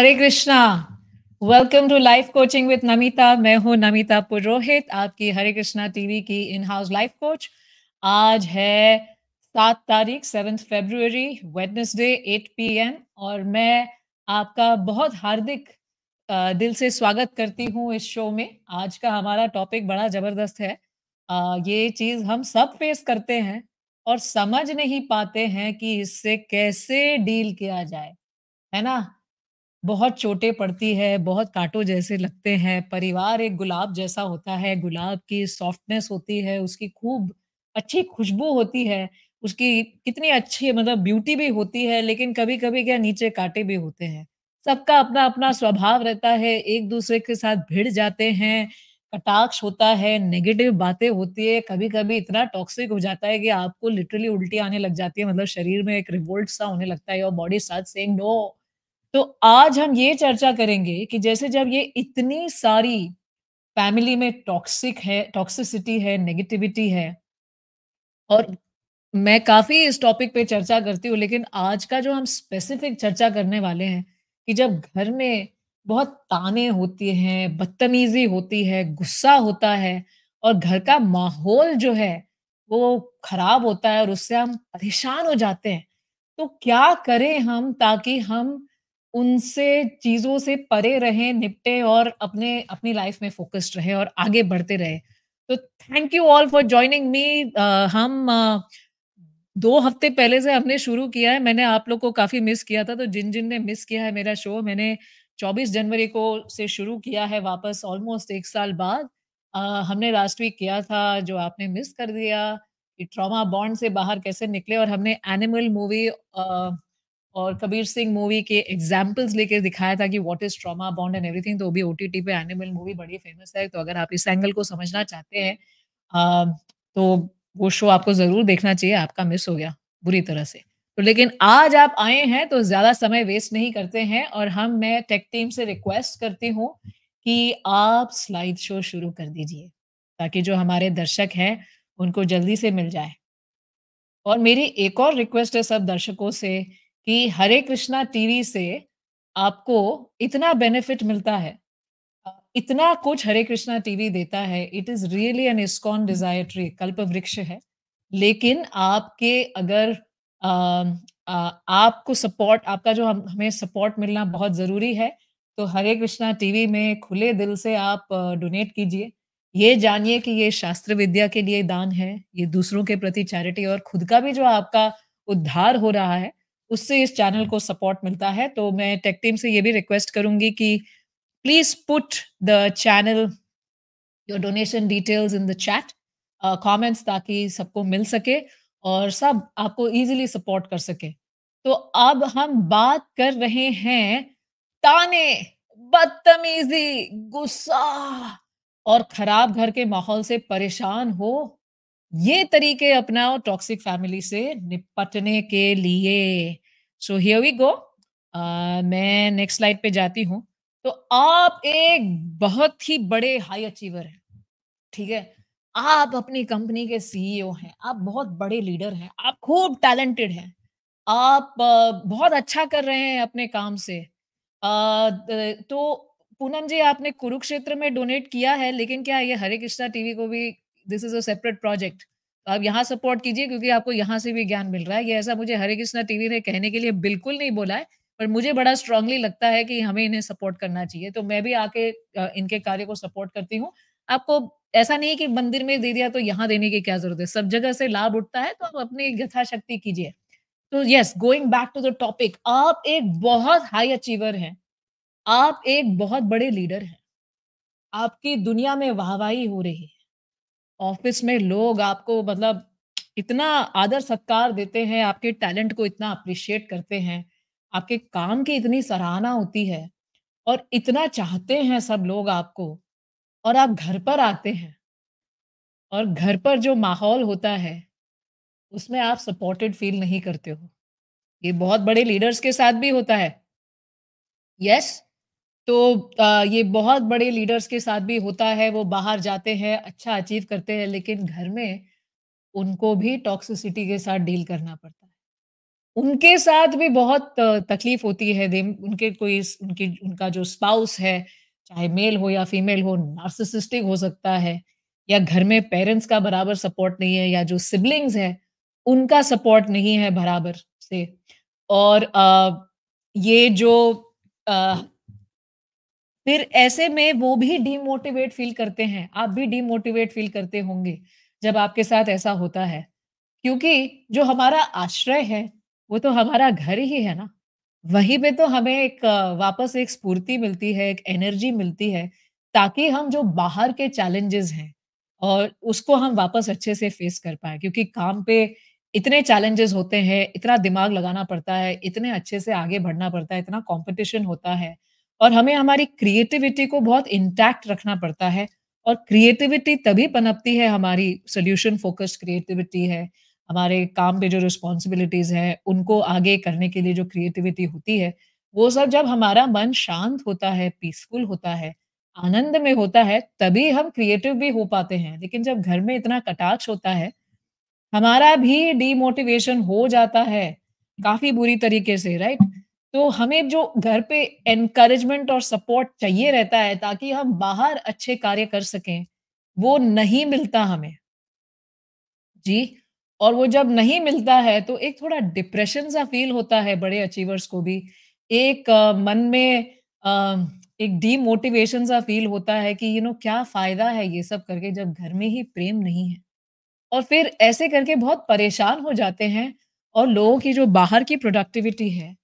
Hare Krishna welcome to life coaching with Namita मैं हूं नमिता पुरोहित आपकी हरे कृष्णा टीवी की इन हाउस लाइफ कोच आज है सात तारीख seventh February Wednesday eight P M और मैं आपका बहुत हार्दिक दिल से स्वागत करती हूँ इस शो में आज का हमारा टॉपिक बड़ा जबरदस्त है ये चीज हम सब फेस करते हैं और समझ नहीं पाते हैं कि इससे कैसे डील किया जाए है ना बहुत चोटें पड़ती है बहुत कांटो जैसे लगते हैं परिवार एक गुलाब जैसा होता है गुलाब की सॉफ्टनेस होती है उसकी खूब अच्छी खुशबू होती है उसकी कितनी अच्छी मतलब ब्यूटी भी होती है लेकिन कभी कभी क्या नीचे कांटे भी होते हैं सबका अपना अपना स्वभाव रहता है एक दूसरे के साथ भिड़ जाते हैं कटाक्ष होता है नेगेटिव बातें होती है कभी कभी इतना टॉक्सिक हो जाता है कि आपको लिटरली उल्टी आने लग जाती है मतलब शरीर में एक रिवोल्ट सा होने लगता है और बॉडी साथ सेइंग नो तो आज हम ये चर्चा करेंगे कि जैसे जब ये इतनी सारी फैमिली में टॉक्सिक है टॉक्सिसिटी है नेगेटिविटी है और मैं काफी इस टॉपिक पे चर्चा करती हूँ लेकिन आज का जो हम स्पेसिफिक चर्चा करने वाले हैं कि जब घर में बहुत ताने होती हैं बदतमीजी होती है गुस्सा होता है और घर का माहौल जो है वो खराब होता है और उससे हम परेशान हो जाते हैं तो क्या करें हम ताकि हम उनसे चीजों से परे रहे निपटे और अपने अपनी लाइफ में फोकस्ड रहे और आगे बढ़ते रहे तो thank you all for joining me हम uh, दो हफ्ते पहले से हमने शुरू किया है मैंने आप लोग को काफी मिस किया था तो जिन जिन ने मिस किया है मेरा शो मैंने 24 जनवरी को से शुरू किया है वापस ऑलमोस्ट एक साल बाद आ, हमने लास्ट वीक किया था जो आपने मिस कर दिया कि ट्रॉमा बॉन्ड से बाहर कैसे निकले और हमने एनिमल मूवी और कबीर सिंह मूवी के एग्जाम्पल्स लेके दिखाया था कि what is trauma bond and everything तो भी ओ पे एनिमल मूवी बड़ी फेमस है तो अगर आप इस एंगल को समझना चाहते हैं तो वो शो आपको जरूर देखना चाहिए आपका मिस हो गया बुरी तरह से तो लेकिन आज आप आए हैं तो ज्यादा समय वेस्ट नहीं करते हैं और हम मैं टेक टीम से रिक्वेस्ट करती हूँ कि आप स्लाइड शो शुरू कर दीजिए ताकि जो हमारे दर्शक हैं उनको जल्दी से मिल जाए और मेरी एक और रिक्वेस्ट है सब दर्शकों से कि हरे कृष्णा टीवी से आपको इतना बेनिफिट मिलता है इतना कुछ हरे कृष्णा टीवी देता है it is really an ISKCON desire tree कल्प वृक्ष है लेकिन आपके अगर आ, आ, आपको सपोर्ट आपका जो हम हमें सपोर्ट मिलना बहुत जरूरी है तो हरे कृष्णा टीवी में खुले दिल से आप डोनेट कीजिए ये जानिए कि ये शास्त्र विद्या के लिए दान है ये दूसरों के प्रति चैरिटी और खुद का भी जो आपका उद्धार हो रहा है उससे इस चैनल को सपोर्ट मिलता है तो मैं टेक टीम से ये भी रिक्वेस्ट करूंगी कि please put the channel your donation details in the chat comments ताकि सबको मिल सके और सब आपको इजीली सपोर्ट कर सके तो अब हम बात कर रहे हैं ताने बदतमीजी गुस्सा और खराब घर के माहौल से परेशान हो ये तरीके अपनाओ टॉक्सिक फैमिली से निपटने के लिए सो हियर वी गो मैं नेक्स्ट स्लाइड पे जाती हूँ तो आप एक बहुत ही बड़े हाई अचीवर हैं ठीक है आप अपनी कंपनी के सीईओ e हैं आप बहुत बड़े लीडर हैं आप खूब टैलेंटेड हैं आप uh, बहुत अच्छा कर रहे हैं अपने काम से uh, तो पूनम जी आपने कुरुक्षेत्र में डोनेट किया है लेकिन क्या ये हरे कृष्णा टीवी को भी this is a separate project आप यहाँ सपोर्ट कीजिए क्योंकि आपको यहाँ से भी ज्ञान मिल रहा है ये ऐसा मुझे हरे कृष्णा टीवी ने कहने के लिए बिल्कुल नहीं बोला है पर मुझे बड़ा स्ट्रांगली लगता है कि हमें इन्हें सपोर्ट करना चाहिए तो मैं भी आके इनके कार्य को सपोर्ट करती हूँ आपको ऐसा नहीं कि मंदिर में दे दिया तो यहाँ देने की क्या जरूरत है सब जगह से लाभ उठता है तो आप अपनी यथाशक्ति कीजिए तो yes going back to the topic आप एक बहुत हाई अचीवर हैं आप एक बहुत बड़े लीडर हैं आपकी दुनिया में वाहवाही हो रही है ऑफिस में लोग आपको मतलब इतना आदर सत्कार देते हैं आपके टैलेंट को इतना अप्रिशिएट करते हैं आपके काम की इतनी सराहना होती है और इतना चाहते हैं सब लोग आपको और आप घर पर आते हैं और घर पर जो माहौल होता है उसमें आप सपोर्टेड फील नहीं करते हो ये बहुत बड़े लीडर्स के साथ भी होता है यस yes, तो ये बहुत बड़े लीडर्स के साथ भी होता है, वो बाहर जाते हैं, अच्छा अचीव करते हैं, लेकिन घर में उनको भी टॉक्सिसिटी के साथ डील करना पड़ता है। उनके साथ भी बहुत तकलीफ होती है, उनके कोई उनकी उनका जो स्पाउस है, चाहे मेल हो या फीमेल हो, नार्सिसिस्टिक हो सकता है या घर में पेरेंट्स का बराबर सपोर्ट नहीं है या जो सिबलिंग्स हैं, उनका सपोर्ट नहीं है बराबर से और अ, ये जो अ फिर ऐसे में वो भी डीमोटिवेट फील करते हैं आप भी डीमोटिवेट फील करते होंगे जब आपके साथ ऐसा होता है क्योंकि जो हमारा आश्रय है वो तो हमारा घर ही है ना वहीं पे तो हमें एक वापस एक स्फूर्ति मिलती है एक एनर्जी मिलती है ताकि हम जो बाहर के चैलेंजेस हैं और उसको हम वापस अच्छे से फेस कर पाए क्योंकि काम पे इतने चैलेंजेस होते हैं इतना दिमाग लगाना पड़ता है इतने अच्छे से आगे बढ़ना पड़ता है इतना कंपटीशन होता है और हमें हमारी क्रिएटिविटी को बहुत इंटैक्ट रखना पड़ता है और क्रिएटिविटी तभी पनपती है हमारी सोल्यूशन फोकस्ड क्रिएटिविटी है हमारे काम पे जो रिस्पॉन्सिबिलिटीज हैं उनको आगे करने के लिए जो क्रिएटिविटी होती है वो सब जब हमारा मन शांत होता है पीसफुल होता है आनंद में होता है तभी हम क्रिएटिव भी हो पाते हैं लेकिन जब घर में इतना कटाक्ष होता है हमारा भी डीमोटिवेशन हो जाता है काफी बुरी तरीके से राइट तो हमें जो घर पे एनकरेजमेंट और सपोर्ट चाहिए रहता है ताकि हम बाहर अच्छे कार्य कर सकें वो नहीं मिलता हमें जी और वो जब नहीं मिलता है तो एक थोड़ा डिप्रेशन सा फील होता है बड़े अचीवर्स को भी एक आ, मन में आ, एक डीमोटिवेशन सा फील होता है कि यू नो क्या फायदा है ये सब करके जब घर में ही प्रेम नहीं है और फिर ऐसे करके बहुत परेशान हो जाते हैं और लोगों की जो बाहर की प्रोडक्टिविटी है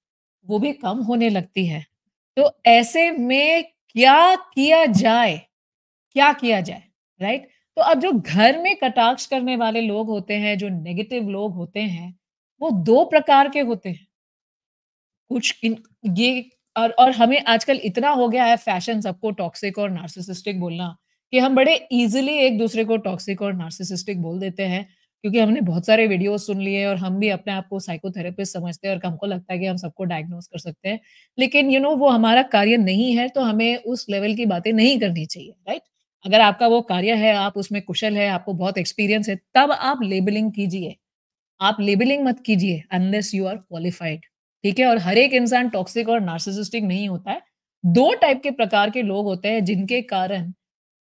वो भी कम होने लगती है तो ऐसे में क्या किया जाए क्या किया जाए राइट तो अब जो घर में कटाक्ष करने वाले लोग होते हैं जो नेगेटिव लोग होते हैं वो दो प्रकार के होते हैं कुछ इन, ये और और हमें आजकल इतना हो गया है फैशन सबको टॉक्सिक और नार्सिसिस्टिक बोलना कि हम बड़े इजीली एक दूसरे को टॉक्सिक और नार्सिसिस्टिक बोल देते हैं क्योंकि हमने बहुत सारे वीडियो सुन लिए और हम भी अपने आप को साइकोथेरेपिस्ट समझते हैं और हमको लगता है कि हम सबको डायग्नोज कर सकते हैं लेकिन यू you नो know, वो हमारा कार्य नहीं है तो हमें उस लेवल की बातें नहीं करनी चाहिए राइट अगर आपका वो कार्य है आप उसमें कुशल है आपको बहुत एक्सपीरियंस है तब आप लेबलिंग कीजिए आप लेबलिंग मत कीजिए अनलेस यू आर क्वालिफाइड ठीक है और हर एक इंसान टॉक्सिक और नार्सिसिस्टिक नहीं होता है दो टाइप के प्रकार के लोग होते हैं जिनके कारण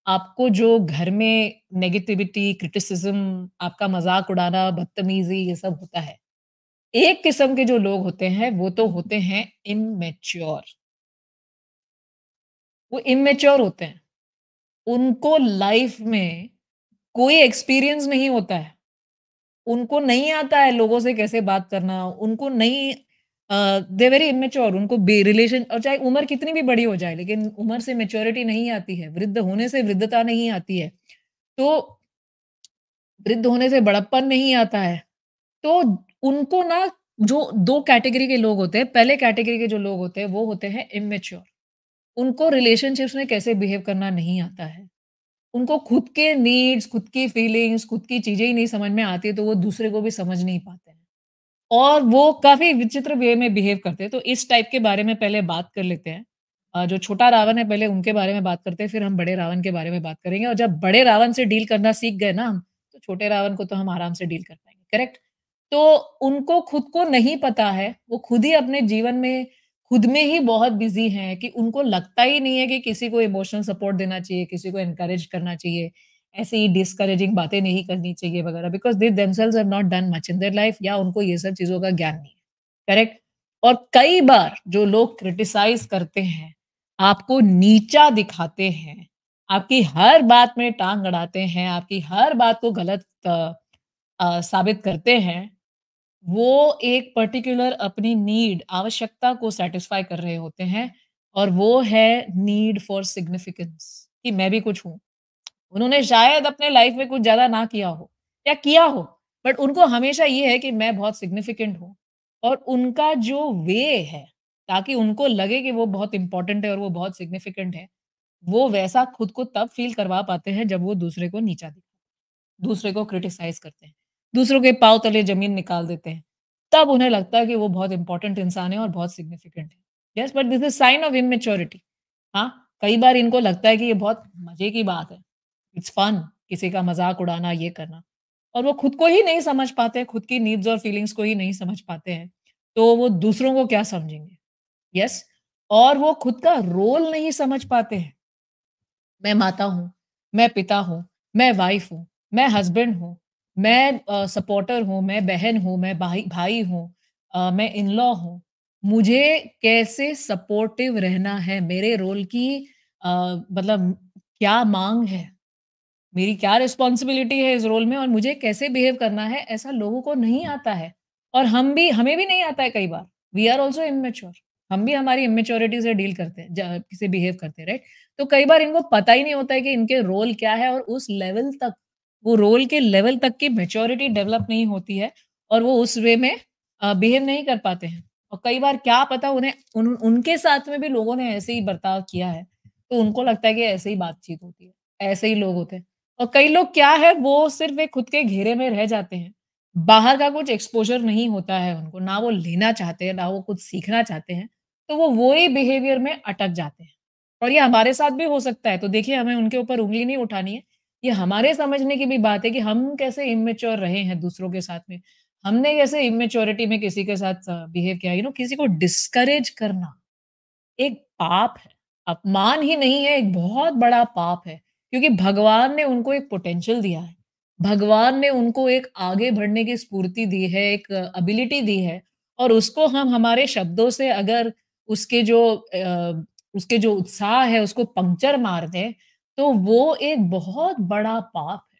आपको जो घर में नेगेटिविटी क्रिटिसिज्म आपका मजाक उड़ाना बदतमीजी ये सब होता है एक किस्म के जो लोग होते हैं वो तो होते हैं इमेच्योर वो इमेच्योर होते हैं उनको लाइफ में कोई एक्सपीरियंस नहीं होता है उनको नहीं आता है लोगों से कैसे बात करना उनको नहीं दे वेरी इमेच्योर उनको रिलेशन और चाहे उम्र कितनी भी बड़ी हो जाए लेकिन उम्र से मेच्योरिटी नहीं आती है वृद्ध होने से वृद्धता नहीं आती है तो वृद्ध होने से बड़प्पन नहीं आता है तो उनको ना जो दो कैटेगरी के लोग होते हैं पहले कैटेगरी के जो लोग होते हैं वो होते हैं इमेच्योर उनको रिलेशनशिप्स में कैसे बिहेव करना नहीं आता है उनको खुद के नीड्स खुद की फीलिंग्स खुद की चीज़ें ही नहीं समझ में आती तो वो दूसरे को भी समझ नहीं पाते हैं और वो काफी विचित्र वे में बिहेव करते हैं तो इस टाइप के बारे में पहले बात कर लेते हैं जो छोटा रावण है पहले उनके बारे में बात करते हैं फिर हम बड़े रावण के बारे में बात करेंगे और जब बड़े रावण से डील करना सीख गए ना हम तो छोटे रावण को तो हम आराम से डील कर पाएंगे करेक्ट तो उनको खुद को नहीं पता है वो खुद ही अपने जीवन में खुद में ही बहुत बिजी हैं कि उनको लगता ही नहीं है कि किसी को इमोशनल सपोर्ट देना चाहिए किसी को इनकरेज करना चाहिए ऐसे ही डिस्करेजिंग बातें नहीं करनी चाहिए वगैरह because they themselves are not done much in their life या उनको ये सब चीज़ों का ज्ञान नहीं है करेक्ट और कई बार जो लोग क्रिटिसाइज करते हैं आपको नीचा दिखाते हैं आपकी हर बात में टांग अड़ाते हैं आपकी हर बात को गलत आ, आ, साबित करते हैं वो एक पर्टिकुलर अपनी नीड आवश्यकता को सेटिस्फाई कर रहे होते हैं और वो है नीड फॉर सिग्निफिकेंस कि मैं भी कुछ हूँ उन्होंने शायद अपने लाइफ में कुछ ज्यादा ना किया हो या किया हो बट उनको हमेशा ये है कि मैं बहुत सिग्निफिकेंट हूँ और उनका जो वे है ताकि उनको लगे कि वो बहुत इंपॉर्टेंट है और वो बहुत सिग्निफिकेंट है वो वैसा खुद को तब फील करवा पाते हैं जब वो दूसरे को नीचा दिखाते दूसरे को क्रिटिसाइज करते हैं दूसरों के पाव तले जमीन निकाल देते हैं तब उन्हें लगता है कि वो बहुत इंपॉर्टेंट इंसान है और बहुत सिग्निफिकेंट है yes but this is sign of immaturity हाँ कई बार इनको लगता है कि ये बहुत मजे की बात है इट्स फन किसी का मजाक उड़ाना ये करना और वो खुद को ही नहीं समझ पाते खुद की नीड्स और फीलिंग्स को ही नहीं समझ पाते हैं तो वो दूसरों को क्या समझेंगे यस yes? और वो खुद का रोल नहीं समझ पाते हैं मैं माता हूँ मैं पिता हूँ मैं वाइफ हूँ मैं हस्बैंड हूँ मैं सपोर्टर हूँ मैं बहन हूँ मैं भाई भाई हूँ मैं इन लॉ हूँ मुझे कैसे सपोर्टिव रहना है मेरे रोल की मतलब क्या मांग है मेरी क्या रिस्पॉन्सिबिलिटी है इस रोल में और मुझे कैसे बिहेव करना है ऐसा लोगों को नहीं हम्म। आता है और हम भी हमें भी नहीं आता है कई बार वी आर ऑल्सो इमेच्योर हम भी हमारी इमेच्योरिटी से डील करते हैं से बिहेव करते हैं राइट तो कई बार इनको पता ही नहीं होता है कि इनके रोल क्या है और उस लेवल तक वो रोल के लेवल तक की मेच्योरिटी डेवलप नहीं होती है और वो उस वे में बिहेव नहीं कर पाते हैं और कई बार क्या पता उन्हें उन, उनके साथ में भी लोगों ने ऐसे ही बर्ताव किया है तो उनको लगता है कि ऐसे ही बातचीत होती है ऐसे ही लोग होते हैं और कई लोग क्या है वो सिर्फ एक खुद के घेरे में रह जाते हैं बाहर का कुछ एक्सपोजर नहीं होता है उनको ना वो लेना चाहते हैं ना वो कुछ सीखना चाहते हैं तो वो वो ही बिहेवियर में अटक जाते हैं और ये हमारे साथ भी हो सकता है तो देखिए हमें उनके ऊपर उंगली नहीं उठानी है ये हमारे समझने की भी बात है कि हम कैसे इमेच्योर रहे हैं दूसरों के साथ में हमने कैसे इमेच्योरिटी में किसी के साथ बिहेव किया यू नो किसी को डिस्करेज करना एक पाप है अपमान ही नहीं है एक बहुत बड़ा पाप है क्योंकि भगवान ने उनको एक पोटेंशियल दिया है भगवान ने उनको एक आगे बढ़ने की स्फूर्ति दी है एक अबिलिटी दी है और उसको हम हमारे शब्दों से अगर उसके जो उसके जो उत्साह है उसको पंक्चर मार दें तो वो एक बहुत बड़ा पाप है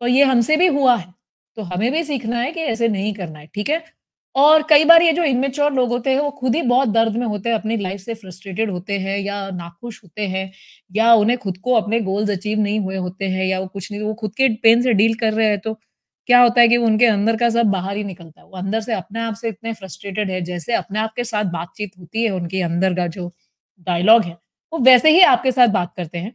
तो ये हमसे भी हुआ है तो हमें भी सीखना है कि ऐसे नहीं करना है ठीक है और कई बार ये जो इनमेच्योर लोग होते हैं वो खुद ही बहुत दर्द में होते हैं अपनी लाइफ से फ्रस्ट्रेटेड होते हैं या नाखुश होते हैं या उन्हें खुद को अपने गोल्स अचीव नहीं हुए होते हैं या वो कुछ नहीं वो खुद के पेन से डील कर रहे हैं तो क्या होता है कि उनके अंदर का सब बाहर ही निकलता है वो अंदर से अपने आप से इतने फ्रस्ट्रेटेड है जैसे अपने आप के साथ बातचीत होती है उनके अंदर का जो डायलॉग है वो वैसे ही आपके साथ बात करते हैं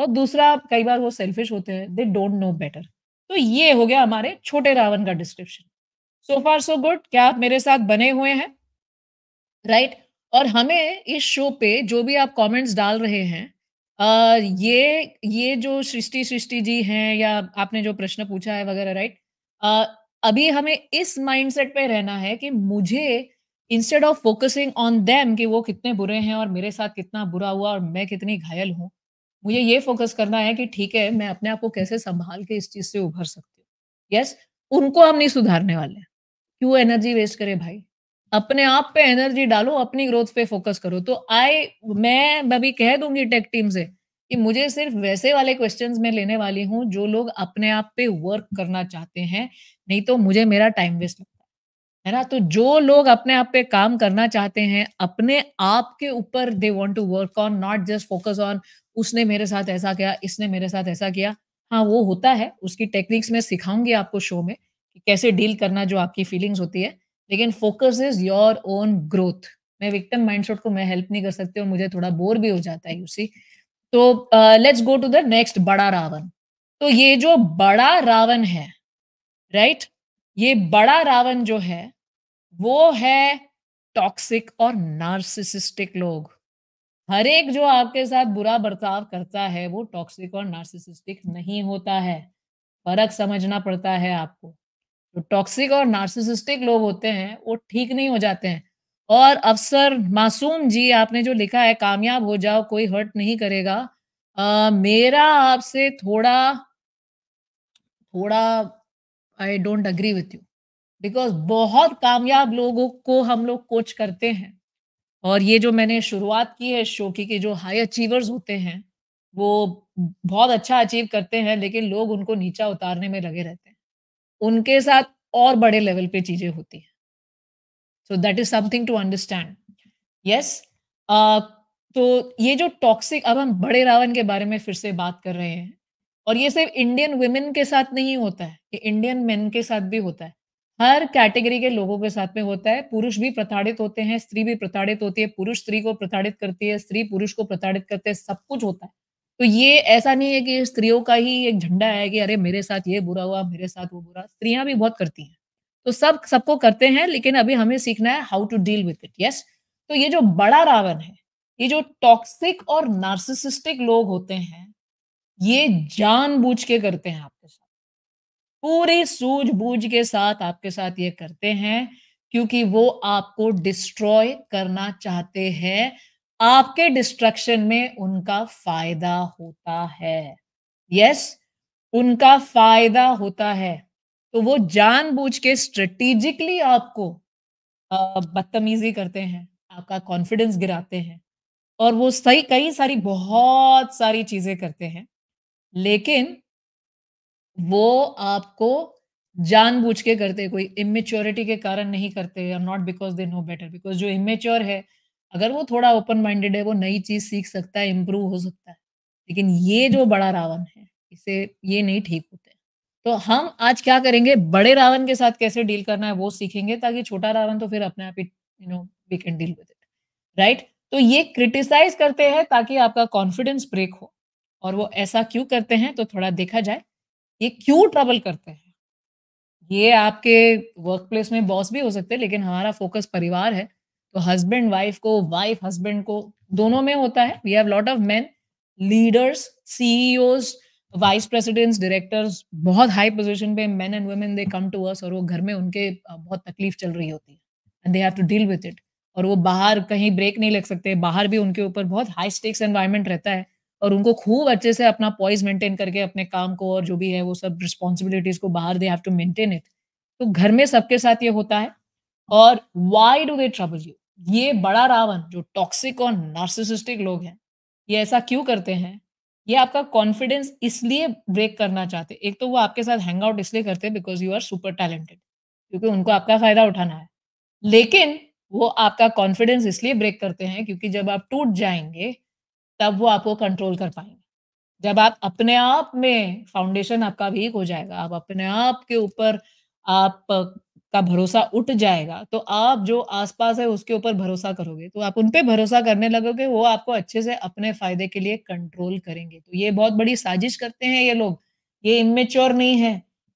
और दूसरा कई बार वो सेल्फिश होते हैं दे डोंट नो बेटर तो ये हो गया हमारे छोटे रावण का डिस्क्रिप्शन सो फार सो गुड क्या आप मेरे साथ बने हुए हैं राइट right? और हमें इस शो पे जो भी आप कमेंट्स डाल रहे हैं आ, ये ये जो सृष्टि सृष्टि जी हैं या आपने जो प्रश्न पूछा है वगैरह राइट right? अभी हमें इस माइंडसेट पे रहना है कि मुझे instead of focusing on them कि वो कितने बुरे हैं और मेरे साथ कितना बुरा हुआ और मैं कितनी घायल हूँ मुझे ये फोकस करना है कि ठीक है मैं अपने आप को कैसे संभाल के इस चीज से उभर सकती हूँ यस yes, उनको हम नहीं सुधारने वाले हैं क्यों एनर्जी वेस्ट करे भाई अपने आप पे एनर्जी डालो अपनी ग्रोथ पे फोकस करो तो आई मैं अभी कह दूंगी टेक टीम से कि मुझे सिर्फ वैसे वाले क्वेश्चंस में लेने वाली हूँ जो लोग अपने आप पे वर्क करना चाहते हैं नहीं तो मुझे मेरा टाइम वेस्ट लगता है ना तो जो लोग अपने आप पे काम करना चाहते हैं अपने आप के ऊपर they want to work on not just focus on उसने मेरे साथ ऐसा किया इसने मेरे साथ ऐसा किया हाँ वो होता है उसकी टेक्निक्स में सिखाऊंगी आपको शो में कि कैसे डील करना जो आपकी फीलिंग्स होती है लेकिन focus is your own growth मैं विक्टम माइंडसेट को मैं हेल्प नहीं कर सकती और मुझे थोड़ा बोर भी हो जाता है यूसी तो let's go to the next बड़ा रावण तो ये जो बड़ा रावण है राइट right? ये बड़ा रावण जो है वो है टॉक्सिक और नार्सिसिस्टिक लोग हर एक जो आपके साथ बुरा बर्ताव करता है वो टॉक्सिक और नार्सिसिस्टिक नहीं होता है फर्क समझना पड़ता है आपको जो टॉक्सिक और नार्सिसिस्टिक लोग होते हैं वो ठीक नहीं हो जाते हैं और अफसर मासूम जी आपने जो लिखा है कामयाब हो जाओ कोई हर्ट नहीं करेगा आ, मेरा आपसे थोड़ा थोड़ा I don't agree with you because बहुत कामयाब लोगों को हम लोग कोच करते हैं और ये जो मैंने शुरुआत की है शो की कि जो हाई अचीवर्स होते हैं वो बहुत अच्छा अचीव करते हैं लेकिन लोग उनको नीचा उतारने में लगे रहते हैं उनके साथ और बड़े लेवल पे चीजें होती हैं so that is something to understand yes तो ये जो टॉक्सिक अब हम बड़े रावण के बारे में फिर से बात कर रहे हैं और ये सिर्फ इंडियन वुमेन के साथ नहीं होता है ये इंडियन मेन के साथ भी होता है हर कैटेगरी के लोगों के साथ में होता है पुरुष भी प्रताड़ित होते हैं स्त्री भी प्रताड़ित होती है पुरुष स्त्री को प्रताड़ित करती है स्त्री पुरुष को प्रताड़ित करते हैं सब कुछ होता है तो ये ऐसा नहीं है कि स्त्रियों का ही एक झंडा है कि अरे मेरे साथ ये बुरा हुआ मेरे साथ वो बुरा स्त्रियां भी बहुत करती हैं तो सब सबको करते हैं लेकिन अभी हमें सीखना है how to deal with it yes तो ये जो बड़ा रावण है ये जो टॉक्सिक और नार्सिसिस्टिक लोग होते हैं ये जानबूझ के करते हैं आपके साथ पूरी सूझबूझ के साथ आपके साथ ये करते हैं क्योंकि वो आपको डिस्ट्रॉय करना चाहते हैं आपके डिस्ट्रक्शन में उनका फायदा होता है यस yes, उनका फायदा होता है तो वो जानबूझ के स्ट्रेटेजिकली आपको बदतमीजी करते हैं आपका कॉन्फिडेंस गिराते हैं और वो सही कई सारी बहुत सारी चीजें करते हैं लेकिन वो आपको जानबूझ के करते कोई इमेच्योरिटी के कारण नहीं करते not because they know better because जो इमेच्योर है अगर वो थोड़ा ओपन माइंडेड है वो नई चीज सीख सकता है इम्प्रूव हो सकता है लेकिन ये जो बड़ा रावण है इसे ये नहीं ठीक होते तो हम आज क्या करेंगे बड़े रावण के साथ कैसे डील करना है वो सीखेंगे ताकि छोटा रावण तो फिर अपने आप ही you know we can deal with it right तो ये क्रिटिसाइज करते हैं ताकि आपका कॉन्फिडेंस ब्रेक हो और वो ऐसा क्यों करते हैं तो थोड़ा देखा जाए ये क्यों ट्रबल करते हैं ये आपके वर्क प्लेस में बॉस भी हो सकते हैं लेकिन हमारा फोकस परिवार है तो हस्बैंड वाइफ को वाइफ हस्बैंड को दोनों में होता है we have lot of men leaders CEO vice presidents directors बहुत हाई पोजीशन पे men and women they come to us और वो घर में उनके बहुत तकलीफ चल रही होती है and they have to deal with it और वो बाहर कहीं ब्रेक नहीं लग सकते बाहर भी उनके ऊपर बहुत हाई स्टेक्स एनवायरमेंट रहता है और उनको खूब अच्छे से अपना पॉइज मेंटेन करके अपने काम को और जो भी है वो सब रिस्पॉन्सिबिलिटीज को बाहर they have to maintain it तो घर में सबके साथ ये होता है और why do they trouble you ये बड़ा रावण जो टॉक्सिक और नार्सिसिस्टिक लोग हैं ये ऐसा क्यों करते हैं ये आपका कॉन्फिडेंस इसलिए ब्रेक करना चाहते एक तो वो आपके साथ हैंग आउट इसलिए करते हैं because you are super talented क्योंकि उनको आपका फायदा उठाना है लेकिन वो आपका कॉन्फिडेंस इसलिए ब्रेक करते हैं क्योंकि जब आप टूट जाएंगे तब वो आपको कंट्रोल कर पाएंगे जब आप अपने आप में फाउंडेशन आपका वीक हो जाएगा आप अपने आप के ऊपर आप का भरोसा उठ जाएगा तो आप जो आसपास है उसके ऊपर भरोसा करोगे तो आप उन पे भरोसा करने लगोगे वो आपको अच्छे से अपने फायदे के लिए कंट्रोल करेंगे तो ये बहुत बड़ी साजिश करते हैं ये लोग ये इमेच्योर नहीं है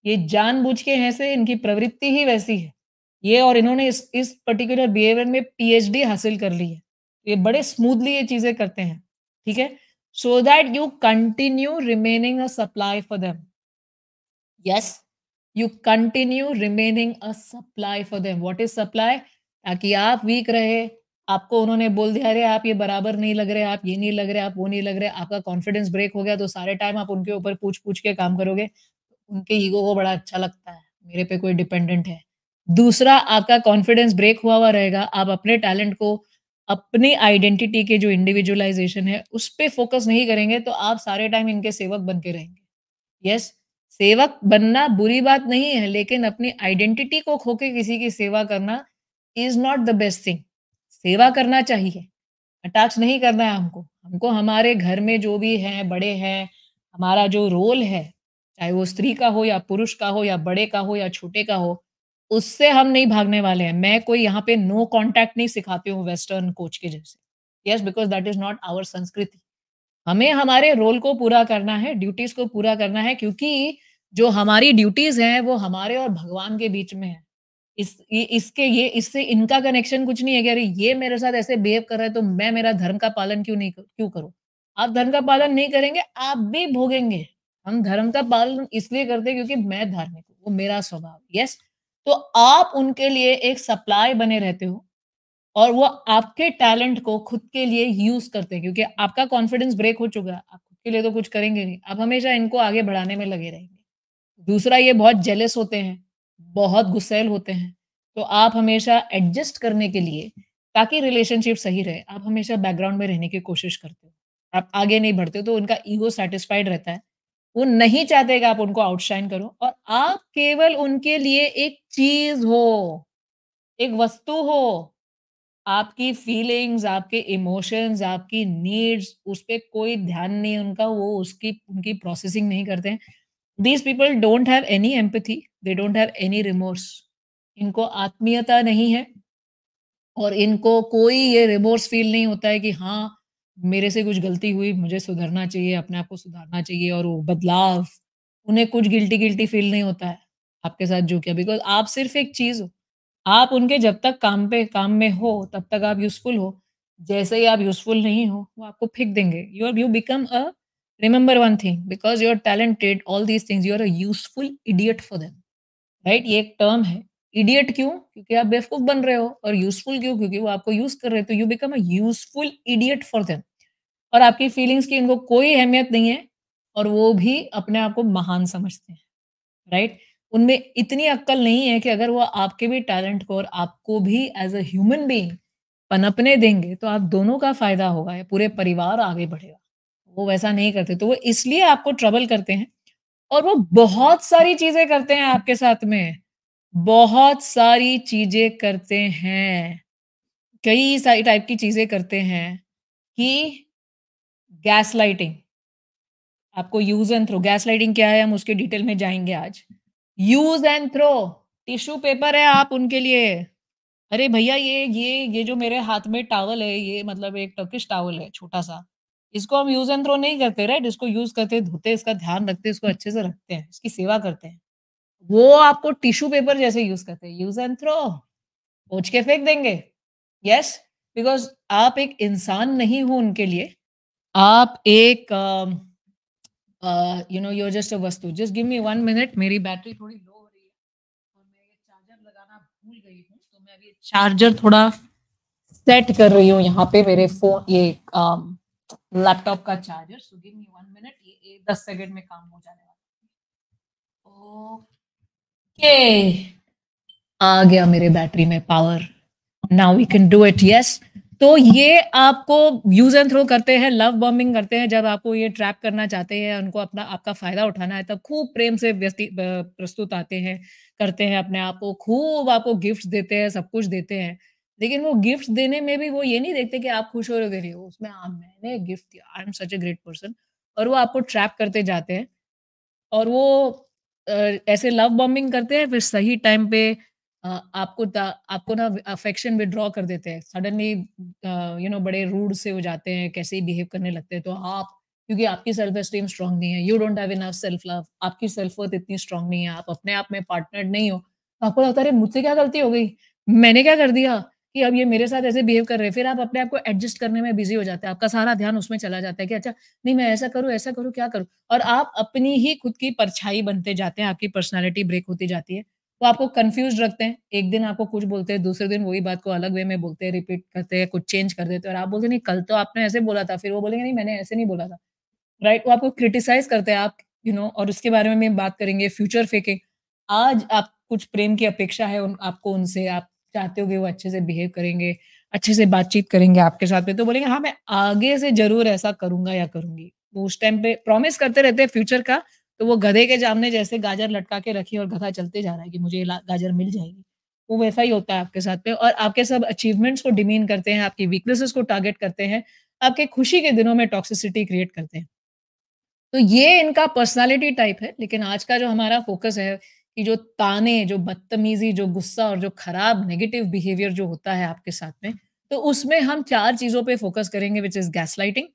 ये जान बुझ के ऐसे इनकी प्रवृत्ति ही वैसी है ये और इन्होंने इस इस पर्टिकुलर बिहेवियर में पीएचडी हासिल कर ली है ये बड़े स्मूथली ये चीजें करते हैं ठीक है so that you continue remaining a supply for them yes you continue remaining a supply for them what is supply ताकि आप वीक रहे आपको उन्होंने बोल दिया अरे आप ये बराबर नहीं लग रहे आप ये नहीं लग रहे आप वो नहीं लग रहे आपका कॉन्फिडेंस ब्रेक हो गया तो सारे टाइम आप उनके ऊपर पूछ पूछ के काम करोगे उनके ईगो को बड़ा अच्छा लगता है मेरे पे कोई डिपेंडेंट है दूसरा आपका कॉन्फिडेंस ब्रेक हुआ हुआ रहेगा आप अपने टैलेंट को अपनी आइडेंटिटी के जो इंडिविजुअलाइजेशन है उस पर फोकस नहीं करेंगे तो आप सारे टाइम इनके सेवक बन के रहेंगे यस yes, सेवक बनना बुरी बात नहीं है लेकिन अपनी आइडेंटिटी को खोके किसी की सेवा करना is not the best thing सेवा करना चाहिए अटैच नहीं करना है हमको हमको हमारे घर में जो भी है बड़े हैं हमारा जो रोल है चाहे वो स्त्री का हो या पुरुष का हो या बड़े का हो या छोटे का हो उससे हम नहीं भागने वाले हैं मैं कोई यहाँ पे नो कॉन्टैक्ट नहीं सिखाती हूँ वेस्टर्न कोच के जैसे yes because that is not our संस्कृति हमें हमारे रोल को पूरा करना है ड्यूटीज को पूरा करना है क्योंकि जो हमारी ड्यूटीज है वो हमारे और भगवान के बीच में है इस इसके ये इससे इनका कनेक्शन कुछ नहीं है कि अरे ये मेरे साथ ऐसे बिहेव कर रहा है तो मैं मेरा धर्म का पालन क्यों नहीं क्यों करूं आप धर्म का पालन नहीं करेंगे आप भी भोगेंगे हम धर्म का पालन इसलिए करते हैं क्योंकि मैं धार्मिक हूँ वो मेरा स्वभाव यस तो आप उनके लिए एक सप्लाई बने रहते हो और वो आपके टैलेंट को खुद के लिए यूज करते हैं क्योंकि आपका कॉन्फिडेंस ब्रेक हो चुका है आप खुद के लिए तो कुछ करेंगे नहीं आप हमेशा इनको आगे बढ़ाने में लगे रहेंगे दूसरा ये बहुत जेलस होते हैं बहुत गुस्सेल होते हैं तो आप हमेशा एडजस्ट करने के लिए ताकि रिलेशनशिप सही रहे आप हमेशा बैकग्राउंड में रहने की कोशिश करते हो आप आगे नहीं बढ़ते तो उनका ईगो सेटिस्फाइड रहता है वो नहीं चाहते कि आप उनको आउटशाइन करो और आप केवल उनके लिए एक चीज हो एक वस्तु हो आपकी फीलिंग्स आपके इमोशंस आपकी नीड्स उस पर कोई ध्यान नहीं उनका वो उसकी उनकी प्रोसेसिंग नहीं करते हैं these people don't have any empathy they don't have any remorse इनको आत्मीयता नहीं है और इनको कोई ये रिमोर्स फील नहीं होता है कि हाँ मेरे से कुछ गलती हुई मुझे सुधरना चाहिए अपने आप को सुधारना चाहिए और वो बदलाव उन्हें कुछ गिल्टी गिल्टी फील नहीं होता है आपके साथ जो किया बिकॉज आप सिर्फ एक चीज़ हो आप उनके जब तक काम पे काम में हो तब तक आप यूजफुल हो जैसे ही आप यूजफुल नहीं हो वो आपको फेंक देंगे you are you become a remember one thing because you are talented all these things you are a useful idiot for them right ये एक टर्म है इडियट क्यों क्योंकि आप बेवकूफ बन रहे हो और यूजफुल क्यों क्योंकि वो आपको यूज कर रहे हो तो you become a useful idiot for them और आपकी फीलिंग्स की इनको कोई अहमियत नहीं है और वो भी अपने आप को महान समझते हैं राइट right? उनमें इतनी अक्कल नहीं है कि अगर वो आपके भी टैलेंट को और आपको भी एज अ ह्यूमन बीइंग पनपने देंगे तो आप दोनों का फायदा होगा या पूरे परिवार आगे बढ़ेगा वो वैसा नहीं करते तो वो इसलिए आपको ट्रबल करते हैं और वो बहुत सारी चीजें करते हैं आपके साथ में बहुत सारी चीजें करते हैं कई सारी टाइप की चीजें करते हैं कि गैस लाइटिंग आपको use and throw gas lighting क्या है हम उसके डिटेल में जाएंगे आज use and throw tissue paper है आप उनके लिए अरे भैया ये ये ये जो मेरे हाथ में टावल है ये मतलब एक टर्किश टावल है छोटा सा इसको हम यूज एंड थ्रो नहीं करते राइट इसको यूज करते धोते इसका ध्यान रखते इसको अच्छे से रखते हैं इसकी सेवा करते हैं वो आपको टिश्यू पेपर जैसे यूज करते हैं यूज एंड थ्रो पोच के फेंक देंगे यस बिकॉज आप एक इंसान नहीं हो उनके लिए आप एक uh, you know your just a वस्तु just give me one minute मेरी बैटरी थोड़ी लो हो रही है और मैं ये चार्जर लगाना भूल गई हूँ तो मैं अभी चार्जर थोड़ा सेट कर रही हूँ यहाँ पे मेरे फोन ये लैपटॉप um, का charger so give me one minute ये एक दस सेकेंड में काम हो जाने वाला ओके आ गया मेरे बैटरी में power now we can do it yes तो ये आपको यूज एंड थ्रो करते हैं लव बॉम्बिंग करते हैं जब आपको ये ट्रैप करना चाहते हैं उनको अपना आपका फायदा उठाना है तब खूब प्रेम से व्यक्ति प्रस्तुत आते हैं करते हैं अपने आप को खूब आपको गिफ्ट देते हैं सब कुछ देते हैं लेकिन वो गिफ्ट देने में भी वो ये नहीं देखते कि आप खुश हो रहे हो उसमें आ, हाँ, मैंने गिफ्ट दिया I am such a great person और वो आपको ट्रैप करते जाते हैं और वो ऐसे लव बॉम्बिंग करते हैं फिर सही टाइम पे आपको आपको ना अफेक्शन विड्रॉ कर देते हैं सडनली यू नो बड़े रूड से हो जाते हैं कैसे ही बिहेव करने लगते हैं तो आप क्योंकि आपकी सेल्फ एस्टीम स्ट्रांग नहीं है you don't have enough self love आपकी सेल्फ वर्थ इतनी स्ट्रांग नहीं है आप अपने आप में पार्टनर नहीं हो तो आपको लगता है मुझसे क्या गलती हो गई मैंने क्या कर दिया कि अब ये मेरे साथ ऐसे बिहेव कर रहे हैं फिर आप अपने आप को एडजस्ट करने में बिजी हो जाते हैं आपका सारा ध्यान उसमें चला जाता है कि अच्छा नहीं मैं ऐसा करूँ ऐसा करूँ क्या करूँ और आप अपनी ही खुद की परछाई बनते जाते हैं आपकी पर्सनैलिटी ब्रेक होती जाती है वो तो आपको कंफ्यूज रखते हैं एक दिन आपको कुछ बोलते हैं दूसरे दिन वही बात को अलग वे में बोलते हैं रिपीट करते हैं कुछ चेंज कर देते हैं और आप बोलते नहीं कल तो आपने ऐसे बोला था फिर वो बोलेंगे नहीं मैंने ऐसे नहीं बोला था राइट वो आपको क्रिटिसाइज करते हैं आप यू नो और उसके बारे में बात करेंगे फ्यूचर फेकिंग आज आप कुछ प्रेम की अपेक्षा है उन, आपको उनसे आप चाहते हो वो अच्छे से बिहेव करेंगे अच्छे से बातचीत करेंगे आपके साथ में तो बोलेंगे हाँ मैं आगे से जरूर ऐसा करूंगा या करूंगी वो उस टाइम पे प्रॉमिस करते रहते हैं फ्यूचर का तो वो गधे के सामने जैसे गाजर लटका के रखी और गधा चलते जा रहा है कि मुझे गाजर मिल जाएगी वो वैसा ही होता है आपके साथ पे और आपके सब अचीवमेंट्स को डिमीन करते हैं आपकी वीकनेसेस को टारगेट करते हैं आपके खुशी के दिनों में टॉक्सिसिटी क्रिएट करते हैं तो ये इनका पर्सनालिटी टाइप है लेकिन आज का जो हमारा फोकस है कि जो ताने जो बदतमीजी जो गुस्सा और जो खराब नेगेटिव बिहेवियर जो होता है आपके साथ में तो उसमें हम चार चीजों पे फोकस करेंगे which is gaslighting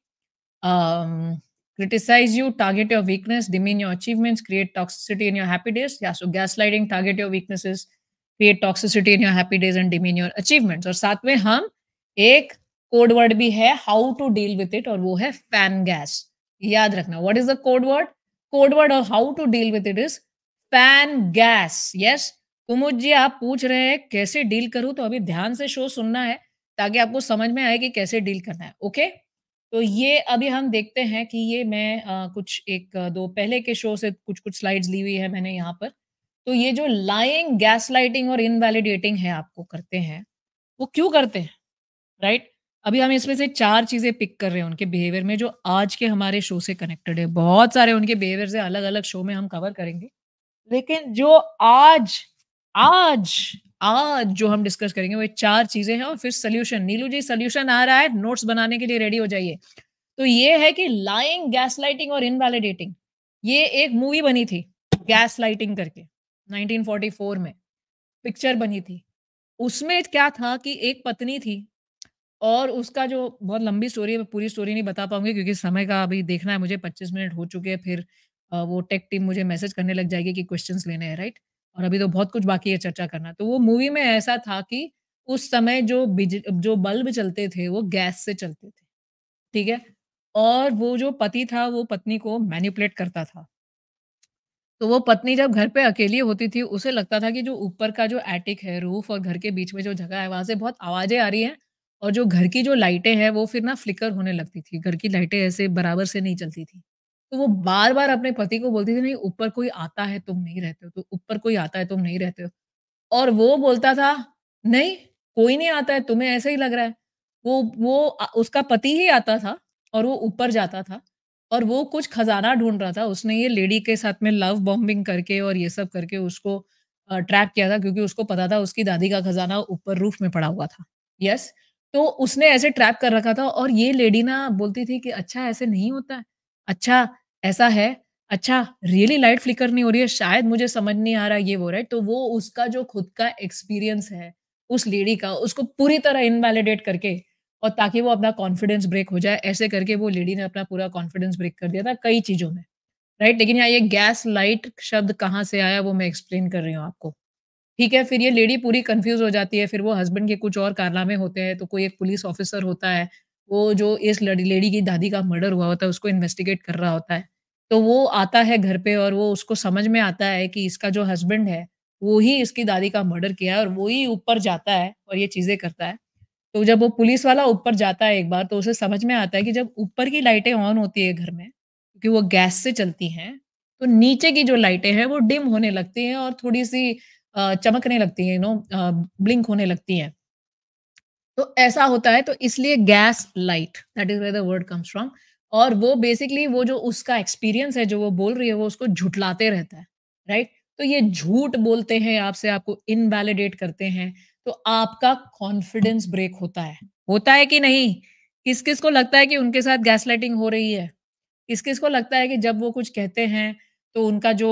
criticize you, target your weakness, demean your achievements, create toxicity in your happy days. Yeah, so gaslighting, target your weaknesses, create toxicity in your happy days and demean your achievements. और साथ में हम एक code word भी है how to deal with it और वो है फैन गैस याद रखना what is the code word code word और how to deal with it is fan gas yes Kumud ji आप पूछ रहे हैं कैसे डील करूं तो अभी ध्यान से शो सुनना है ताकि आपको समझ में आए कि कैसे डील करना है ओके okay? तो ये अभी हम देखते हैं कि ये मैं आ, कुछ एक दो पहले के शो से कुछ कुछ स्लाइड्स ली हुई है मैंने यहाँ पर तो ये जो लाइंग गैस लाइटिंग और इनवैलिडेटिंग है आपको करते हैं वो क्यों करते हैं राइट अभी हम इसमें से चार चीजें पिक कर रहे हैं उनके बिहेवियर में जो आज के हमारे शो से कनेक्टेड है बहुत सारे उनके बिहेवियर से अलग अलग शो में हम कवर करेंगे लेकिन जो आज आज आज जो हम डिस्कस करेंगे वो चार चीजें हैं और फिर सोल्यूशन नीलू जी सोल्यूशन आ रहा है नोट्स बनाने के लिए रेडी हो जाइए तो ये है कि लाइंग गैस लाइटिंग और इनवैलिडेटिंग ये एक मूवी बनी थी गैस लाइटिंग करके 1944 में पिक्चर बनी थी उसमें क्या था कि एक पत्नी थी और उसका जो बहुत लंबी स्टोरी है मैं पूरी स्टोरी नहीं बता पाऊंगी क्योंकि समय का अभी देखना है मुझे 25 मिनट हो चुके हैं फिर वो टेक टीम मुझे मैसेज करने लग जाएगी कि क्वेश्चंस लेने हैं राइट और अभी तो बहुत कुछ बाकी है चर्चा करना तो वो मूवी में ऐसा था कि उस समय जो बिजली जो बल्ब चलते थे वो गैस से चलते थे ठीक है और वो जो पति था वो पत्नी को मैनिपुलेट करता था तो वो पत्नी जब घर पे अकेली होती थी उसे लगता था कि जो ऊपर का जो एटिक है रूफ और घर के बीच में जो जगह है वहां से बहुत आवाजें आ रही हैं और जो घर की जो लाइटें हैं वो फिर ना फ्लिकर होने लगती थी घर की लाइटें ऐसे बराबर से नहीं चलती थी तो वो बार बार अपने पति को बोलती थी नहीं ऊपर कोई आता है तुम नहीं रहते हो तो ऊपर कोई आता है तुम नहीं रहते हो और वो बोलता था नहीं कोई नहीं आता है तुम्हें ऐसा ही लग रहा है वो वो उसका पति ही आता था और वो ऊपर जाता था और वो कुछ खजाना ढूंढ रहा था उसने ये लेडी के साथ में लव बॉम्बिंग करके और ये सब करके उसको ट्रैप किया था क्योंकि उसको पता था उसकी दादी का खजाना ऊपर रूफ में पड़ा हुआ था यस तो उसने ऐसे ट्रैप कर रखा था और ये लेडी ना बोलती थी कि अच्छा ऐसे नहीं होता है अच्छा ऐसा है अच्छा रियली लाइट फ्लिकर नहीं हो रही है शायद मुझे समझ नहीं आ रहा ये वो राइट तो वो उसका जो खुद का एक्सपीरियंस है उस लेडी का उसको पूरी तरह इनवैलिडेट करके और ताकि वो अपना कॉन्फिडेंस ब्रेक हो जाए ऐसे करके वो लेडी ने अपना पूरा कॉन्फिडेंस ब्रेक कर दिया था कई चीज़ों में राइट लेकिन यहाँ ये गैस लाइट शब्द कहाँ से आया वो मैं एक्सप्लेन कर रही हूँ आपको ठीक है फिर ये लेडी पूरी कंफ्यूज हो जाती है फिर वो हस्बैंड के कुछ और कारनामे होते हैं तो कोई एक पुलिस ऑफिसर होता है वो जो इस लेडी की दादी का मर्डर हुआ होता है उसको इन्वेस्टिगेट कर रहा होता है तो वो आता है घर पे और वो उसको समझ में आता है कि इसका जो हस्बैंड है वो ही इसकी दादी का मर्डर किया है और वो ही ऊपर जाता है और ये चीजें करता है तो जब वो पुलिस वाला ऊपर जाता है एक बार तो उसे समझ में आता है कि जब ऊपर की लाइटें ऑन होती है घर में क्योंकि वो गैस से चलती हैं तो नीचे की जो लाइटें हैं वो डिम होने लगती हैं और थोड़ी सी चमकने लगती है नो ब्लिंक होने लगती है तो ऐसा होता है तो इसलिए gaslight that is where the word comes from और वो बेसिकली वो जो उसका एक्सपीरियंस है जो वो बोल रही है वो उसको झुटलाते रहता है राइट तो ये झूठ बोलते हैं आपसे आपको इनवैलिडेट करते हैं तो आपका कॉन्फिडेंस ब्रेक होता है होता है कि नहीं किस किस को लगता है कि उनके साथ गैसलाइटिंग हो रही है किस किस को लगता है कि जब वो कुछ कहते हैं तो उनका जो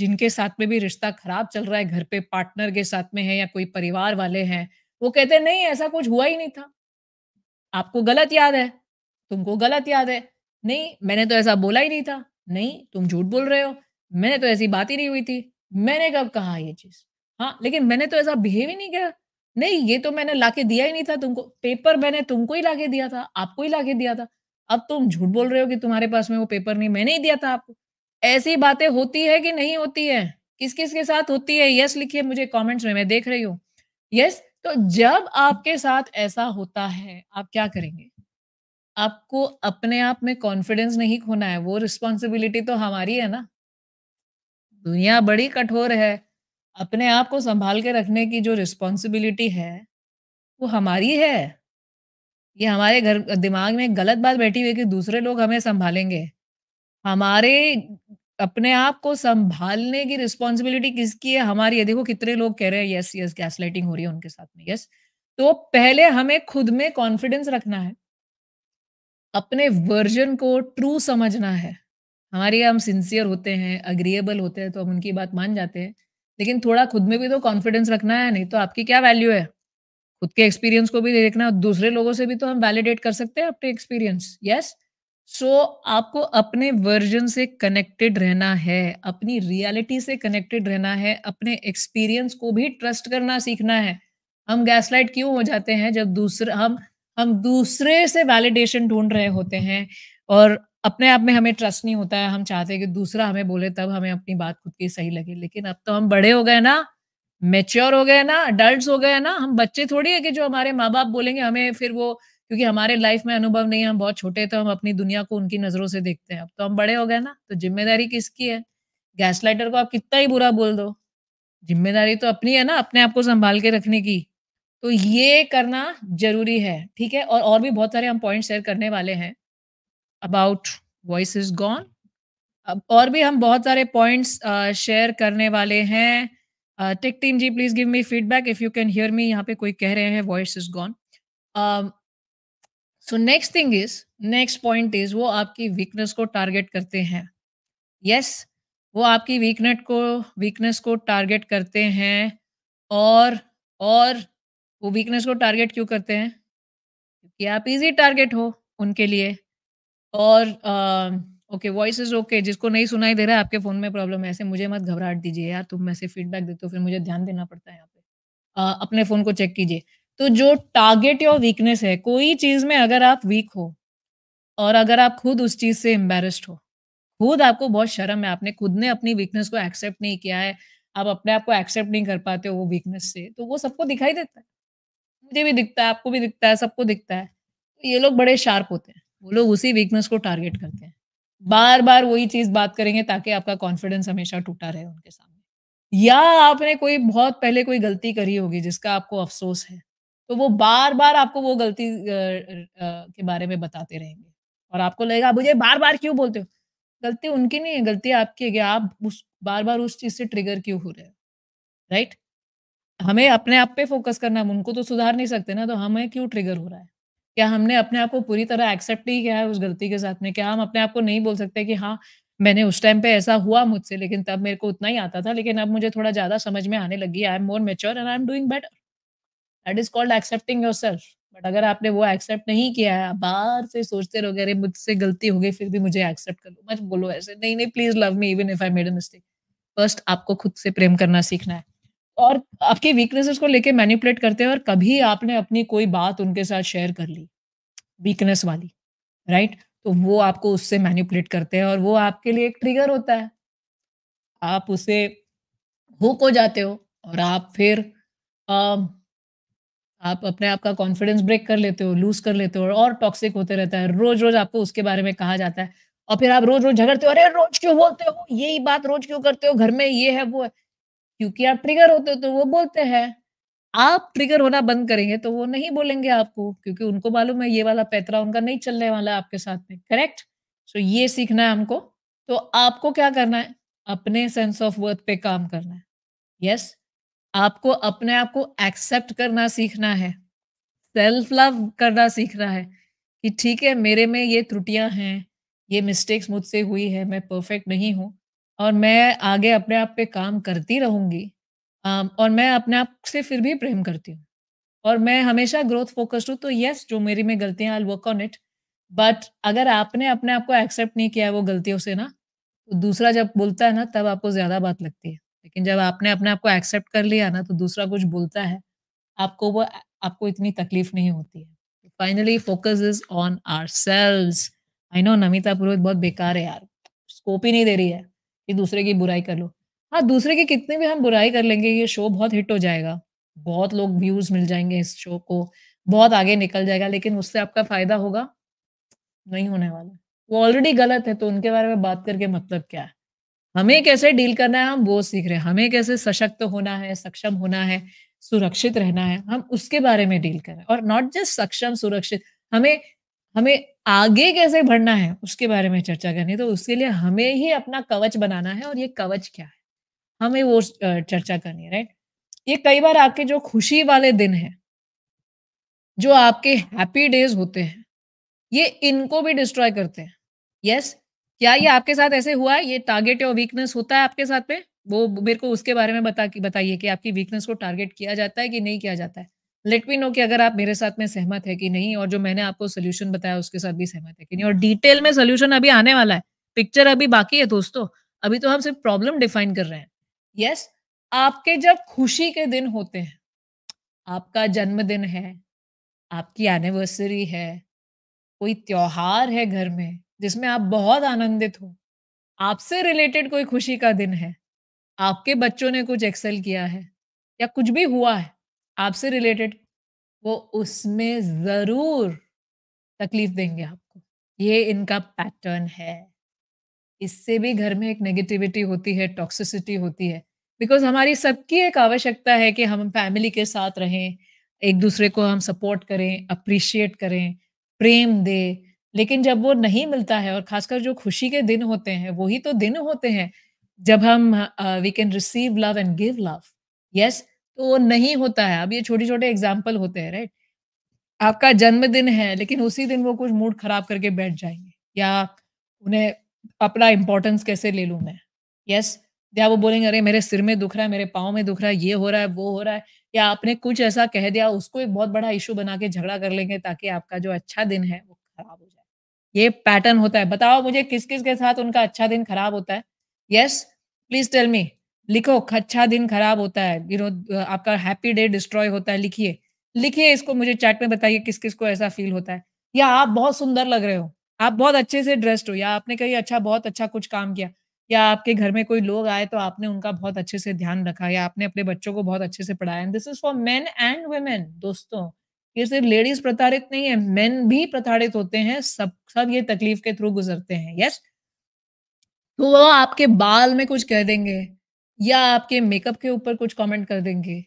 जिनके साथ में भी रिश्ता खराब चल रहा है घर पे पार्टनर के साथ में है या कोई परिवार वाले हैं वो कहते हैं नहीं ऐसा कुछ हुआ ही नहीं था आपको गलत याद है तुमको गलत याद है नहीं मैंने तो ऐसा बोला ही नहीं था नहीं तुम झूठ बोल रहे हो मैंने तो ऐसी बात ही नहीं हुई थी मैंने कब कहा ये चीज हाँ लेकिन मैंने तो ऐसा बिहेव ही नहीं किया नहीं ये तो मैंने लाके दिया ही नहीं था तुमको पेपर मैंने तुमको ही लाके दिया था आपको ही लाके दिया था अब तुम झूठ बोल रहे हो कि तुम्हारे पास में वो पेपर नहीं मैंने ही दिया था आपको ऐसी बातें होती है कि नहीं होती है किस किस के साथ होती है यस लिखिए मुझे कॉमेंट्स में मैं देख रही हूँ यस तो जब आपके साथ ऐसा होता है आप क्या करेंगे आपको अपने आप में कॉन्फिडेंस नहीं खोना है वो रिस्पॉन्सिबिलिटी तो हमारी है ना दुनिया बड़ी कठोर है अपने आप को संभाल के रखने की जो रिस्पॉन्सिबिलिटी है वो हमारी है ये हमारे घर दिमाग में गलत बात बैठी हुई है कि दूसरे लोग हमें संभालेंगे हमारे अपने आप को संभालने की रिस्पॉन्सिबिलिटी किसकी है हमारी है देखो कितने लोग कह रहे हैं यस यस गैस हो रही है उनके साथ में यस तो पहले हमें खुद में कॉन्फिडेंस रखना है अपने वर्जन को ट्रू समझना है हमारे हम सिंसियर होते हैं अग्रीएबल होते हैं तो हम उनकी बात मान जाते हैं लेकिन थोड़ा खुद में भी तो कॉन्फिडेंस रखना है नहीं तो आपकी क्या वैल्यू है खुद के एक्सपीरियंस को भी देखना दूसरे लोगों से भी तो हम वैलिडेट कर सकते हैं अपने एक्सपीरियंस यस सो आपको अपने वर्जन से कनेक्टेड रहना है अपनी रियलिटी से कनेक्टेड रहना है अपने एक्सपीरियंस को भी ट्रस्ट करना सीखना है हम गैसलाइट क्यों हो जाते हैं जब दूसरा हम हम दूसरे से वैलिडेशन ढूंढ रहे होते हैं और अपने आप में हमें ट्रस्ट नहीं होता है हम चाहते हैं कि दूसरा हमें बोले तब हमें अपनी बात खुद की सही लगे लेकिन अब तो हम बड़े हो गए ना मेच्योर हो गए ना अडल्ट हो गए ना हम बच्चे थोड़ी है कि जो हमारे माँ बाप बोलेंगे हमें फिर वो क्योंकि हमारे लाइफ में अनुभव नहीं है हम बहुत छोटे तो हम अपनी दुनिया को उनकी नजरों से देखते हैं अब तो हम बड़े हो गए ना तो जिम्मेदारी किसकी है गैस लाइटर को आप कितना ही बुरा बोल दो जिम्मेदारी तो अपनी है ना अपने आप को संभाल के रखने की तो ये करना जरूरी है ठीक है और और भी बहुत सारे हम पॉइंट शेयर करने वाले हैं अबाउट वॉइस इज गॉन अब और भी हम बहुत सारे पॉइंट्स शेयर करने वाले हैं tech team ji please give me feedback if you can hear me यहाँ पे कोई कह रहे हैं voice is gone so next thing is next point is वो आपकी वीकनेस को टारगेट करते हैं यस yes, वो आपकी वीकनेट को वीकनेस को टारगेट करते हैं और और वो वीकनेस को टारगेट क्यों करते हैं क्योंकि आप इजी टारगेट हो उनके लिए और ओके वॉइस इज ओके जिसको नहीं सुनाई दे रहा है आपके फ़ोन में प्रॉब्लम है ऐसे मुझे मत घबराहट दीजिए यार तुम ऐसे फीडबैक देते हो फिर मुझे ध्यान देना पड़ता है यहाँ पे अपने फ़ोन को चेक कीजिए तो जो टारगेट योर वीकनेस है कोई चीज़ में अगर आप वीक हो और अगर आप खुद उस चीज़ से एम्बेरस्ड हो खुद आपको बहुत शर्म है आपने खुद ने अपनी वीकनेस को एक्सेप्ट नहीं किया है आप अपने आप को एक्सेप्ट नहीं कर पाते हो वो वीकनेस से तो वो सबको दिखाई देता है मुझे भी दिखता है आपको भी दिखता है सबको दिखता है तो ये लोग बड़े शार्प होते हैं वो लोग उसी वीकनेस को टारगेट करते हैं बार बार वही चीज बात करेंगे ताकि आपका कॉन्फिडेंस हमेशा टूटा रहे उनके सामने या आपने कोई बहुत पहले कोई गलती करी होगी जिसका आपको अफसोस है तो वो बार बार आपको वो गलती के बारे में बताते रहेंगे और आपको लगेगा आप मुझे बार बार क्यों बोलते हो गलती उनकी नहीं है गलती आपकी है कि आप उस बार बार उस चीज से ट्रिगर क्यों हो रहे हो राइट हमें अपने आप पे फोकस करना है उनको तो सुधार नहीं सकते ना तो हमें क्यों ट्रिगर हो रहा है क्या हमने अपने आप को पूरी तरह एक्सेप्ट नहीं किया है उस गलती के साथ में क्या हम अपने आप को नहीं बोल सकते कि हाँ मैंने उस टाइम पे ऐसा हुआ मुझसे लेकिन तब मेरे को उतना ही आता था लेकिन अब मुझे थोड़ा ज्यादा समझ में आने लगी I am more mature and I am doing better that is called accepting yourself but अगर आपने वो एक्सेप्ट नहीं किया है बार से सोचते रहोगे अरे मुझसे गलती हो गई फिर भी मुझे एक्सेप्ट कर लो मत बोलो ऐसे नहीं नहीं please love me even if I made a mistake first आपको खुद से प्रेम करना सीखना है और आपके वीकनेसेस को लेके मैनिपुलेट करते हैं और कभी आपने अपनी कोई बात उनके साथ शेयर कर ली वीकनेस वाली राइट तो वो आपको उससे मैनिपुलेट करते हैं और वो आपके लिए एक ट्रिगर होता है आप उसे हुक हो जाते हो और आप फिर आ, आप अपने आप का कॉन्फिडेंस ब्रेक कर लेते हो लूज कर लेते हो और टॉक्सिक होते रहता है रोज रोज आपको उसके बारे में कहा जाता है और फिर आप रोज रोज झगड़ते हो अरे रोज क्यों बोलते हो यही बात रोज क्यों करते हो घर में ये है वो है क्योंकि आप ट्रिगर होते हो तो वो बोलते हैं आप ट्रिगर होना बंद करेंगे तो वो नहीं बोलेंगे आपको क्योंकि उनको मालूम है ये वाला पैतरा उनका नहीं चलने वाला आपके साथ में करेक्ट सो ये सीखना है हमको तो आपको क्या करना है अपने सेंस ऑफ वर्थ पे काम करना है यस yes, आपको अपने आप को एक्सेप्ट करना सीखना है सेल्फ लव करना सीखना है कि ठीक है मेरे में ये त्रुटियां हैं ये मिस्टेक्स मुझसे हुई है मैं परफेक्ट नहीं हूँ और मैं आगे अपने आप पे काम करती रहूँगी और मैं अपने आप से फिर भी प्रेम करती हूँ और मैं हमेशा ग्रोथ फोकस्ड हूँ तो यस जो मेरी में गलतियाँ I work on it but अगर आपने अपने आप को एक्सेप्ट नहीं किया है वो गलतियों से ना तो दूसरा जब बोलता है ना तब आपको ज़्यादा बात लगती है लेकिन जब आपने अपने आप को एक्सेप्ट कर लिया ना तो दूसरा कुछ बोलता है आपको वो आपको इतनी तकलीफ नहीं होती है finally focus is on ourselves I know Namita Purohit बहुत बेकार है यार स्कोप ही नहीं दे रही है कि दूसरे की बुराई कर लो हाँ दूसरे की कितने भी हम बुराई कर लेंगे ये शो बहुत हिट हो जाएगा बहुत लोग व्यूज मिल जाएंगे इस शो को बहुत आगे निकल जाएगा लेकिन उससे आपका फायदा होगा नहीं होने वाला वो ऑलरेडी गलत है तो उनके बारे में बात करके मतलब क्या है हमें कैसे डील करना है हम वो सीख रहे हैं हमें कैसे सशक्त होना है सक्षम होना है सुरक्षित रहना है हम उसके बारे में डील कर रहे हैं और नॉट जस्ट सक्षम सुरक्षित हमें हमें आगे कैसे बढ़ना है उसके बारे में चर्चा करनी तो उसके लिए हमें ही अपना कवच बनाना है और ये कवच क्या है हमें वो चर्चा करनी है राइट ये कई बार आपके जो खुशी वाले दिन है जो आपके हैप्पी डेज होते हैं ये इनको भी डिस्ट्रॉय करते हैं यस yes? क्या ये आपके साथ ऐसे हुआ है ये टारगेट और वीकनेस होता है आपके साथ में वो मेरे को उसके बारे में बता बताइए कि आपकी वीकनेस को टारगेट किया जाता है कि नहीं किया जाता है लेट मी नो कि अगर आप मेरे साथ में सहमत है कि नहीं और जो मैंने आपको सोल्यूशन बताया उसके साथ भी सहमत है कि नहीं और डिटेल में सोल्यूशन अभी आने वाला है पिक्चर अभी बाकी है दोस्तों अभी तो हम सिर्फ प्रॉब्लम डिफाइन कर रहे हैं यस yes, आपके जब खुशी के दिन होते हैं आपका जन्मदिन है आपकी एनिवर्सरी है कोई त्योहार है घर में जिसमें आप बहुत आनंदित हो आपसे रिलेटेड कोई खुशी का दिन है आपके बच्चों ने कुछ एक्सेल किया है या कुछ भी हुआ है आपसे रिलेटेड वो उसमें ज़रूर तकलीफ देंगे आपको ये इनका पैटर्न है इससे भी घर में एक नेगेटिविटी होती है टॉक्सिसिटी होती है बिकॉज हमारी सबकी एक आवश्यकता है कि हम फैमिली के साथ रहें एक दूसरे को हम सपोर्ट करें अप्रिशिएट करें प्रेम दे लेकिन जब वो नहीं मिलता है और खासकर जो खुशी के दिन होते हैं वही तो दिन होते हैं जब हम we can receive love and give love yes तो वो नहीं होता है अब ये छोटे छोटे एग्जाम्पल होते हैं राइट आपका जन्मदिन है लेकिन उसी दिन वो कुछ मूड खराब करके बैठ जाएंगे या उन्हें अपना इम्पोर्टेंस कैसे ले लूँ मैं यस या वो बोलेंगे अरे मेरे सिर में दुख रहा है मेरे पाँव में दुख रहा है ये हो रहा है वो हो रहा है या आपने कुछ ऐसा कह दिया उसको एक बहुत बड़ा इशू बना के झगड़ा कर लेंगे ताकि आपका जो अच्छा दिन है वो खराब हो जाए ये पैटर्न होता है बताओ मुझे किस किस के साथ उनका अच्छा दिन खराब होता है यस प्लीज टेल मी लिखो अच्छा दिन खराब होता है यू नो आपका हैप्पी डे डिस्ट्रॉय होता है लिखिए लिखिए इसको मुझे चैट में बताइए किस किस को ऐसा फील होता है या आप बहुत सुंदर लग रहे हो आप बहुत अच्छे से ड्रेस्ड हो या आपने कहीं अच्छा बहुत अच्छा कुछ काम किया या आपके घर में कोई लोग आए तो आपने उनका बहुत अच्छे से ध्यान रखा या आपने अपने बच्चों को बहुत अच्छे से पढ़ाया this is for men and women दोस्तों ये सिर्फ लेडीज प्रताड़ित नहीं है मेन भी प्रताड़ित होते हैं सब सब ये तकलीफ के थ्रू गुजरते हैं यस तो वो आपके बाल में कुछ कह देंगे या आपके मेकअप के ऊपर कुछ कमेंट कर देंगे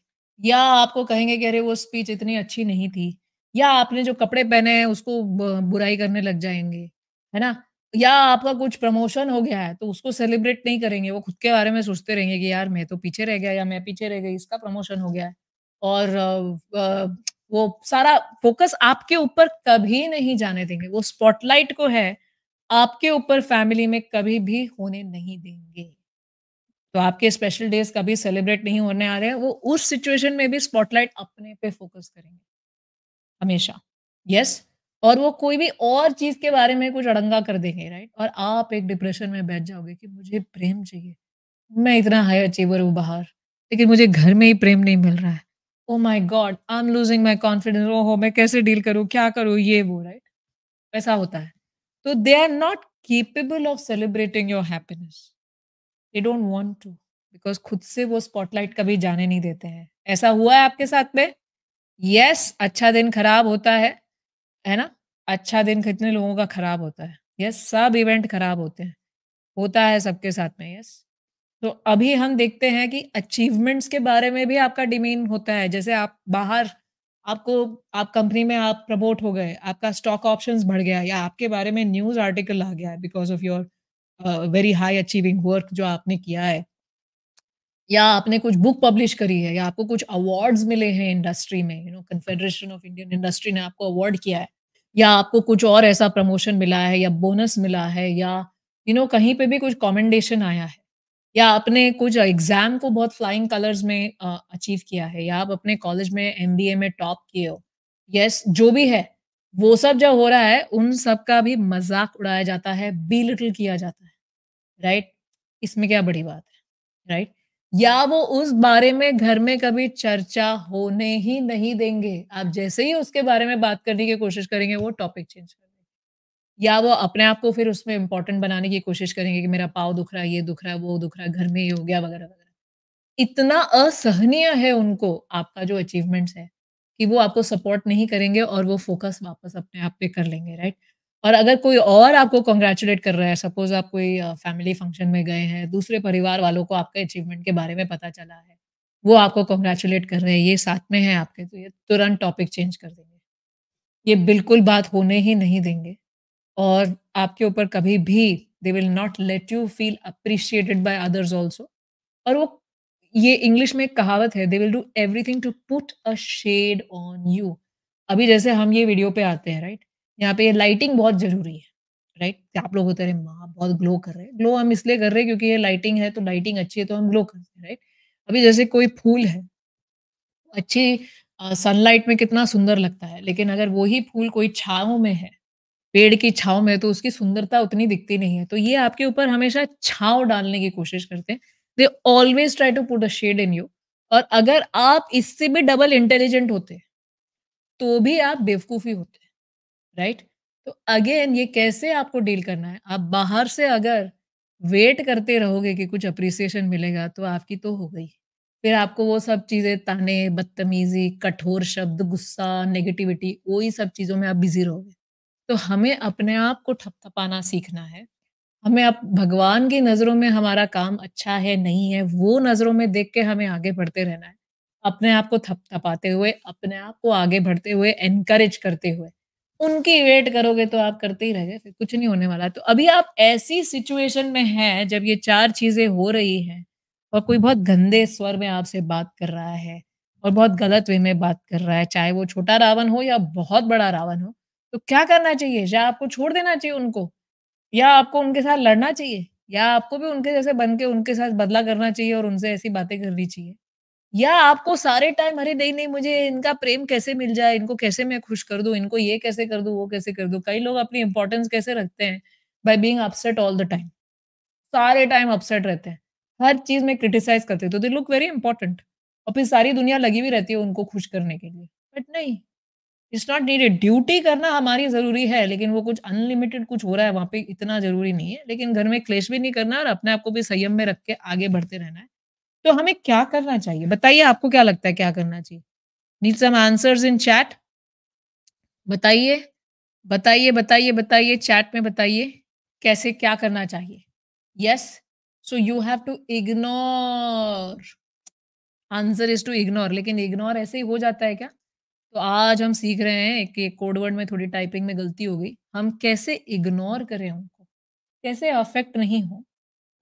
या आपको कहेंगे कि अरे वो स्पीच इतनी अच्छी नहीं थी या आपने जो कपड़े पहने हैं उसको बुराई करने लग जाएंगे है ना या आपका कुछ प्रमोशन हो गया है तो उसको सेलिब्रेट नहीं करेंगे वो खुद के बारे में सोचते रहेंगे कि यार मैं तो पीछे रह गया या मैं पीछे रह गई इसका प्रमोशन हो गया है और वो सारा फोकस आपके ऊपर कभी नहीं जाने देंगे वो स्पॉटलाइट को है आपके ऊपर फैमिली में कभी भी होने नहीं देंगे तो आपके स्पेशल डेज कभी सेलिब्रेट नहीं होने आ रहे हैं वो उस सिचुएशन में भी स्पॉटलाइट अपने पे फोकस करेंगे हमेशा यस yes? और वो कोई भी और चीज के बारे में कुछ अड़ंगा कर देंगे राइट और आप एक डिप्रेशन में बैठ जाओगे कि मुझे प्रेम चाहिए मैं इतना हाई अचीवर हूँ बाहर लेकिन मुझे घर में ही प्रेम नहीं मिल रहा है oh my God I am losing my confidence ओ हो मैं कैसे डील करूँ क्या करूँ ये वो राइट right? ऐसा होता है तो they are not capable of celebrating your happiness they don't want to because खुद से वो स्पॉटलाइट कभी जाने नहीं देते हैं ऐसा हुआ है आपके साथ में यस yes, अच्छा दिन खराब होता है है ना अच्छा दिन कितने लोगों का खराब होता है यस yes, सब इवेंट खराब होते हैं होता है सबके साथ में यस yes. तो अभी हम देखते हैं कि अचीवमेंट्स के बारे में भी आपका डिमीन होता है जैसे आप बाहर आपको आप कंपनी में आप प्रमोट हो गए आपका स्टॉक ऑप्शंस बढ़ गया या आपके बारे में न्यूज आर्टिकल आ गया है because of your very high achieving work जो आपने किया है या आपने कुछ बुक पब्लिश करी है या आपको कुछ अवार्ड्स मिले हैं इंडस्ट्री में you know confederation of Indian industry ने आपको अवार्ड किया है या आपको कुछ और ऐसा प्रमोशन मिला है या बोनस मिला है या यू you नो know, कहीं पे भी कुछ कॉमेंडेशन आया है या आपने कुछ एग्जाम को बहुत फ्लाइंग कलर्स में अचीव किया है या आप अपने कॉलेज में एम में टॉप किए हो यस yes, जो भी है वो सब जो हो रहा है उन सब का भी मजाक उड़ाया जाता है बी लिटिल किया जाता है राइट इसमें क्या बड़ी बात है राइट या वो उस बारे में घर में कभी चर्चा होने ही नहीं देंगे आप जैसे ही उसके बारे में बात करने की कोशिश करेंगे वो टॉपिक चेंज कर देंगे या वो अपने आप को फिर उसमें इंपॉर्टेंट बनाने की कोशिश करेंगे कि मेरा पाव दुख रहा है ये दुख रहा है वो दुख रहा है घर में ये हो गया वगैरह वगैरह इतना असहनीय है उनको आपका जो अचीवमेंट्स है कि वो आपको सपोर्ट नहीं करेंगे और वो फोकस वापस अपने आप पे कर लेंगे राइट और अगर कोई और आपको कॉन्ग्रेचुलेट कर रहा है सपोज आप कोई फैमिली फंक्शन में गए हैं दूसरे परिवार वालों को आपके अचीवमेंट के बारे में पता चला है वो आपको कॉन्ग्रेचुलेट कर रहे हैं ये साथ में है आपके तो ये तुरंत टॉपिक चेंज कर देंगे ये बिल्कुल बात होने ही नहीं देंगे और आपके ऊपर कभी भी they will not let you feel appreciated by others also और वो ये इंग्लिश में एक कहावत है they will do everything to put a shade on you अभी जैसे हम ये वीडियो पे आते हैं राइट यहाँ पे लाइटिंग बहुत जरूरी है राइट आप लोग होते रहे माँ बहुत ग्लो कर रहे हैं ग्लो हम इसलिए कर रहे हैं क्योंकि ये लाइटिंग है तो लाइटिंग अच्छी है तो हम ग्लो करते हैं राइट अभी जैसे कोई फूल है अच्छी सनलाइट में कितना सुंदर लगता है लेकिन अगर वही फूल कोई छाव में है पेड़ की छाव में तो उसकी सुंदरता उतनी दिखती नहीं है तो ये आपके ऊपर हमेशा छाव डालने की कोशिश करते हैं they always try to put a shade in you और अगर आप इससे भी डबल इंटेलिजेंट होते तो भी आप बेवकूफ़ी होते राइट तो अगेन ये कैसे आपको डील करना है आप बाहर से अगर वेट करते रहोगे कि कुछ अप्रिसिएशन मिलेगा तो आपकी तो हो गई फिर आपको वो सब चीज़ें ताने बदतमीजी कठोर शब्द गुस्सा नेगेटिविटी वो ही सब चीज़ों में आप बिजी रहोगे तो हमें अपने आप को ठपथपाना सीखना है हमें आप भगवान की नज़रों में हमारा काम अच्छा है नहीं है वो नज़रों में देख के हमें आगे बढ़ते रहना है अपने आप को थपथपाते हुए अपने आप को आगे बढ़ते हुए एनकरेज करते हुए उनकी वेट करोगे तो आप करते ही रह गए फिर कुछ नहीं होने वाला तो अभी आप ऐसी सिचुएशन में हैं जब ये चार चीजें हो रही हैं और कोई बहुत गंदे स्वर में आपसे बात कर रहा है और बहुत गलत वे में बात कर रहा है चाहे वो छोटा रावण हो या बहुत बड़ा रावण हो तो क्या करना चाहिए या आपको छोड़ देना चाहिए उनको या आपको उनके साथ लड़ना चाहिए या आपको भी उनके जैसे बन के उनके साथ बदला करना चाहिए और उनसे ऐसी बातें करनी चाहिए या आपको सारे टाइम अरे नहीं नहीं मुझे इनका प्रेम कैसे मिल जाए इनको कैसे मैं खुश कर दू इनको ये कैसे कर दू वो कैसे कर दू कई लोग अपनी इंपॉर्टेंस कैसे रखते हैं by being upset all the time सारे टाइम अपसेट रहते हैं हर चीज में क्रिटिसाइज करते हैं तो दे लुक वेरी इंपॉर्टेंट और फिर सारी दुनिया लगी हुई रहती है उनको खुश करने के लिए बट नहीं इट्स नॉट नीडेड ड्यूटी करना हमारी जरूरी है लेकिन वो कुछ अनलिमिटेड कुछ हो रहा है वहां पे इतना जरूरी नहीं है लेकिन घर में क्लेश भी नहीं करना और अपने आप को भी संयम में रख के आगे बढ़ते रहना है तो हमें क्या करना चाहिए बताइए आपको क्या लगता है क्या करना चाहिए need some answers in chat बताइए बताइए बताइए बताइए चैट में बताइए कैसे क्या करना चाहिए yes so you have to ignore answer is to ignore लेकिन इग्नोर ऐसे ही हो जाता है क्या तो आज हम सीख रहे हैं कि कोडवर्ड में थोड़ी टाइपिंग में गलती हो गई हम कैसे इग्नोर करें उनको कैसे अफेक्ट नहीं हो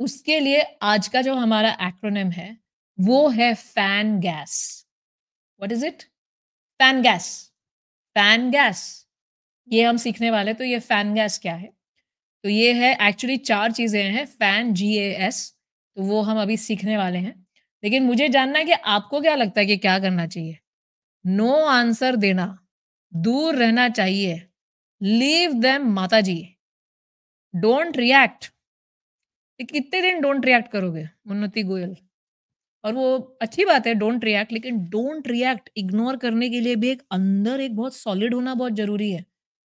उसके लिए आज का जो हमारा एक्रोनिम है वो है fan gas what is it fan gas fan gas ये हम सीखने वाले तो ये फैन गैस क्या है तो ये है एक्चुअली चार चीज़ें हैं फैन जी ए एस तो वो हम अभी सीखने वाले हैं लेकिन मुझे जानना है कि आपको क्या लगता है कि क्या करना चाहिए नो no आंसर देना दूर रहना चाहिए लीव देम माता जी डोंट रिएक्ट कितने दिन डोंट रिएक्ट करोगे उन्नति गोयल और वो अच्छी बात है डोंट रिएक्ट लेकिन डोंट रिएक्ट इग्नोर करने के लिए भी एक अंदर एक बहुत सॉलिड होना बहुत जरूरी है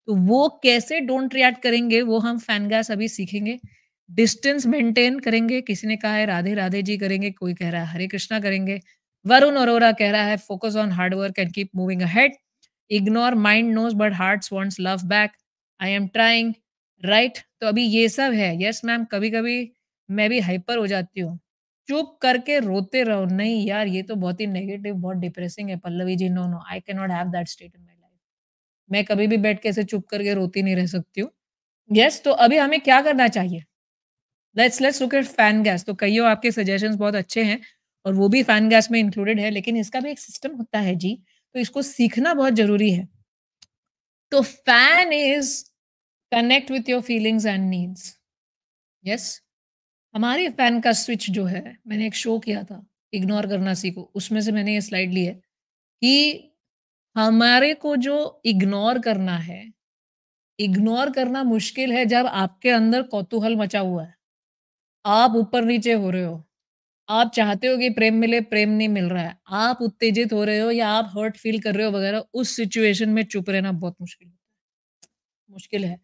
तो वो कैसे डोंट रिएक्ट करेंगे वो हम फैन गैस अभी सीखेंगे डिस्टेंस मेंटेन करेंगे किसी ने कहा है राधे राधे जी करेंगे कोई कह रहा है हरे कृष्णा करेंगे वरुण अरोरा कह रहा है focus on hard work and keep moving ahead ignore mind knows but heart wants love back I am trying right तो अभी ये सब है यस yes, मैम कभी कभी मैं भी हाइपर हो जाती हूँ चुप करके रोते रहो नहीं यार ये तो बहुत ही नेगेटिव बहुत डिप्रेसिंग है Pallavi ji no no I can not have that state in my life मैं कभी भी बैठ के ऐसे चुप करके रोती नहीं रह सकती हूँ यस yes, तो अभी हमें क्या करना चाहिए let's let's look at fan gas तो कई आपके सजेशंस बहुत अच्छे हैं और वो भी फैन गैस में इंक्लूडेड है लेकिन इसका भी एक सिस्टम होता है जी तो इसको सीखना बहुत जरूरी है तो fan is connect with your feelings and needs yes हमारे फैन का स्विच जो है मैंने एक शो किया था इग्नोर करना सीखो उसमें से मैंने ये स्लाइड ली है कि हमारे को जो इग्नोर करना है इग्नोर करना मुश्किल है जब आपके अंदर कौतूहल मचा हुआ है आप ऊपर नीचे हो रहे हो आप चाहते हो कि प्रेम मिले प्रेम नहीं मिल रहा है आप उत्तेजित हो रहे हो या आप हर्ट फील कर रहे हो वगैरह उस सिचुएशन में चुप रहना बहुत मुश्किल होता है मुश्किल है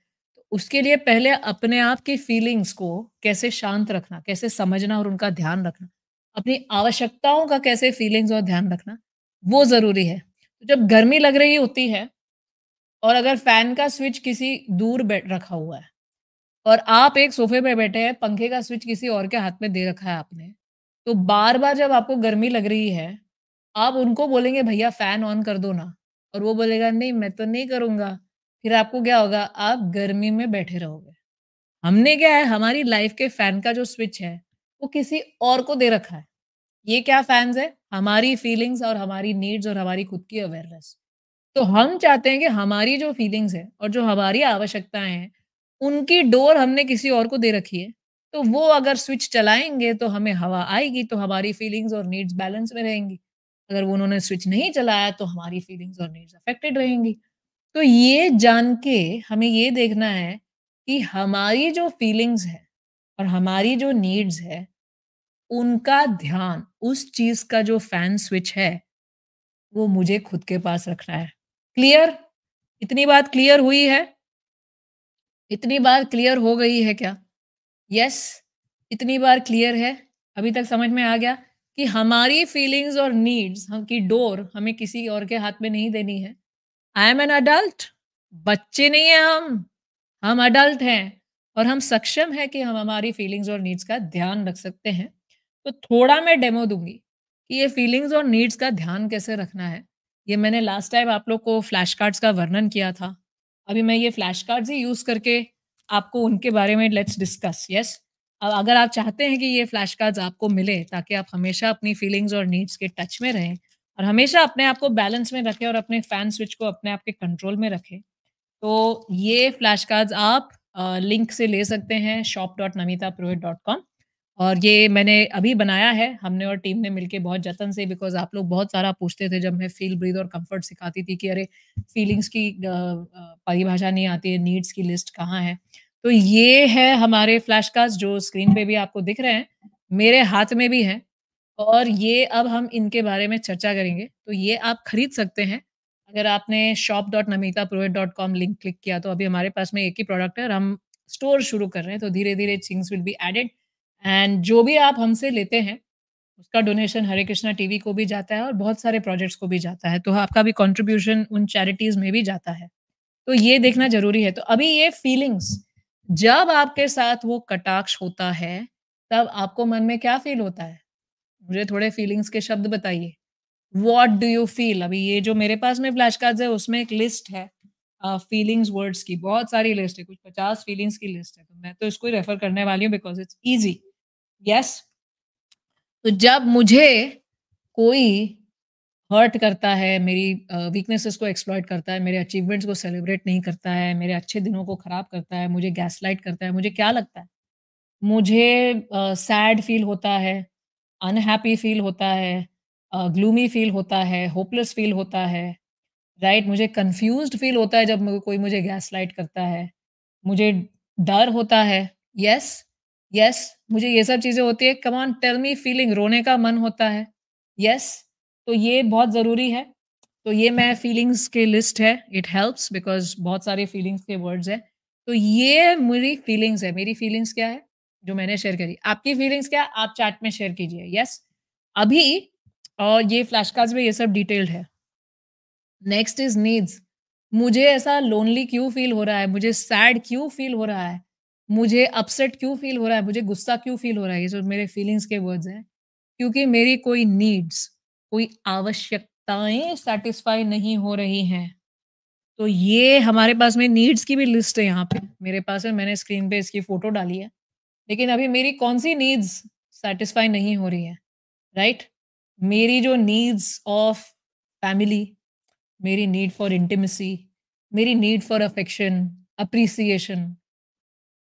उसके लिए पहले अपने आप की फीलिंग्स को कैसे शांत रखना कैसे समझना और उनका ध्यान रखना अपनी आवश्यकताओं का कैसे फीलिंग्स और ध्यान रखना वो ज़रूरी है तो जब गर्मी लग रही होती है और अगर फैन का स्विच किसी दूर बैठ रखा हुआ है और आप एक सोफे पर बैठे हैं पंखे का स्विच किसी और के हाथ में दे रखा है आपने तो बार बार जब आपको गर्मी लग रही है आप उनको बोलेंगे भैया फैन ऑन कर दो ना और वो बोलेगा नहीं मैं तो नहीं करूँगा फिर आपको क्या होगा आप गर्मी में बैठे रहोगे हमने क्या है हमारी लाइफ के फैन का जो स्विच है वो किसी और को दे रखा है ये क्या फैंस है हमारी फीलिंग्स और हमारी नीड्स और हमारी खुद की अवेयरनेस तो हम चाहते हैं कि हमारी जो फीलिंग्स है और जो हमारी आवश्यकताएं हैं उनकी डोर हमने किसी और को दे रखी है तो वो अगर स्विच चलाएंगे तो हमें हवा आएगी तो हमारी फीलिंग्स और नीड्स बैलेंस में रहेंगी अगर वो उन्होंने स्विच नहीं चलाया तो हमारी फीलिंग्स और नीड्स अफेक्टेड रहेंगी तो ये जान के हमें ये देखना है कि हमारी जो फीलिंग्स है और हमारी जो नीड्स है उनका ध्यान उस चीज का जो फैन स्विच है वो मुझे खुद के पास रखना है क्लियर इतनी बात क्लियर हुई है इतनी बार क्लियर हो गई है क्या यस yes, इतनी बार क्लियर है अभी तक समझ में आ गया कि हमारी फीलिंग्स और नीड्स हम हाँ, की डोर हमें किसी और के हाथ में नहीं देनी है आई एम एन अडल्ट बच्चे नहीं है हम हम अडल्ट हैं और हम सक्षम है कि हम हमारी फीलिंग्स और नीड्स का ध्यान रख सकते हैं तो थोड़ा मैं डेमो दूंगी कि ये फीलिंग्स और नीड्स का ध्यान कैसे रखना है ये मैंने लास्ट टाइम आप लोग को फ्लैश कार्ड्स का वर्णन किया था अभी मैं ये फ्लैश कार्ड्स ही यूज़ करके आपको उनके बारे में लेट्स डिस्कस यस अब अगर आप चाहते हैं कि ये फ्लैश कार्ड्स आपको मिले ताकि आप हमेशा अपनी फीलिंग्स और नीड्स के टच में रहें और हमेशा अपने आप को बैलेंस में रखें और अपने फैन स्विच को अपने आप के कंट्रोल में रखें तो ये फ्लैश कार्ड्स आप आ, लिंक से ले सकते हैं shop dot Namita Purohit dot com और ये मैंने अभी बनाया है हमने और टीम ने मिलके बहुत जतन से बिकॉज आप लोग बहुत सारा पूछते थे जब मैं फील ब्रीद और कंफर्ट सिखाती थी कि अरे फीलिंग्स की परिभाषा नहीं आती है नीड्स की लिस्ट कहाँ है तो ये है हमारे फ्लैश कार्ड जो स्क्रीन पे भी आपको दिख रहे हैं मेरे हाथ में भी है और ये अब हम इनके बारे में चर्चा करेंगे तो ये आप खरीद सकते हैं अगर आपने shop dot Namita probate dot com link click किया तो अभी हमारे पास में एक ही प्रोडक्ट है और हम स्टोर शुरू कर रहे हैं तो धीरे धीरे things will be added and जो भी आप हमसे लेते हैं उसका डोनेशन हरे कृष्णा टीवी को भी जाता है और बहुत सारे प्रोजेक्ट्स को भी जाता है तो आपका भी कॉन्ट्रीब्यूशन उन चैरिटीज में भी जाता है तो ये देखना जरूरी है तो अभी ये फीलिंग्स जब आपके साथ वो कटाक्ष होता है तब आपको मन में क्या फील होता है मुझे थोड़े फीलिंग्स के शब्द बताइए वॉट डू यू फील अभी ये जो मेरे पास में फ्लैश कार्ड है उसमें एक लिस्ट है फीलिंग्स uh, वर्ड्स की बहुत सारी लिस्ट है कुछ पचास फीलिंग्स की लिस्ट है तो मैं तो इसको ही रेफर करने वाली हूँ बिकॉज इट्स ईजी यस तो जब मुझे कोई हर्ट करता है मेरी वीकनेसेस uh, को एक्सप्लॉयट करता है मेरे अचीवमेंट्स को सेलिब्रेट नहीं करता है मेरे अच्छे दिनों को ख़राब करता है मुझे गैसलाइट करता है मुझे क्या लगता है मुझे सैड uh, फील होता है अनहैप्पी फील होता है ग्लूमी फील होता है होपलेस फील होता है राइट right? मुझे कंफ्यूज फील होता है जब कोई मुझे गैस लाइट करता है मुझे डर होता है यस yes, यस yes, मुझे ये सब चीज़ें होती है कमान टेल मी फीलिंग रोने का मन होता है यस yes, तो ये बहुत ज़रूरी है तो ये मैं फीलिंग्स के लिस्ट है इट हेल्प्स बिकॉज बहुत सारे फीलिंग्स के वर्ड्स हैं तो ये मेरी फीलिंग्स है मेरी फीलिंग्स क्या है जो मैंने शेयर करी आपकी फीलिंग्स क्या आप चैट में शेयर कीजिए यस अभी और ये फ्लैश कार्ड में ये सब डिटेल्ड है नेक्स्ट इज नीड्स मुझे ऐसा लोनली क्यों फील हो रहा है मुझे सैड क्यों फील हो रहा है मुझे अपसेट क्यों फील हो रहा है मुझे गुस्सा क्यों फील हो रहा है ये सब मेरे फीलिंग्स के वर्ड्स हैं क्योंकि मेरी कोई नीड्स कोई आवश्यकताएं सेटिस्फाई नहीं हो रही हैं तो ये हमारे पास में नीड्स की भी लिस्ट है यहाँ पे मेरे पास है मैंने स्क्रीन पे इसकी फोटो डाली है लेकिन अभी मेरी कौन सी नीड्स सेटिस्फाई नहीं हो रही है राइट right? मेरी जो नीड्स ऑफ फैमिली मेरी नीड फॉर इंटीमेसी मेरी need for affection appreciation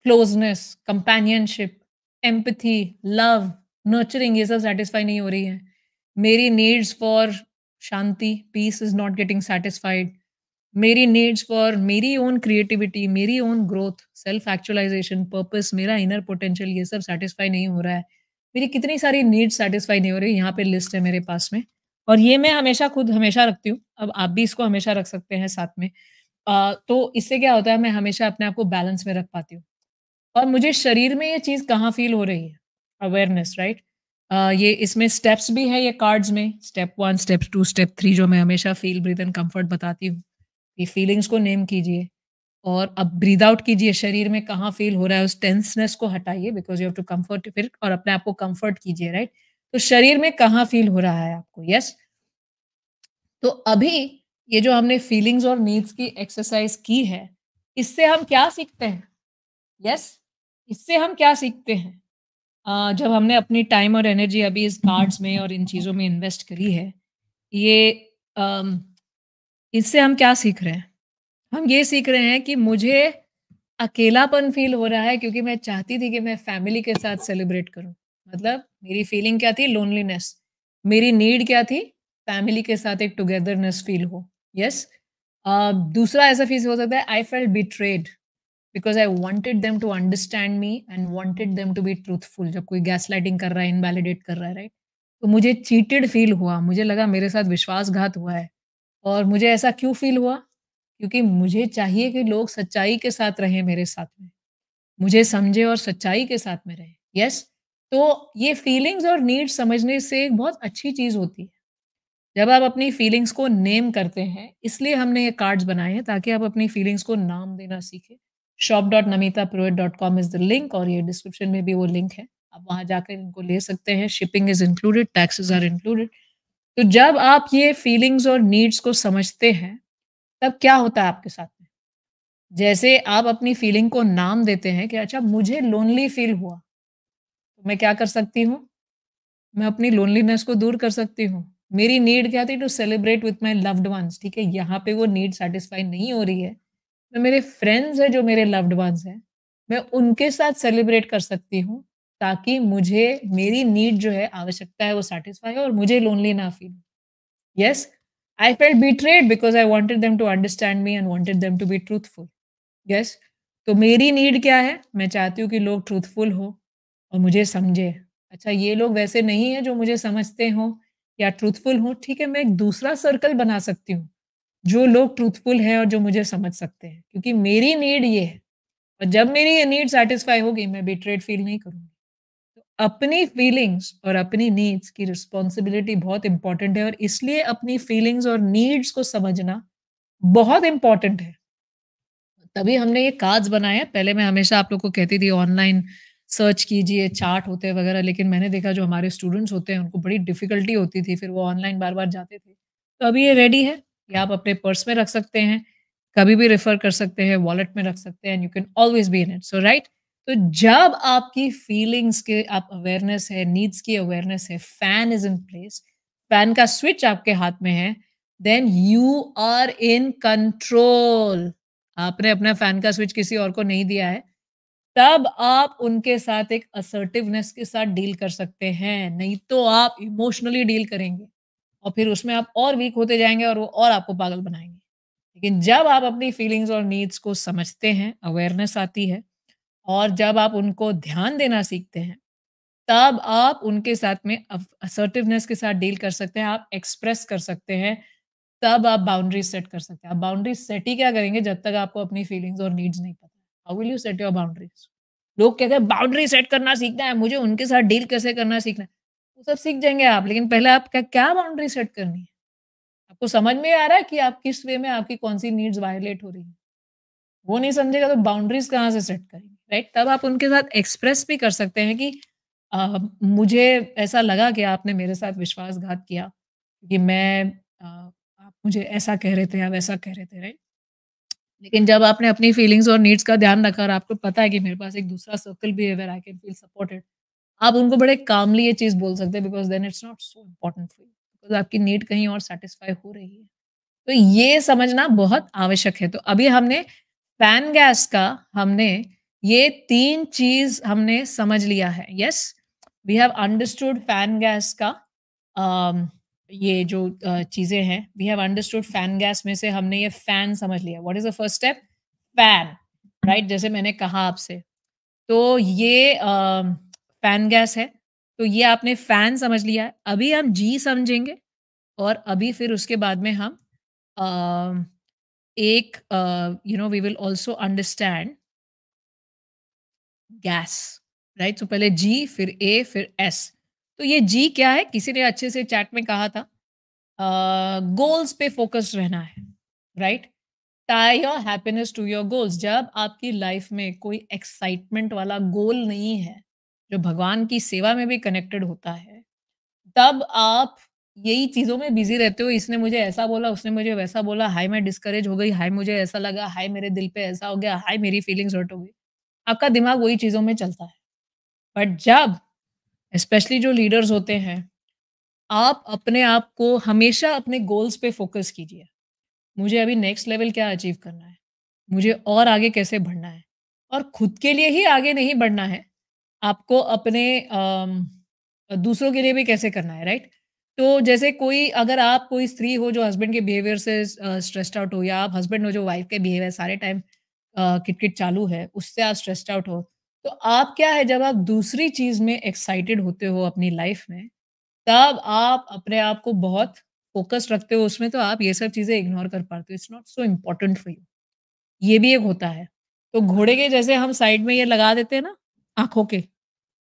closeness companionship empathy love nurturing ये सब सेटिस्फाई नहीं हो रही है मेरी नीड्स फॉर शांति peace is not getting satisfied मेरी नीड्स फॉर मेरी ओन क्रिएटिविटी मेरी own growth self actualization purpose मेरा इनर पोटेंशियल ये सब सेटिस्फाई नहीं हो रहा है मेरी कितनी सारी नीड्स सेटिस्फाई नहीं हो रही यहाँ पे लिस्ट है मेरे पास में और ये मैं हमेशा खुद हमेशा रखती हूँ अब आप भी इसको हमेशा रख सकते हैं साथ में आ, तो इससे क्या होता है मैं हमेशा अपने आप को बैलेंस में रख पाती हूँ और मुझे शरीर में ये चीज़ कहाँ फील हो रही है अवेयरनेस राइट right? Uh, ये इसमें स्टेप्स भी है ये कार्ड्स में step one step two step three जो मैं हमेशा फील ब्रीथ एंड कंफर्ट बताती हूँ ये फीलिंग्स को नेम कीजिए और अब ब्रीद आउट कीजिए शरीर में कहाँ फील हो रहा है उस टेंसनेस को हटाइए because you have to comfort फिर और अपने आप को कम्फर्ट कीजिए राइट तो शरीर में कहाँ फील हो रहा है आपको यस yes? तो अभी ये जो हमने फीलिंग्स और नीड्स की एक्सरसाइज की है इससे हम क्या सीखते हैं यस yes? इससे हम क्या सीखते हैं uh, जब हमने अपनी टाइम और एनर्जी अभी इस कार्ड्स में और इन चीज़ों में इन्वेस्ट करी है ये um, इससे हम क्या सीख रहे हैं हम ये सीख रहे हैं कि मुझे अकेलापन फील हो रहा है क्योंकि मैं चाहती थी कि मैं फैमिली के साथ सेलिब्रेट करूं मतलब मेरी फीलिंग क्या थी लोनलीनेस मेरी नीड क्या थी फैमिली के साथ एक टुगेदरनेस फील हो यस yes? uh, दूसरा ऐसा फील हो सकता है I felt betrayed because I wanted them to understand me and wanted them to be truthful जब कोई गैस लाइटिंग कर रहा है इनवेलिडेट कर रहा है राइट तो मुझे चीटेड फील हुआ मुझे लगा मेरे साथ विश्वासघात हुआ है और मुझे ऐसा क्यों फील हुआ क्योंकि मुझे चाहिए कि लोग सच्चाई के साथ रहें मेरे साथ में मुझे समझे और सच्चाई के साथ में रहें यस yes? तो ये फीलिंग्स और नीड्स समझने से एक बहुत अच्छी चीज़ होती है जब आप अपनी फीलिंग्स को नेम करते हैं इसलिए हमने ये कार्ड्स बनाए हैं ताकि आप अपनी फीलिंग्स को नाम देना सीखें shop dot Namita probate dot com is the link और ये डिस्क्रिप्शन में भी वो लिंक है आप वहाँ जाकर इनको ले सकते हैं shipping is included taxes are included तो जब आप ये फीलिंग्स और नीड्स को समझते हैं तब क्या होता है आपके साथ में जैसे आप अपनी फीलिंग को नाम देते हैं कि अच्छा मुझे लोनली फील हुआ तो मैं क्या कर सकती हूँ मैं अपनी लोनलीनेस को दूर कर सकती हूँ मेरी नीड क्या थी to celebrate with my loved ones ठीक है यहाँ पे वो नीड सेटिस्फाई नहीं हो रही है मैं तो मेरे फ्रेंड्स हैं जो मेरे लव्ड वंस हैं मैं उनके साथ सेलिब्रेट कर सकती हूँ ताकि मुझे मेरी नीड जो है आवश्यकता है वो सेटिस्फाई हो और मुझे लोनली ना feel yes I felt betrayed because I wanted them to understand me and wanted them to be truthful yes तो मेरी नीड क्या है मैं चाहती हूँ कि लोग ट्रूथफुल हो और मुझे समझे अच्छा ये लोग वैसे नहीं है जो मुझे समझते हों या ट्रूथफुल हो ठीक है मैं एक दूसरा सर्कल बना सकती हूँ जो लोग ट्रूथफुल हैं और जो मुझे समझ सकते हैं क्योंकि मेरी नीड ये है और जब मेरी ये नीड सेटिस्फाई होगी मैं बिट्रेड फील नहीं करूँगी अपनी फीलिंग्स और अपनी नीड्स की रिस्पॉन्सिबिलिटी बहुत इंपॉर्टेंट है और इसलिए अपनी फीलिंग्स और नीड्स को समझना बहुत इंपॉर्टेंट है तभी हमने ये कार्ड्स बनाए हैं पहले मैं हमेशा आप लोग को कहती थी ऑनलाइन सर्च कीजिए चार्ट होते हैं वगैरह लेकिन मैंने देखा जो हमारे स्टूडेंट्स होते हैं उनको बड़ी डिफिकल्टी होती थी फिर वो ऑनलाइन बार बार जाते थे तो अभी ये रेडी है ये आप अपने पर्स में रख सकते हैं कभी भी रेफर कर सकते हैं वॉलेट में रख सकते हैं and you can always be in it so right तो जब आपकी फीलिंग्स के आप अवेयरनेस है नीड्स की अवेयरनेस है fan is in place fan का स्विच आपके हाथ में है then you are in control आपने अपना फैन का स्विच किसी और को नहीं दिया है तब आप उनके साथ एक असर्टिवनेस के साथ डील कर सकते हैं नहीं तो आप इमोशनली डील करेंगे और फिर उसमें आप और वीक होते जाएंगे और वो और आपको पागल बनाएंगे लेकिन जब आप अपनी फीलिंग्स और नीड्स को समझते हैं अवेयरनेस आती है और जब आप उनको ध्यान देना सीखते हैं तब आप उनके साथ में असर्टिवनेस के साथ डील कर सकते हैं आप एक्सप्रेस कर सकते हैं तब आप बाउंड्री सेट कर सकते हैं आप बाउंड्री सेट ही क्या करेंगे जब तक आपको अपनी फीलिंग्स और नीड्स नहीं पता how will you set your boundaries लोग कहते हैं बाउंड्री सेट करना सीखना है मुझे उनके साथ डील कैसे करना सीखना है वो सब सीख जाएंगे आप लेकिन पहले आप क्या क्या बाउंड्री सेट करनी है आपको समझ में आ रहा है कि आप किस वे में आपकी कौन सी नीड्स वायोलेट हो रही है वो नहीं समझेगा तो बाउंड्रीज कहाँ से सेट करेंगे राइट तब आप उनके साथ एक्सप्रेस भी कर सकते हैं कि आ, मुझे ऐसा लगा कि आपने मेरे साथ विश्वासघात किया क्योंकि मैं आ, आप मुझे ऐसा कह रहे थे या वैसा कह रहे थे राइट लेकिन जब आपने अपनी फीलिंग्स और नीड्स का ध्यान रखा और आपको पता है कि मेरे पास एक दूसरा सर्कल भी है where I can feel supported आप उनको बड़े कामली ये चीज़ बोल सकते हैं because then it's not so important for you because आपकी नीड कहीं और सेटिस्फाई हो रही है तो ये समझना बहुत आवश्यक है तो अभी हमने फैन गैस का हमने ये तीन चीज हमने समझ लिया है yes we have understood fan gas का um, ये जो uh, चीजें हैं we have understood fan gas में से हमने ये फैन समझ लिया what is the first step fan right जैसे मैंने कहा आपसे तो ये फैन uh, गैस है तो ये आपने फैन समझ लिया है अभी हम जी समझेंगे और अभी फिर उसके बाद में हम uh, एक you know we will also understand gas right so पहले जी फिर ए फिर एस तो ये जी क्या है किसी ने अच्छे से चैट में कहा था गोल्स uh, पे फोकस रहना है right tie your happiness to your goals जब आपकी लाइफ में कोई एक्साइटमेंट वाला गोल नहीं है जो भगवान की सेवा में भी कनेक्टेड होता है तब आप यही चीज़ों में बिजी रहते हो इसने मुझे ऐसा बोला उसने मुझे वैसा बोला हाय मैं डिस्करेज हो गई हाय मुझे ऐसा लगा हाय मेरे दिल पे ऐसा हो गया हाय मेरी फीलिंग्स हर्ट हो गई आपका दिमाग वही चीज़ों में चलता है बट जब स्पेशली जो लीडर्स होते हैं आप अपने आप को हमेशा अपने गोल्स पे फोकस कीजिए मुझे अभी नेक्स्ट लेवल क्या अचीव करना है मुझे और आगे कैसे बढ़ना है और खुद के लिए ही आगे नहीं बढ़ना है आपको अपने दूसरों के लिए भी कैसे करना है राइट तो जैसे कोई अगर आप कोई स्त्री हो जो हस्बैंड के बिहेवियर से स्ट्रेस्ड आउट हो या आप हस्बैंड हो जो वाइफ के बिहेवियर सारे टाइम किटकिट चालू है उससे आप स्ट्रेस्ड आउट हो तो आप क्या है जब आप दूसरी चीज में एक्साइटेड होते हो अपनी लाइफ में तब आप अपने आप को बहुत फोकस रखते हो उसमें तो आप ये सब चीजें इग्नोर कर पाते हो it's not so important for you ये भी एक होता है तो घोड़े के जैसे हम साइड में ये लगा देते हैं ना आंखों के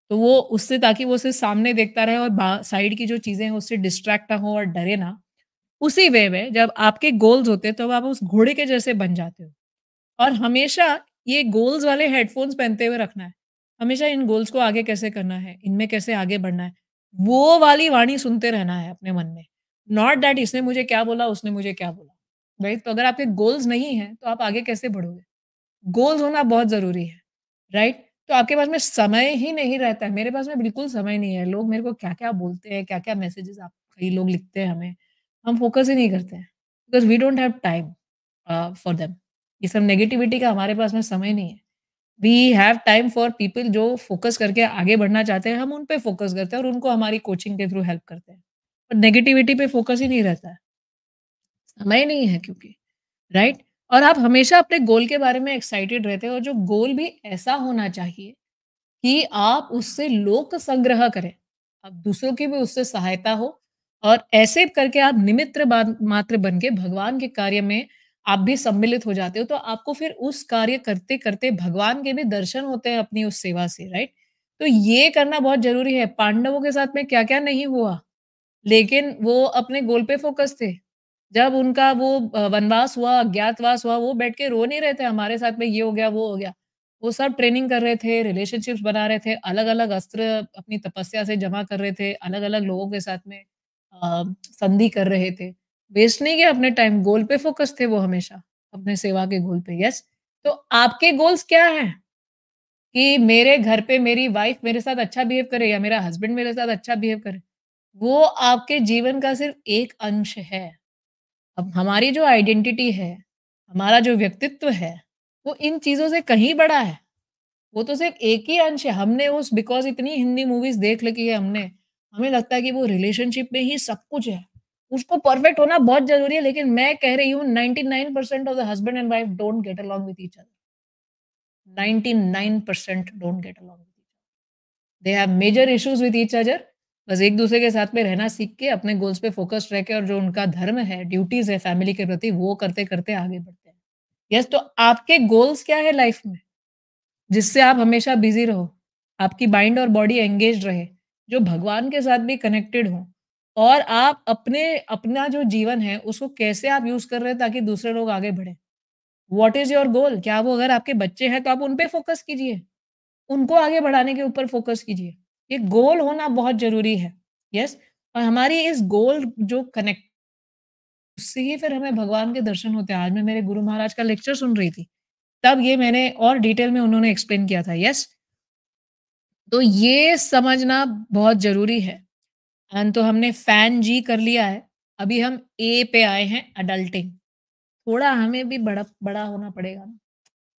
तो वो उससे ताकि वो सिर्फ सामने देखता रहे और साइड की जो चीजें हैं उससे डिस्ट्रैक्ट ना हो और डरे ना उसी वे में जब आपके गोल्स होते हैं तो आप उस घोड़े के जैसे बन जाते हो और हमेशा ये गोल्स वाले हेडफोन्स पहनते हुए रखना है हमेशा इन गोल्स को आगे कैसे करना है इनमें कैसे आगे बढ़ना है वो वाली वाणी सुनते रहना है अपने मन में नॉट डैट इसने मुझे क्या बोला उसने मुझे क्या बोला राइट तो अगर आपके गोल्स नहीं है तो आप आगे कैसे बढ़ोगे गोल्स होना बहुत ज़रूरी है राइट तो आपके पास में समय ही नहीं रहता है मेरे पास में बिल्कुल समय नहीं है लोग मेरे को क्या क्या बोलते हैं क्या क्या मैसेजेस आप कई लोग लिखते हैं हमें हम फोकस ही नहीं करते हैं because we don't have time for them ये सब नेगेटिविटी का हमारे पास में समय नहीं है we have time for people जो फोकस करके आगे बढ़ना चाहते हैं हम उन पर फोकस करते हैं और उनको हमारी कोचिंग के थ्रू हेल्प करते हैं पर नेगेटिविटी पे फोकस ही नहीं रहता है समय नहीं है क्योंकि राइट right? और आप हमेशा अपने गोल के बारे में एक्साइटेड रहते हैं और जो गोल भी ऐसा होना चाहिए कि आप उससे लोक संग्रह करें आप दूसरों की भी उससे सहायता हो और ऐसे करके आप निमित्र मात्र बन के भगवान के कार्य में आप भी सम्मिलित हो जाते हो तो आपको फिर उस कार्य करते करते भगवान के भी दर्शन होते हैं अपनी उस सेवा से राइट तो ये करना बहुत जरूरी है पांडवों के साथ में क्या क्या नहीं हुआ लेकिन वो अपने गोल पे फोकस थे जब उनका वो वनवास हुआ अज्ञातवास हुआ वो बैठ के रो नहीं रहे थे हमारे साथ में ये हो गया वो हो गया वो सब ट्रेनिंग कर रहे थे रिलेशनशिप्स बना रहे थे अलग अलग अस्त्र अपनी तपस्या से जमा कर रहे थे अलग अलग लोगों के साथ में संधि कर रहे थे वेस्ट नहीं किया अपने टाइम गोल पे फोकस थे वो हमेशा अपने सेवा के गोल पे यस तो आपके गोल्स क्या हैं कि मेरे घर पे मेरी वाइफ मेरे साथ अच्छा बिहेव करे या मेरा हस्बैंड मेरे साथ अच्छा बिहेव करे वो आपके जीवन का सिर्फ एक अंश है अब हमारी जो आइडेंटिटी है हमारा जो व्यक्तित्व है वो इन चीज़ों से कहीं बड़ा है वो तो सिर्फ एक ही अंश है हमने उस बिकॉज इतनी हिंदी मूवीज देख लगी है हमने हमें लगता है कि वो रिलेशनशिप में ही सब कुछ है उसको परफेक्ट होना बहुत जरूरी है लेकिन मैं कह रही हूँ ninety nine percent of the husband and wife don't get along with each other ninety nine percent don't get along with each other they have major issues with each other बस एक दूसरे के साथ में रहना सीख के अपने गोल्स पे फोकस रह के और जो उनका धर्म है ड्यूटीज है फैमिली के प्रति वो करते करते आगे बढ़ते हैं यस yes, तो आपके गोल्स क्या है लाइफ में जिससे आप हमेशा बिजी रहो आपकी माइंड और बॉडी एंगेज रहे जो भगवान के साथ भी कनेक्टेड हों और आप अपने अपना जो जीवन है उसको कैसे आप यूज कर रहे हैं ताकि दूसरे लोग आगे बढ़े वॉट इज योर गोल क्या वो अगर आपके बच्चे हैं तो आप उन पर फोकस कीजिए उनको आगे बढ़ाने के ऊपर फोकस कीजिए ये गोल होना बहुत जरूरी है यस और हमारी इस गोल जो कनेक्ट उससे ही फिर हमें भगवान के दर्शन होते हैं आज मैं मेरे गुरु महाराज का लेक्चर सुन रही थी तब ये मैंने और डिटेल में उन्होंने एक्सप्लेन किया था यस तो ये समझना बहुत जरूरी है फैन तो हमने फैन जी कर लिया है अभी हम ए पे आए हैं अडल्टिंग थोड़ा हमें भी बड़ा बड़ा होना पड़ेगा ना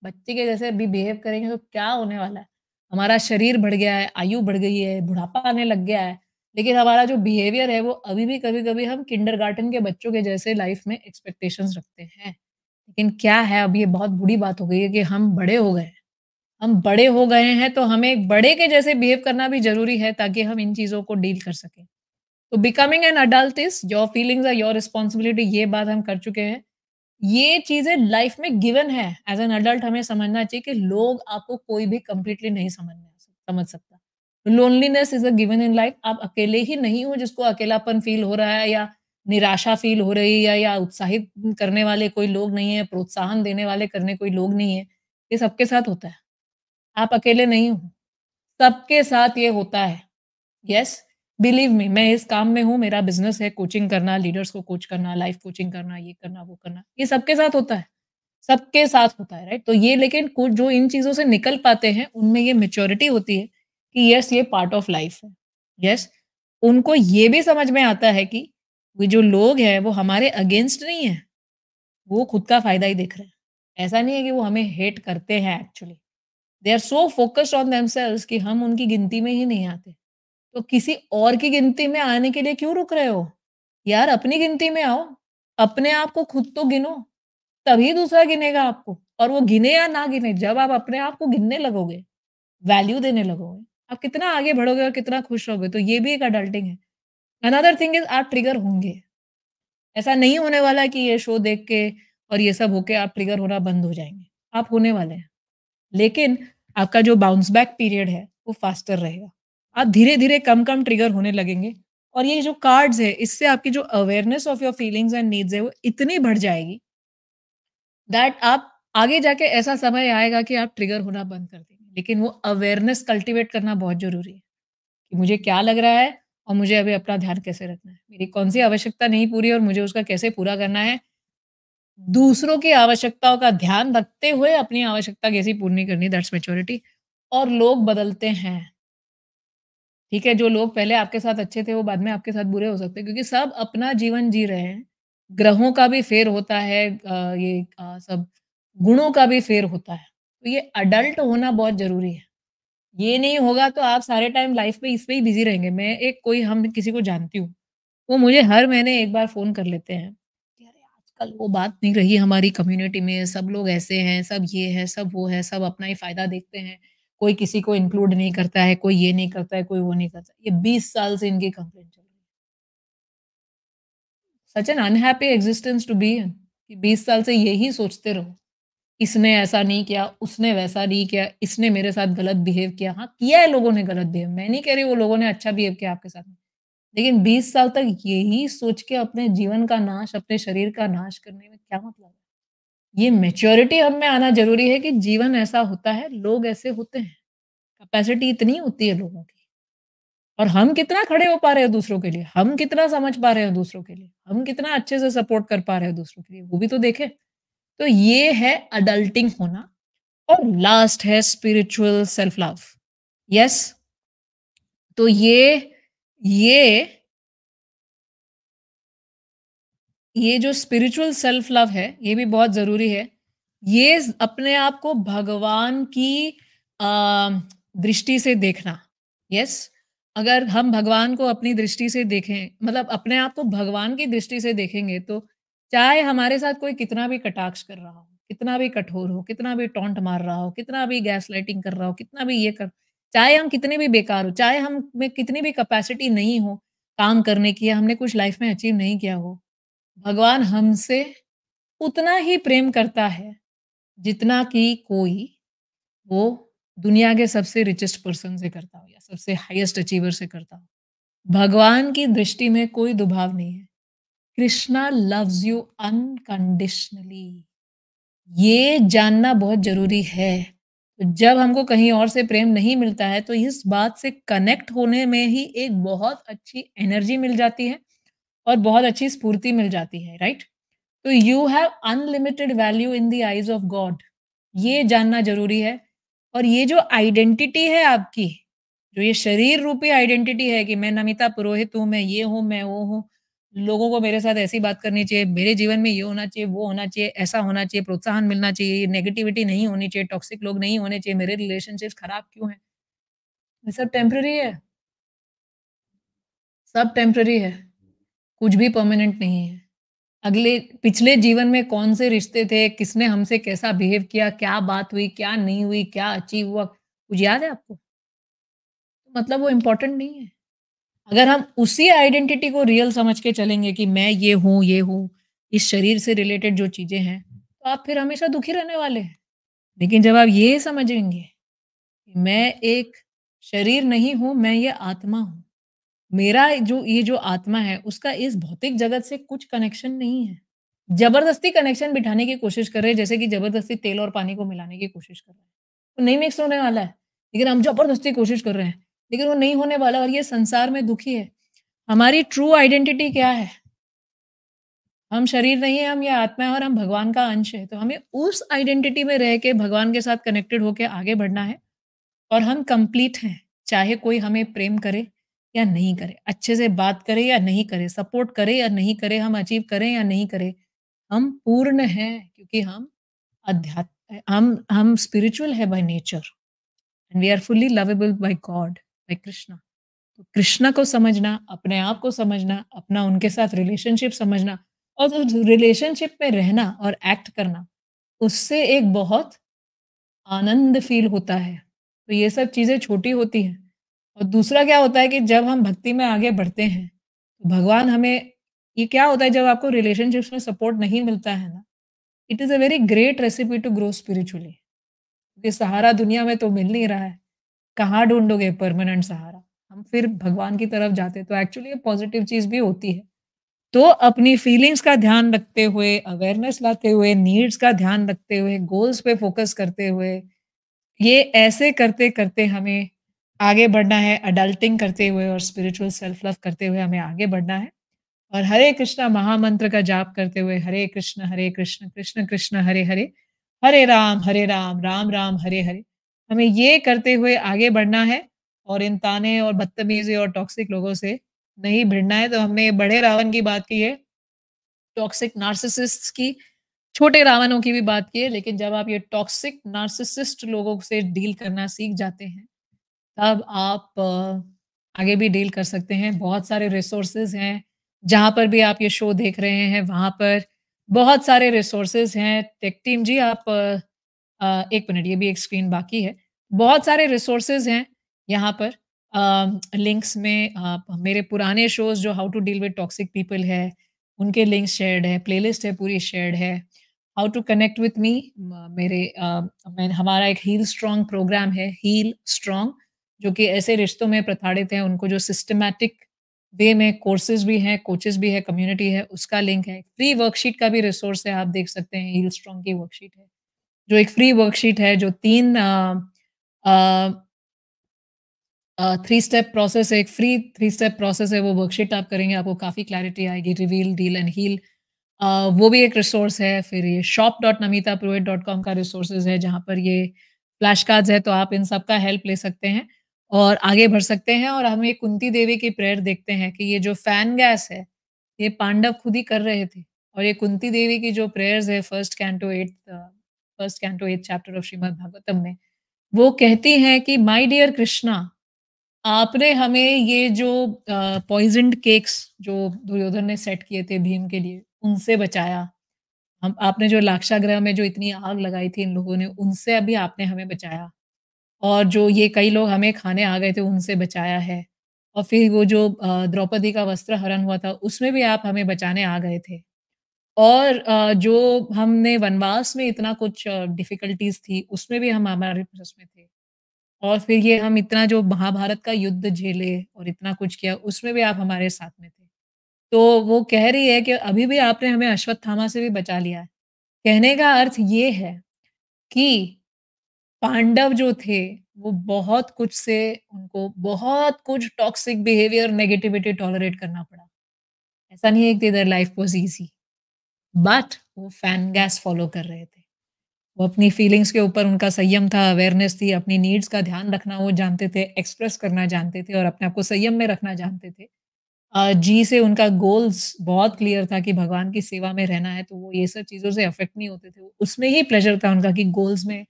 बच्चे के जैसे अभी बिहेव करेंगे तो क्या होने वाला है हमारा शरीर बढ़ गया है आयु बढ़ गई है बुढ़ापा आने लग गया है लेकिन हमारा जो बिहेवियर है वो अभी भी कभी कभी हम किंडर के बच्चों के जैसे लाइफ में एक्सपेक्टेशंस रखते हैं लेकिन क्या है अब ये बहुत बुरी बात हो गई है कि हम बड़े हो गए हैं हम बड़े हो गए हैं तो हमें बड़े के जैसे बिहेव करना भी जरूरी है ताकि हम इन चीज़ों को डील कर सकें तो becoming an adult is your feelings are your responsibility ये बात हम कर चुके हैं ये चीजें लाइफ में गिवन है एज एन अडल्ट हमें समझना चाहिए कि लोग आपको कोई भी कंप्लीटली नहीं समझ समझ सकता loneliness is a given in life आप अकेले ही नहीं हो जिसको अकेलापन फील हो रहा है या निराशा फील हो रही है या, या उत्साहित करने वाले कोई लोग नहीं है प्रोत्साहन देने वाले करने कोई लोग नहीं है ये सबके साथ होता है आप अकेले नहीं हो सबके साथ ये होता है यस yes, बिलीव मी मैं इस काम में हूँ मेरा बिजनेस है कोचिंग करना लीडर्स को कोच करना लाइफ कोचिंग करना ये करना वो करना ये सबके साथ होता है सबके साथ होता है राइट तो ये लेकिन कुछ जो इन चीज़ों से निकल पाते हैं उनमें ये मेच्योरिटी होती है कि यस ये पार्ट ऑफ लाइफ है यस उनको ये भी समझ में आता है कि वे जो लोग हैं वो हमारे अगेंस्ट नहीं है वो खुद का फायदा ही देख रहे हैं ऐसा नहीं है कि वो हमें हेट करते हैं actually they are so focused on them कि हम उनकी गिनती में ही नहीं आते तो किसी और की गिनती में आने के लिए क्यों रुक रहे हो यार अपनी गिनती में आओ अपने आप को खुद तो गिनो तभी दूसरा गिनेगा आपको और वो गिने या ना गिने जब आप अपने आप को गिनने लगोगे वैल्यू देने लगोगे आप कितना आगे बढ़ोगे और कितना खुश रहोगे तो ये भी एक अडल्टिंग है अनदर थिंग इज आप ट्रिगर होंगे ऐसा नहीं होने वाला कि ये शो देख के और ये सब होके आप ट्रिगर होना बंद हो जाएंगे आप होने वाले हैं लेकिन आपका जो बाउंस बैक पीरियड है वो फास्टर रहेगा आप धीरे धीरे कम कम ट्रिगर होने लगेंगे और ये जो कार्ड्स है इससे आपकी जो awareness of your feelings and needs है वो इतनी बढ़ जाएगी दैट आप आगे जाके ऐसा समय आएगा कि आप ट्रिगर होना बंद कर देंगे लेकिन वो अवेयरनेस कल्टिवेट करना बहुत जरूरी है कि मुझे क्या लग रहा है और मुझे अभी अपना ध्यान कैसे रखना है मेरी कौन सी आवश्यकता नहीं पूरी और मुझे उसका कैसे पूरा करना है दूसरों की आवश्यकताओं का ध्यान रखते हुए अपनी आवश्यकता कैसी पूरी करनी दैट्स मेच्योरिटी और लोग बदलते हैं ठीक है जो लोग पहले आपके साथ अच्छे थे वो बाद में आपके साथ बुरे हो सकते हैं क्योंकि सब अपना जीवन जी रहे हैं ग्रहों का भी फेर होता है ये सब गुणों का भी फेर होता है तो ये अडल्ट होना बहुत जरूरी है ये नहीं होगा तो आप सारे टाइम लाइफ में इसमें ही बिजी रहेंगे मैं एक कोई हम किसी को जानती हूँ वो मुझे हर महीने एक बार फोन कर लेते हैं अरे आजकल वो बात नहीं रही हमारी कम्युनिटी में सब लोग ऐसे हैं सब ये है सब वो है सब अपना ही फायदा देखते हैं कोई किसी को इंक्लूड नहीं करता है कोई ये नहीं करता है कोई वो नहीं करता ये बीस साल से इनकी कंप्लेन चल रही है such an unhappy existence to be कि बीस साल से यही सोचते रहो इसने ऐसा नहीं किया उसने वैसा नहीं किया इसने मेरे साथ गलत बिहेव किया हाँ किया है लोगों ने गलत बिहेव मैं नहीं कह रही वो लोगों ने अच्छा बिहेव किया आपके साथ लेकिन बीस साल तक यही सोच के अपने जीवन का नाश अपने शरीर का नाश करने में क्या मतलब ये मेच्योरिटी हम में आना जरूरी है कि जीवन ऐसा होता है लोग ऐसे होते हैं कैपेसिटी इतनी होती है लोगों की और हम कितना खड़े हो पा रहे हैं दूसरों के लिए हम कितना समझ पा रहे हैं दूसरों के लिए हम कितना अच्छे से सपोर्ट कर पा रहे हैं दूसरों के लिए वो भी तो देखे तो ये है अडल्टिंग होना और लास्ट है स्पिरिचुअल सेल्फ लव यस तो ये ये ये जो स्पिरिचुअल सेल्फ लव है ये भी बहुत जरूरी है ये अपने आप को भगवान की दृष्टि से देखना यस अगर हम भगवान को अपनी दृष्टि से देखें मतलब अपने आप को भगवान की दृष्टि से देखेंगे तो चाहे हमारे साथ कोई कितना भी कटाक्ष कर रहा हो कितना भी कठोर हो कितना भी टोंट मार रहा हो कितना भी गैस लाइटिंग कर रहा हो कितना भी ये कर चाहे हम कितने भी बेकार हो चाहे हम में कितनी भी कैपेसिटी नहीं हो काम करने की हमने कुछ लाइफ में अचीव नहीं किया हो भगवान हमसे उतना ही प्रेम करता है जितना कि कोई वो दुनिया के सबसे रिचेस्ट पर्सन से करता हो या सबसे हाईएस्ट अचीवर से करता हो भगवान की दृष्टि में कोई दुभाव नहीं है कृष्णा लव्स यू अनकंडीशनली ये जानना बहुत जरूरी है तो जब हमको कहीं और से प्रेम नहीं मिलता है तो इस बात से कनेक्ट होने में ही एक बहुत अच्छी एनर्जी मिल जाती है और बहुत अच्छी स्फूर्ति मिल जाती है राइट तो you have unlimited value in the eyes of God ये जानना जरूरी है और ये जो आइडेंटिटी है आपकी जो ये शरीर रूपी आइडेंटिटी है कि मैं नमिता पुरोहित हूँ मैं ये हूँ मैं वो हूँ लोगों को मेरे साथ ऐसी बात करनी चाहिए मेरे जीवन में ये होना चाहिए वो होना चाहिए ऐसा होना चाहिए प्रोत्साहन मिलना चाहिए नेगेटिविटी नहीं होनी चाहिए टॉक्सिक लोग नहीं होने चाहिए मेरे रिलेशनशिप खराब क्यों है सब टेम्प्ररी है सब टेम्प्ररी है कुछ भी परमानेंट नहीं है अगले पिछले जीवन में कौन से रिश्ते थे किसने हमसे कैसा बिहेव किया क्या बात हुई क्या नहीं हुई क्या अचीव हुआ कुछ याद है आपको मतलब वो इम्पोर्टेंट नहीं है अगर हम उसी आइडेंटिटी को रियल समझ के चलेंगे कि मैं ये हूँ ये हूँ इस शरीर से रिलेटेड जो चीज़ें हैं तो आप फिर हमेशा दुखी रहने वाले हैं लेकिन जब आप ये समझेंगे कि मैं एक शरीर नहीं हूँ मैं ये आत्मा हूँ मेरा जो ये जो आत्मा है उसका इस भौतिक जगत से कुछ कनेक्शन नहीं है जबरदस्ती कनेक्शन बिठाने की कोशिश कर रहे हैं जैसे कि जबरदस्ती तेल और पानी को मिलाने की कोशिश कर रहे हैं तो नहीं मिक्स होने वाला है लेकिन हम जबरदस्ती कोशिश कर रहे हैं लेकिन वो नहीं होने वाला और ये संसार में दुखी है हमारी ट्रू आइडेंटिटी क्या है हम शरीर नहीं है हम ये आत्मा है और हम भगवान का अंश है तो हमें उस आइडेंटिटी में रह के भगवान के साथ कनेक्टेड होके आगे बढ़ना है और हम कंप्लीट हैं चाहे कोई हमें प्रेम करे या नहीं करें अच्छे से बात करें या नहीं करें सपोर्ट करें या नहीं करें हम अचीव करें या नहीं करें हम पूर्ण हैं क्योंकि हम अध्यात्म हम हम स्पिरिचुअल है by nature and we are fully lovable by God by Krishna तो कृष्णा को समझना अपने आप को समझना अपना उनके साथ रिलेशनशिप समझना और उस रिलेशनशिप में रहना और एक्ट करना उससे एक बहुत आनंद फील होता है तो ये सब चीज़ें छोटी होती हैं और दूसरा क्या होता है कि जब हम भक्ति में आगे बढ़ते हैं तो भगवान हमें ये क्या होता है जब आपको रिलेशनशिप्स में सपोर्ट नहीं मिलता है ना it is a very great recipe to grow spiritually क्योंकि सहारा दुनिया में तो मिल नहीं रहा है कहाँ ढूंढोगे परमानेंट सहारा हम फिर भगवान की तरफ जाते तो एक्चुअली ये पॉजिटिव चीज़ भी होती है तो अपनी फीलिंग्स का ध्यान रखते हुए अवेयरनेस लाते हुए नीड्स का ध्यान रखते हुए गोल्स पे फोकस करते हुए ये ऐसे करते करते हमें आगे बढ़ना है अडल्टिंग करते हुए और स्पिरिचुअल सेल्फ लव करते हुए हमें आगे बढ़ना है और हरे कृष्णा महामंत्र का जाप करते हुए हरे कृष्ण हरे कृष्ण कृष्ण कृष्ण हरे हरे हरे राम हरे राम राम राम हरे हरे हमें ये करते हुए आगे बढ़ना है और इन ताने और बदतमीजी और टॉक्सिक लोगों से नहीं भिड़ना है तो हमने बड़े रावण की बात की है टॉक्सिक नार्सिसिस्ट की छोटे रावणों की भी बात की है लेकिन जब आप ये टॉक्सिक नार्सिसिस्ट लोगों से डील करना सीख जाते हैं तब आप आगे भी डील कर सकते हैं बहुत सारे रिसोर्सेज हैं जहाँ पर भी आप ये शो देख रहे हैं वहाँ पर बहुत सारे रिसोर्सेज हैं टेक टीम जी आप एक मिनट ये भी एक स्क्रीन बाकी है बहुत सारे रिसोर्सेज हैं यहाँ पर लिंक्स में आप मेरे पुराने शोज जो how to deal with toxic people है उनके लिंक्स शेयर्ड है प्लेलिस्ट है पूरी शेयर्ड है how to connect with me मेरे आ, मैं हमारा एक हील स्ट्रॉन्ग प्रोग्राम है हील स्ट्रॉन्ग जो कि ऐसे रिश्तों में प्रताड़ित हैं उनको जो सिस्टमैटिक वे में कोर्सेज भी हैं कोचेज भी है कम्युनिटी है उसका लिंक है फ्री वर्कशीट का भी रिसोर्स है आप देख सकते हैं हील स्ट्रॉन्ग की वर्कशीट है जो एक फ्री वर्कशीट है जो तीन थ्री स्टेप प्रोसेस है एक फ्री थ्री स्टेप प्रोसेस है वो वर्कशीट आप करेंगे आपको काफ़ी क्लैरिटी आएगी रिवील डील एंड हील वो भी एक रिसोर्स है फिर ये shop dot Namita probate dot com का रिसोर्सेज है जहाँ पर ये फ्लैश कार्ड्स है तो आप इन सब का हेल्प ले सकते हैं और आगे बढ़ सकते हैं और हम ये कुंती देवी की प्रेयर देखते हैं कि ये जो फैन गैस है ये पांडव खुद ही कर रहे थे और ये कुंती देवी की जो प्रेयर्स है first canto eight first canto eight chapter of Shrimad Bhagavatam में वो कहती हैं कि माय डियर कृष्णा आपने हमें ये जो पॉइजन uh, केक्स जो दुर्योधन ने सेट किए थे भीम के लिए उनसे बचाया हम आपने जो लाक्षाग्रह में जो इतनी आग लगाई थी इन लोगों ने उनसे अभी आपने हमें बचाया और जो ये कई लोग हमें खाने आ गए थे उनसे बचाया है और फिर वो जो द्रौपदी का वस्त्र हरण हुआ था उसमें भी आप हमें बचाने आ गए थे और जो हमने वनवास में इतना कुछ डिफिकल्टीज थी उसमें भी हम हमारे उसमें थे और फिर ये हम इतना जो महाभारत का युद्ध झेले और इतना कुछ किया उसमें भी आप हमारे साथ में थे तो वो कह रही है कि अभी भी आपने हमें अश्वत्थामा से भी बचा लिया है कहने का अर्थ ये है कि पांडव जो थे वो बहुत कुछ से उनको बहुत कुछ टॉक्सिक बिहेवियर नेगेटिविटी टॉलरेट करना पड़ा ऐसा नहीं है कि इधर लाइफ वॉज ईजी बट वो फैन गैस फॉलो कर रहे थे वो अपनी फीलिंग्स के ऊपर उनका संयम था अवेयरनेस थी अपनी नीड्स का ध्यान रखना वो जानते थे एक्सप्रेस करना जानते थे और अपने आप को संयम में रखना जानते थे जी से उनका गोल्स बहुत क्लियर था कि भगवान की सेवा में रहना है तो वो ये सब चीज़ों से अफेक्ट नहीं होते थे उसमें ही प्लेजर था उनका कि गोल्स में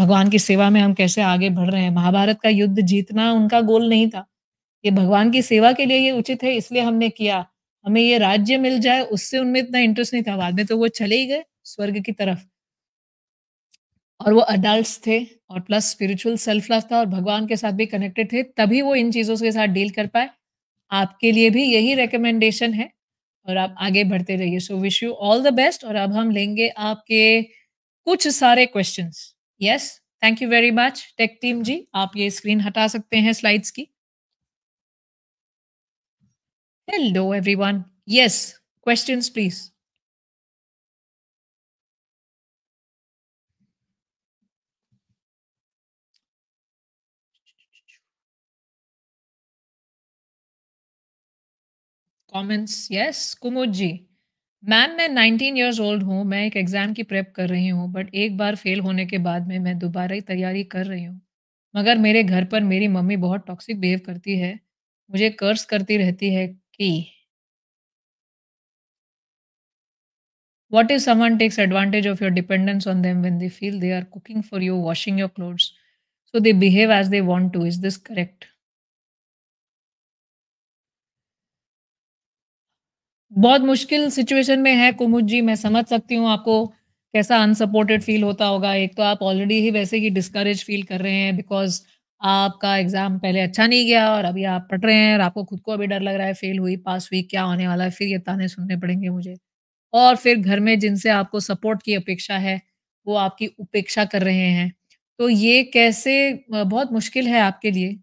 भगवान की सेवा में हम कैसे आगे बढ़ रहे हैं महाभारत का युद्ध जीतना उनका गोल नहीं था ये भगवान की सेवा के लिए ये उचित है इसलिए हमने किया हमें ये राज्य मिल जाए उससे उनमें इतना इंटरेस्ट नहीं था बाद में तो वो चले ही गए स्वर्ग की तरफ और वो अडल्ट थे और प्लस स्पिरिचुअल सेल्फ लव था और भगवान के साथ भी कनेक्टेड थे तभी वो इन चीज़ों के साथ डील कर पाए आपके लिए भी यही रिकमेंडेशन है और आप आगे बढ़ते रहिए so wish you all the best और अब हम लेंगे आपके कुछ सारे questions yes thank you very much tech team ji आप ये स्क्रीन हटा सकते हैं स्लाइड्स की hello everyone yes questions please comments yes Kumud ji ma'am मैं नाइनटीन ईयर्स ओल्ड हूँ मैं एक एग्ज़ाम की प्रेप कर रही हूँ बट एक बार फेल होने के बाद में मैं दोबारा ही तैयारी कर रही हूँ मगर मेरे घर पर मेरी मम्मी बहुत टॉक्सिक बिहेव करती है मुझे कर्स करती रहती है कि what is someone takes advantage of your dependence on them when they feel they are cooking for your washing your clothes so they behave as they want to is this correct बहुत मुश्किल situation में है कुमुद जी मैं समझ सकती हूँ आपको कैसा अनसपोर्टेड फील होता होगा एक तो आप ऑलरेडी ही वैसे ही डिस्करेज फील कर रहे हैं बिकॉज आपका एग्जाम पहले अच्छा नहीं गया और अभी आप पढ़ रहे हैं और आपको खुद को अभी डर लग रहा है फेल हुई पास हुई क्या होने वाला है फिर ये ताने सुनने पड़ेंगे मुझे और फिर घर में जिनसे आपको सपोर्ट की अपेक्षा है वो आपकी उपेक्षा कर रहे हैं तो ये कैसे बहुत मुश्किल है आपके लिए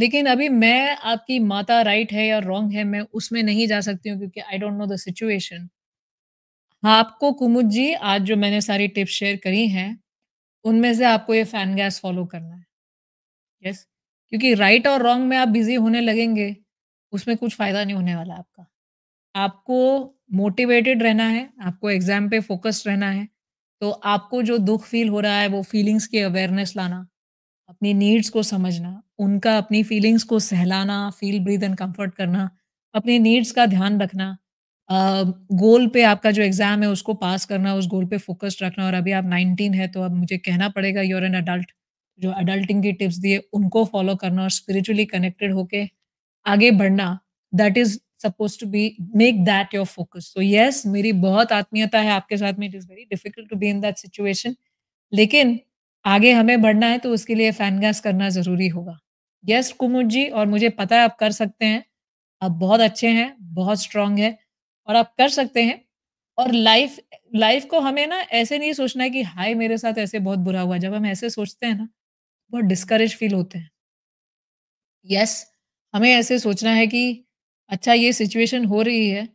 लेकिन अभी मैं आपकी माता राइट है या रॉन्ग है मैं उसमें नहीं जा सकती हूँ क्योंकि I don't know the situation आपको कुमुद जी आज जो मैंने सारी टिप्स शेयर करी हैं उनमें से आपको ये फैन गैस फॉलो करना है यस yes? क्योंकि राइट और रॉन्ग में आप बिजी होने लगेंगे उसमें कुछ फायदा नहीं होने वाला आपका आपको मोटिवेटेड रहना है आपको एग्जाम पे फोकस्ड रहना है तो आपको जो दुख फील हो रहा है वो फीलिंग्स की अवेयरनेस लाना अपनी नीड्स को समझना उनका अपनी फीलिंग्स को सहलाना फील ब्रीद एंड कंफर्ट करना अपने नीड्स का ध्यान रखना गोल पे आपका जो एग्जाम है उसको पास करना उस गोल पे फोकस्ड रखना और अभी आप 19 है तो अब मुझे कहना पड़ेगा यूर एन अडल्ट जो अडल्टिंग की टिप्स दिए उनको फॉलो करना और स्पिरिचुअली कनेक्टेड होके आगे बढ़ना that is suppose to be make that your focus तो यस मेरी बहुत आत्मीयता है आपके साथ में it is very difficult to be in that situation लेकिन आगे हमें बढ़ना है तो उसके लिए फैनगैस करना जरूरी होगा यस कुमुद जी और मुझे पता है आप कर सकते हैं आप बहुत अच्छे हैं बहुत स्ट्रांग है और आप कर सकते हैं और लाइफ लाइफ को हमें ना ऐसे नहीं सोचना है कि हाय मेरे साथ ऐसे बहुत बुरा हुआ जब हम ऐसे सोचते हैं ना बहुत डिस्करेज फील होते हैं यस yes, हमें ऐसे सोचना है कि अच्छा ये सिचुएशन हो रही है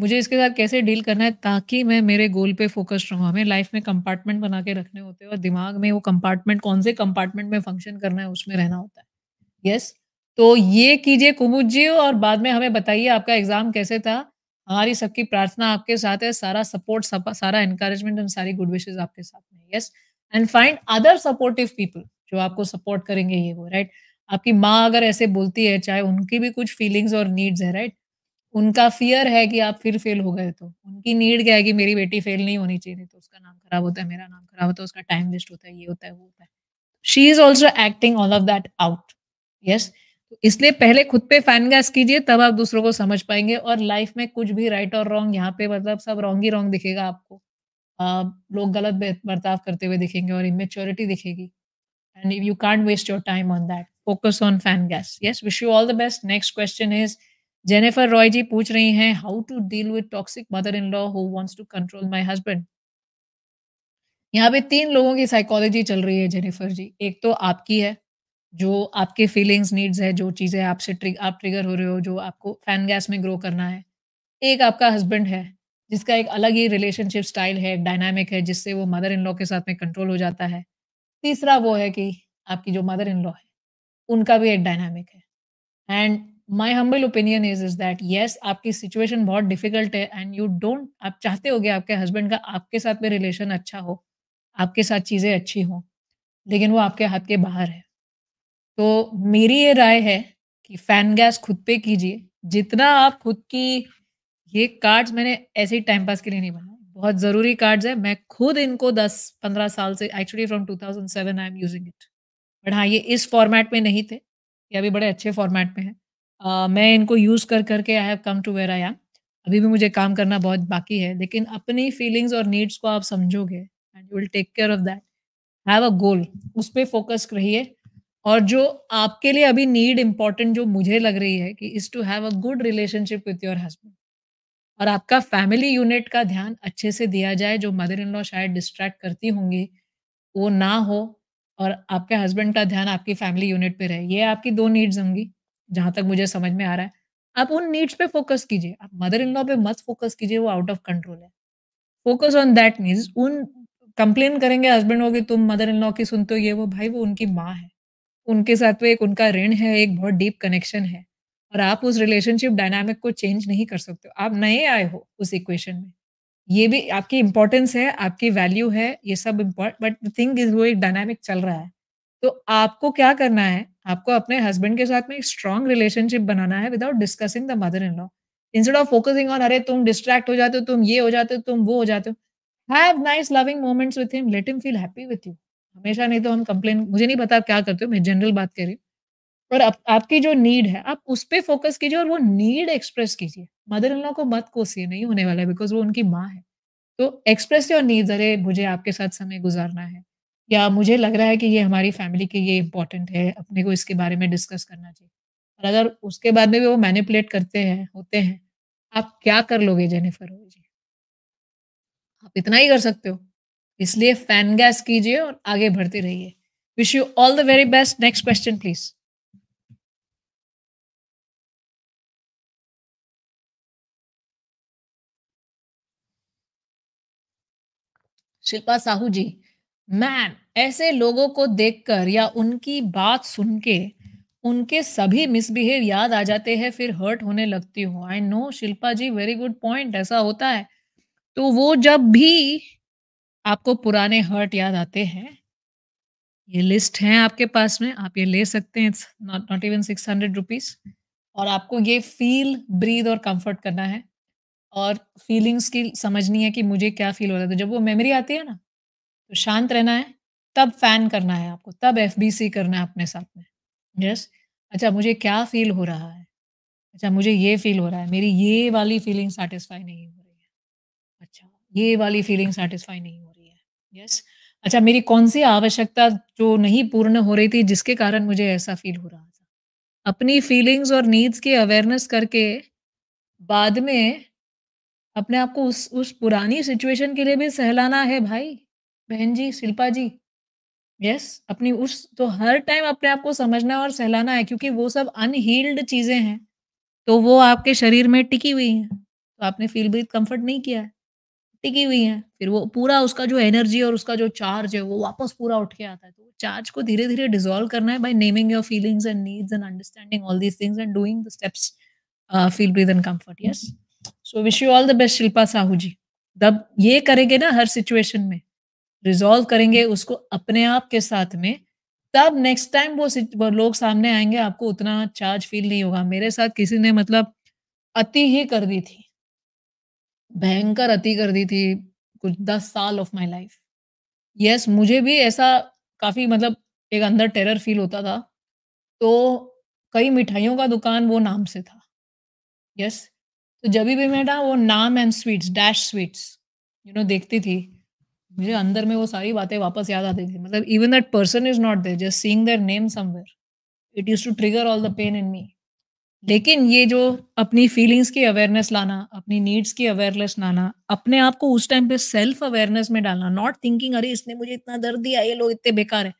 मुझे इसके साथ कैसे डील करना है ताकि मैं मेरे गोल पे फोकस रहूँ हमें लाइफ में कंपार्टमेंट बना के रखने होते हैं और दिमाग में वो कंपार्टमेंट कौन से कंपार्टमेंट में फंक्शन करना है उसमें रहना होता है यस तो ये कीजिए कुमुद जी और बाद में हमें बताइए आपका एग्जाम कैसे था हमारी सबकी प्रार्थना आपके साथ है सारा सपोर्ट सारा एनकरेजमेंट एंड सारी गुड विशेज आपके साथ में yes and find other supportive people जो आपको सपोर्ट करेंगे ये वो राइट आपकी माँ अगर ऐसे बोलती है चाहे उनकी भी कुछ फीलिंग्स और नीड्स है राइट उनका फियर है कि आप फिर फेल हो गए तो उनकी नीड क्या है कि मेरी बेटी फेल नहीं होनी चाहिए तो उसका नाम खराब होता है मेरा नाम खराब होता है उसका टाइम वेस्ट होता है ये होता है वो होता है she is also acting all of that out yes तो इसलिए पहले खुद पे फैन गैस कीजिए तब आप दूसरों को समझ पाएंगे और लाइफ में कुछ भी राइट और रॉन्ग यहाँ पे मतलब सब रॉन्ग ही रॉन्ग दिखेगा आपको आ, लोग गलत बर्ताव करते हुए दिखेंगे और इमेच्योरिटी दिखेगी and you can't waste your time on that focus on फैन gas yes wish you all the best next question is Jennifer Roy ji पूछ रही हैं how to deal with toxic mother in law who wants to control my husband यहाँ पे तीन लोगों की psychology चल रही है जेनेफर जी एक तो आपकी है जो आपके फीलिंग्स नीड्स है जो चीज़ें आपसे ट्रिग आप ट्रिगर हो रहे हो जो आपको फैन गैस में ग्रो करना है एक आपका हस्बैंड है जिसका एक अलग ही रिलेशनशिप स्टाइल है एक डायनामिक है जिससे वो मदर इन लॉ के साथ में कंट्रोल हो जाता है तीसरा वो है कि आपकी जो मदर इन लॉ है उनका भी एक डायनामिक है and my humble opinion is is that yes आपकी सिचुएशन बहुत डिफिकल्ट है एंड यू डोंट आप चाहते होगे आपके हस्बैंड का आपके साथ में रिलेशन अच्छा हो आपके साथ चीज़ें अच्छी हों लेकिन वो आपके हाथ के बाहर है तो मेरी ये राय है कि फैन गैस खुद पे कीजिए जितना आप खुद की ये कार्ड्स मैंने ऐसे ही टाइम पास के लिए नहीं बनाए बहुत ज़रूरी कार्ड्स है मैं खुद इनको 10-15 साल से actually from 2007 I am using it but हाँ ये इस फॉर्मेट में नहीं थे ये अभी बड़े अच्छे फॉर्मेट में है uh, मैं इनको यूज़ कर करके I have come to where I am अभी भी मुझे काम करना बहुत बाकी है लेकिन अपनी फीलिंग्स और नीड्स को आप समझोगे and you will take care of that have a goal उस पर फोकस रहिए और जो आपके लिए अभी नीड इम्पॉर्टेंट जो मुझे लग रही है कि is to have a good relationship with your husband और आपका फैमिली यूनिट का ध्यान अच्छे से दिया जाए जो मदर इन लॉ शायद डिस्ट्रैक्ट करती होंगी वो ना हो और आपके हस्बैंड का ध्यान आपकी फैमिली यूनिट पे रहे ये आपकी दो नीड्स होंगी जहाँ तक मुझे समझ में आ रहा है आप उन नीड्स पे फोकस कीजिए आप मदर इन लॉ पे मत फोकस कीजिए वो आउट ऑफ कंट्रोल है फोकस ऑन दैट नीड्स उन कंप्लेन करेंगे हस्बैंड को कि तुम मदर इन लॉ की सुनते हो ये वो भाई वो उनकी माँ है उनके साथ तो एक उनका ऋण है एक बहुत डीप कनेक्शन है और आप उस रिलेशनशिप डायनामिक को चेंज नहीं कर सकते हो आप नए आए हो उस इक्वेशन में ये भी आपकी इंपॉर्टेंस है आपकी वैल्यू है ये सब import but the thing is वो एक डायनामिक चल रहा है तो आपको क्या करना है आपको अपने हस्बैंड के साथ में एक स्ट्रांग रिलेशनशिप बनाना है without discussing the mother in law instead of focusing on अरे तुम डिस्ट्रैक्ट हो जाते हो तुम ये हो जाते हो तुम वो हो जाते हो have nice loving moments with him let him feel happy with you हमेशा नहीं तो हम कंप्लेन मुझे नहीं पता आप क्या करते हो मैं जनरल बात कर रही हूँ और आप, आपकी जो नीड है आप उस पर फोकस कीजिए और वो नीड एक्सप्रेस कीजिए मदर इन लॉ को मत कोसिए नहीं होने वाला है बिकॉज वो उनकी माँ है तो एक्सप्रेस योर नीड अरे मुझे आपके साथ समय गुजारना है या मुझे लग रहा है कि ये हमारी फैमिली के ये इंपॉर्टेंट है अपने को इसके बारे में डिस्कस करना चाहिए और अगर उसके बाद में भी वो मैनिपुलेट करते हैं होते हैं आप क्या कर लोगे जेनिफर जी आप इतना ही कर सकते हो इसलिए फैन गैस कीजिए और आगे बढ़ते रहिए wish you all the very best next question please Shilpa Sahu ji ma'am ऐसे लोगों को देखकर या उनकी बात सुन के उनके सभी मिसबिहेव याद आ जाते हैं फिर हर्ट होने लगती हूँ I know Shilpa ji very good point ऐसा होता है तो वो जब भी आपको पुराने हर्ट याद आते हैं ये लिस्ट है आपके पास में आप ये ले सकते हैं it's not not even six hundred rupees और आपको ये फील ब्रीद और कंफर्ट करना है और फीलिंग्स की समझनी है कि मुझे क्या फील हो रहा है तो जब वो मेमोरी आती है ना तो शांत रहना है तब फैन करना है आपको तब एफ करना है अपने साथ में यस yes? अच्छा मुझे क्या फील हो रहा है अच्छा मुझे ये फील हो रहा है मेरी ये वाली फीलिंग सेटिस्फाई नहीं हो रही है अच्छा ये वाली फीलिंग सेटिस्फाई नहीं हो यस yes. अच्छा मेरी कौन सी आवश्यकता जो नहीं पूर्ण हो रही थी जिसके कारण मुझे ऐसा फील हो रहा था अपनी फीलिंग्स और नीड्स की अवेयरनेस करके बाद में अपने आप को उस उस पुरानी सिचुएशन के लिए भी सहलाना है भाई बहन जी शिल्पा जी यस yes, अपनी उस तो हर टाइम अपने आप को समझना और सहलाना है क्योंकि वो सब अनहील्ड चीज़ें हैं तो वो आपके शरीर में टिकी हुई हैं तो आपने फील भी कंफर्ट नहीं किया है टिकी हुई है फिर वो पूरा उसका जो एनर्जी और उसका जो चार्ज है वो वापस पूरा उठ के आता है तो चार्ज को धीरे धीरे डिजोल्व करना है by naming your feelings and needs and understanding all these things and doing the steps feel breathe and comfort yes so wish you all the best Shilpa Sahu ji जब ये करेंगे ना हर सिचुएशन में रिजोल्व करेंगे उसको अपने आप के साथ में तब नेक्स्ट टाइम वो लोग सामने आएंगे आपको उतना चार्ज फील नहीं होगा मेरे साथ किसी ने मतलब अति ही कर दी थी भयंकर अति कर दी थी कुछ दस साल ऑफ माई लाइफ यस मुझे भी ऐसा काफ़ी मतलब एक अंदर टेरर फील होता था तो कई मिठाइयों का दुकान वो नाम से था यस तो जब भी मैं वो नाम and sweets dash sweets you know देखती थी मुझे अंदर में वो सारी बातें वापस याद आती थी मतलब even that person is not there just seeing their name somewhere it use to trigger all the pain in me लेकिन ये जो अपनी फीलिंग्स की अवेयरनेस लाना अपनी नीड्स की अवेयरनेस लाना अपने आप को उस टाइम पे सेल्फ अवेयरनेस में डालना नॉट थिंकिंग अरे इसने मुझे इतना दर्द दिया ये लोग इतने बेकार है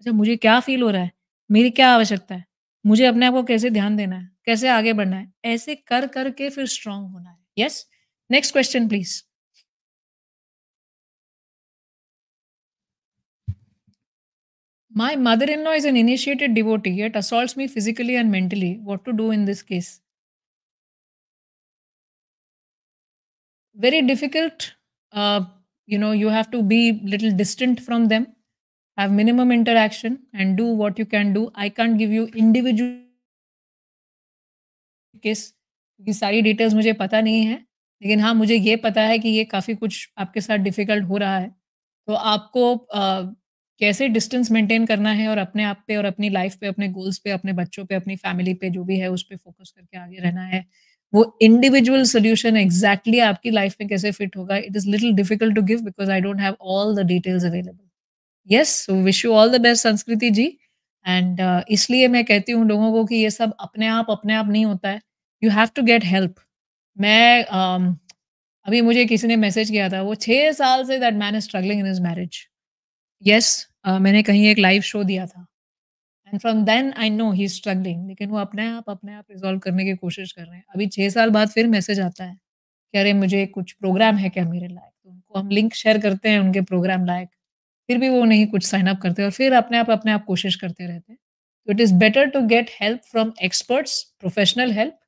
अच्छा मुझे क्या फील हो रहा है मेरी क्या आवश्यकता है मुझे अपने आप को कैसे ध्यान देना है कैसे आगे बढ़ना है ऐसे कर करके फिर स्ट्रांग होना है yes next question please My mother in law is an initiated devotee, yet assaults me physically and mentally. What to do in this case? Very difficult. Uh, you know, you have to be little distant from them, have minimum interaction, and do what you can do. I can't give you individual case की सारी details मुझे पता नहीं है लेकिन हाँ मुझे ये पता है कि ये काफ़ी कुछ आपके साथ डिफिकल्ट हो रहा है तो आपको कैसे डिस्टेंस मेंटेन करना है और अपने आप पे और अपनी लाइफ पे अपने गोल्स पे अपने बच्चों पे अपनी फैमिली पे जो भी है उस पर फोकस करके आगे रहना है वो इंडिविजुअल सोल्यूशन एग्जैक्टली आपकी लाइफ में कैसे फिट होगा it is little difficult to give because I don't have all the details available yes wish you all the best Sanskriti ji and uh, इसलिए मैं कहती हूँ लोगों को कि ये सब अपने आप अपने आप नहीं होता है you have to get help मैं um, अभी मुझे किसी ने मैसेज किया था वो छः साल से that man is struggling in his marriage yes मैंने कहीं एक लाइव शो दिया था and from then I know he struggling लेकिन वो अपने आप अपने आप रिजॉल्व करने की कोशिश कर रहे हैं अभी छः साल बाद फिर मैसेज आता है कि अरे मुझे कुछ प्रोग्राम है क्या मेरे लायक तो उनको हम लिंक शेयर करते हैं उनके प्रोग्राम लायक फिर भी वो नहीं कुछ साइन अप करते और फिर अपने आप अपने आप कोशिश करते रहते हैं तो it is better to get help from experts professional help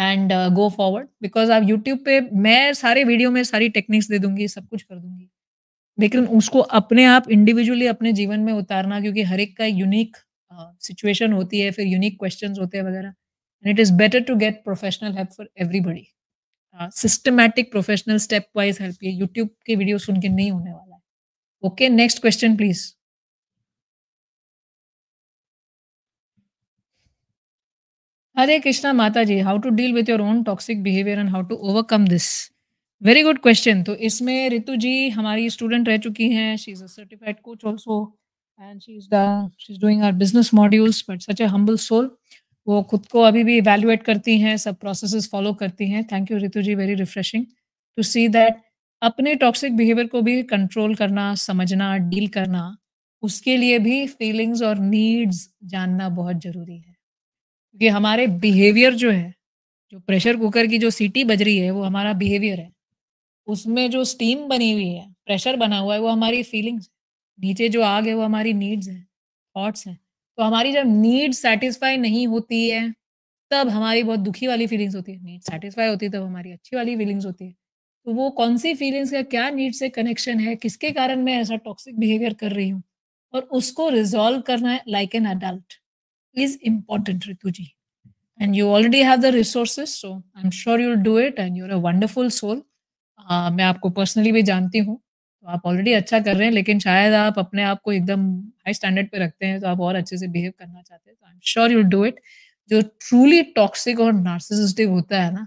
and go forward because आप यूट्यूब पे मैं सारे वीडियो में सारी टेक्निक्स दे दूंगी सब कुछ कर दूंगी लेकिन उसको अपने आप इंडिविजुअली अपने जीवन में उतारना क्योंकि हर एक का यूनिक सिचुएशन होती है फिर यूनिक क्वेश्चन होते हैं वगैरह and it is better to get professional help for everybody systematic professional step wise help ये यूट्यूब के वीडियो सुन के नहीं होने वाला है okay next question please Hare Krishna माता जी how to deal with your own toxic behaviour and how to overcome this very good question तो इसमें रितु जी हमारी स्टूडेंट रह चुकी हैं she is a certified coach also and she is the she is doing our business modules but such a humble soul वो खुद को अभी भी इवेल्युएट करती हैं सब प्रोसेसेस फॉलो करती हैं thank you Ritu ji very refreshing to see that अपने टॉक्सिक बिहेवियर को भी कंट्रोल करना समझना डील करना उसके लिए भी फीलिंग्स और नीड्स जानना बहुत ज़रूरी है क्योंकि हमारे बिहेवियर जो है जो प्रेशर कुकर की जो सीटी बज रही है वो हमारा बिहेवियर है उसमें जो स्टीम बनी हुई है प्रेशर बना हुआ है वो हमारी फीलिंग्स नीचे जो आग है वो हमारी नीड्स है थॉट्स हैं तो हमारी जब नीड सेटिस्फाई नहीं होती है तब हमारी बहुत दुखी वाली फीलिंग्स होती है नीड सेटिस्फाई होती है तब हमारी अच्छी वाली फीलिंग्स होती है तो वो कौन सी फीलिंग्स का क्या नीड से कनेक्शन है किसके कारण मैं ऐसा टॉक्सिक बिहेवियर कर रही हूँ और उसको रिजॉल्व करना like an adult is important Ritu ji and you already have the resources so I am sure you'll do it and you're a wonderful soul आ, मैं आपको पर्सनली भी जानती हूँ तो आप ऑलरेडी अच्छा कर रहे हैं लेकिन शायद आप अपने आप को एकदम हाई स्टैंडर्ड पे रखते हैं तो आप और अच्छे से बिहेव करना चाहते हैं तो I am sure you do it जो ट्रूली टॉक्सिक और नार्सिसिस्टिक होता है ना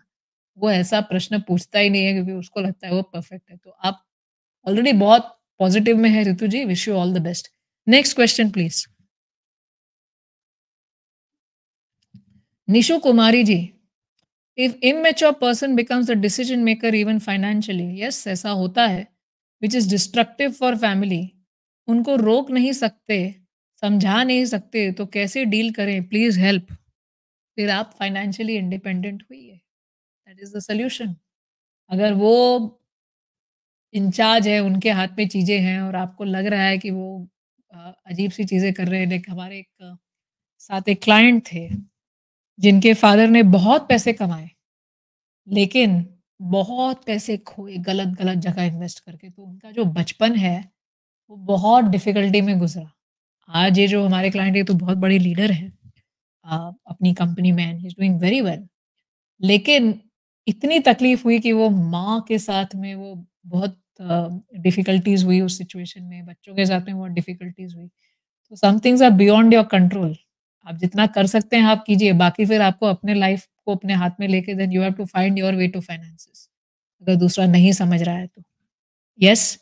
वो ऐसा प्रश्न पूछता ही नहीं है क्योंकि उसको लगता है वो परफेक्ट है तो आप ऑलरेडी बहुत पॉजिटिव में है Ritu ji wish you all the best next question please Nishu Kumari ji if immature person becomes a decision maker even financially yes ऐसा होता है which is destructive for family उनको रोक नहीं सकते समझा नहीं सकते तो कैसे डील करें प्लीज़ हेल्प फिर आप फाइनेंशियली इंडिपेंडेंट हुई है दैट इज़ द सोल्यूशन अगर वो इंचार्ज है उनके हाथ में चीज़ें हैं और आपको लग रहा है कि वो अजीब सी चीज़ें कर रहे हैं लेकिन हमारे एक साथ एक क्लाइंट थे जिनके फादर ने बहुत पैसे कमाए लेकिन बहुत पैसे खोए गलत गलत जगह इन्वेस्ट करके तो उनका जो बचपन है वो बहुत डिफ़िकल्टी में गुजरा आज ये जो हमारे क्लाइंट है तो बहुत बड़े लीडर हैं अपनी कंपनी में and is doing very well लेकिन इतनी तकलीफ हुई कि वो माँ के साथ में वो बहुत डिफ़िकल्टीज uh, हुई उस सिचुएशन में बच्चों के साथ में बहुत डिफ़िकल्टीज हुई तो some things are beyond your control आप जितना कर सकते हैं आप कीजिए बाकी फिर आपको अपने लाइफ को अपने हाथ में लेके then you have to find your way to finance अगर दूसरा नहीं समझ रहा है तो यस yes,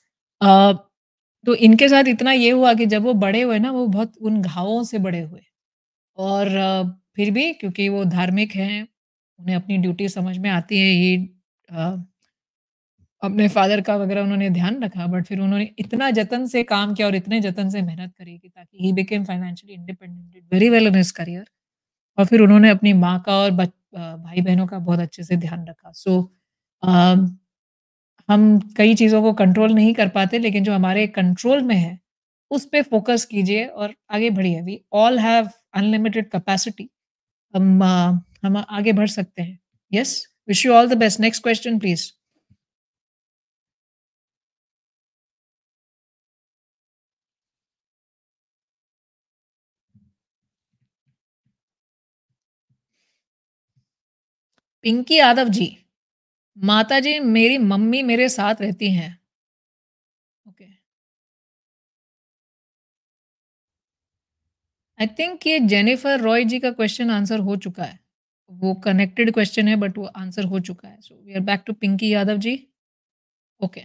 uh, तो इनके साथ इतना ये हुआ कि जब वो बड़े हुए ना वो बहुत उन घावों से बड़े हुए और फिर भी क्योंकि वो धार्मिक हैं उन्हें अपनी ड्यूटी समझ में आती है ये अपने फादर का वगैरह उन्होंने ध्यान रखा बट फिर उन्होंने इतना जतन से काम किया और इतने जतन से मेहनत करी कि ताकि he became financially independent very well in his career और फिर उन्होंने अपनी माँ का और भाई बहनों का बहुत अच्छे से ध्यान रखा सो so, uh, हम कई चीज़ों को कंट्रोल नहीं कर पाते लेकिन जो हमारे कंट्रोल में है उस पर फोकस कीजिए और आगे बढ़िए we all have unlimited capacity हम uh, हम आगे बढ़ सकते हैं yes wish you all the best next question please Pinky Yadav ji माता जी मेरी मम्मी मेरे साथ रहती हैं ओके आई थिंक ये जेनिफर रॉय जी का क्वेश्चन आंसर हो चुका है वो कनेक्टेड क्वेश्चन है बट वो आंसर हो चुका है so we are back to Pinky Yadav ji okay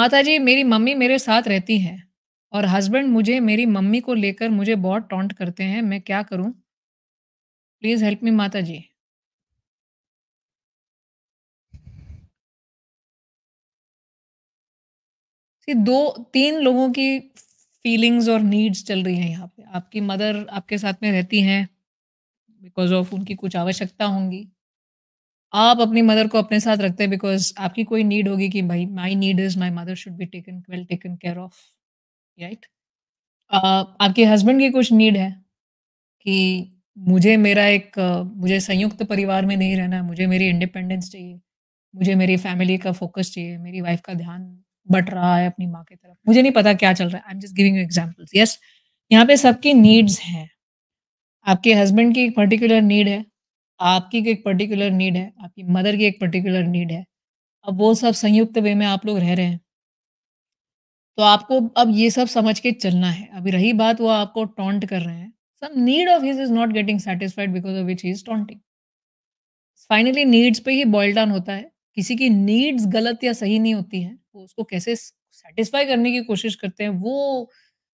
माता जी मेरी मम्मी मेरे साथ रहती हैं और हस्बैंड मुझे मेरी मम्मी को लेकर मुझे बहुत टॉन्ट करते हैं मैं क्या करूं प्लीज़ हेल्प मी माता जी ये दो तीन लोगों की फीलिंग्स और नीड्स चल रही हैं यहाँ पे आपकी मदर आपके साथ में रहती हैं बिकॉज ऑफ उनकी कुछ आवश्यकता होंगी आप अपनी मदर को अपने साथ रखते हैं बिकॉज आपकी कोई नीड होगी कि भाई my need is my mother should be taken well taken care of right आपके हस्बैंड की कुछ नीड है कि मुझे मेरा एक मुझे संयुक्त परिवार में नहीं रहना मुझे मेरी इंडिपेंडेंस चाहिए मुझे मेरी फैमिली का फोकस चाहिए मेरी वाइफ का ध्यान बट रहा है अपनी माँ की तरफ मुझे नहीं पता क्या चल रहा है I am just giving you examples yes यहाँ पे सबकी नीड्स हैं आपके हस्बैंड की एक पर्टिकुलर नीड है आपकी एक पर्टिकुलर नीड है आपकी मदर की एक पर्टिकुलर नीड है अब वो सब संयुक्त वे में आप लोग रह रहे हैं तो आपको अब ये सब समझ के चलना है अभी रही बात वो आपको टॉन्ट कर रहे हैं some need of his is not getting satisfied because of which is taunting finally needs पे ही बॉयल डाउन होता है किसी की नीड्स गलत या सही नहीं होती है वो उसको कैसे सेटिस्फाई करने की कोशिश करते हैं वो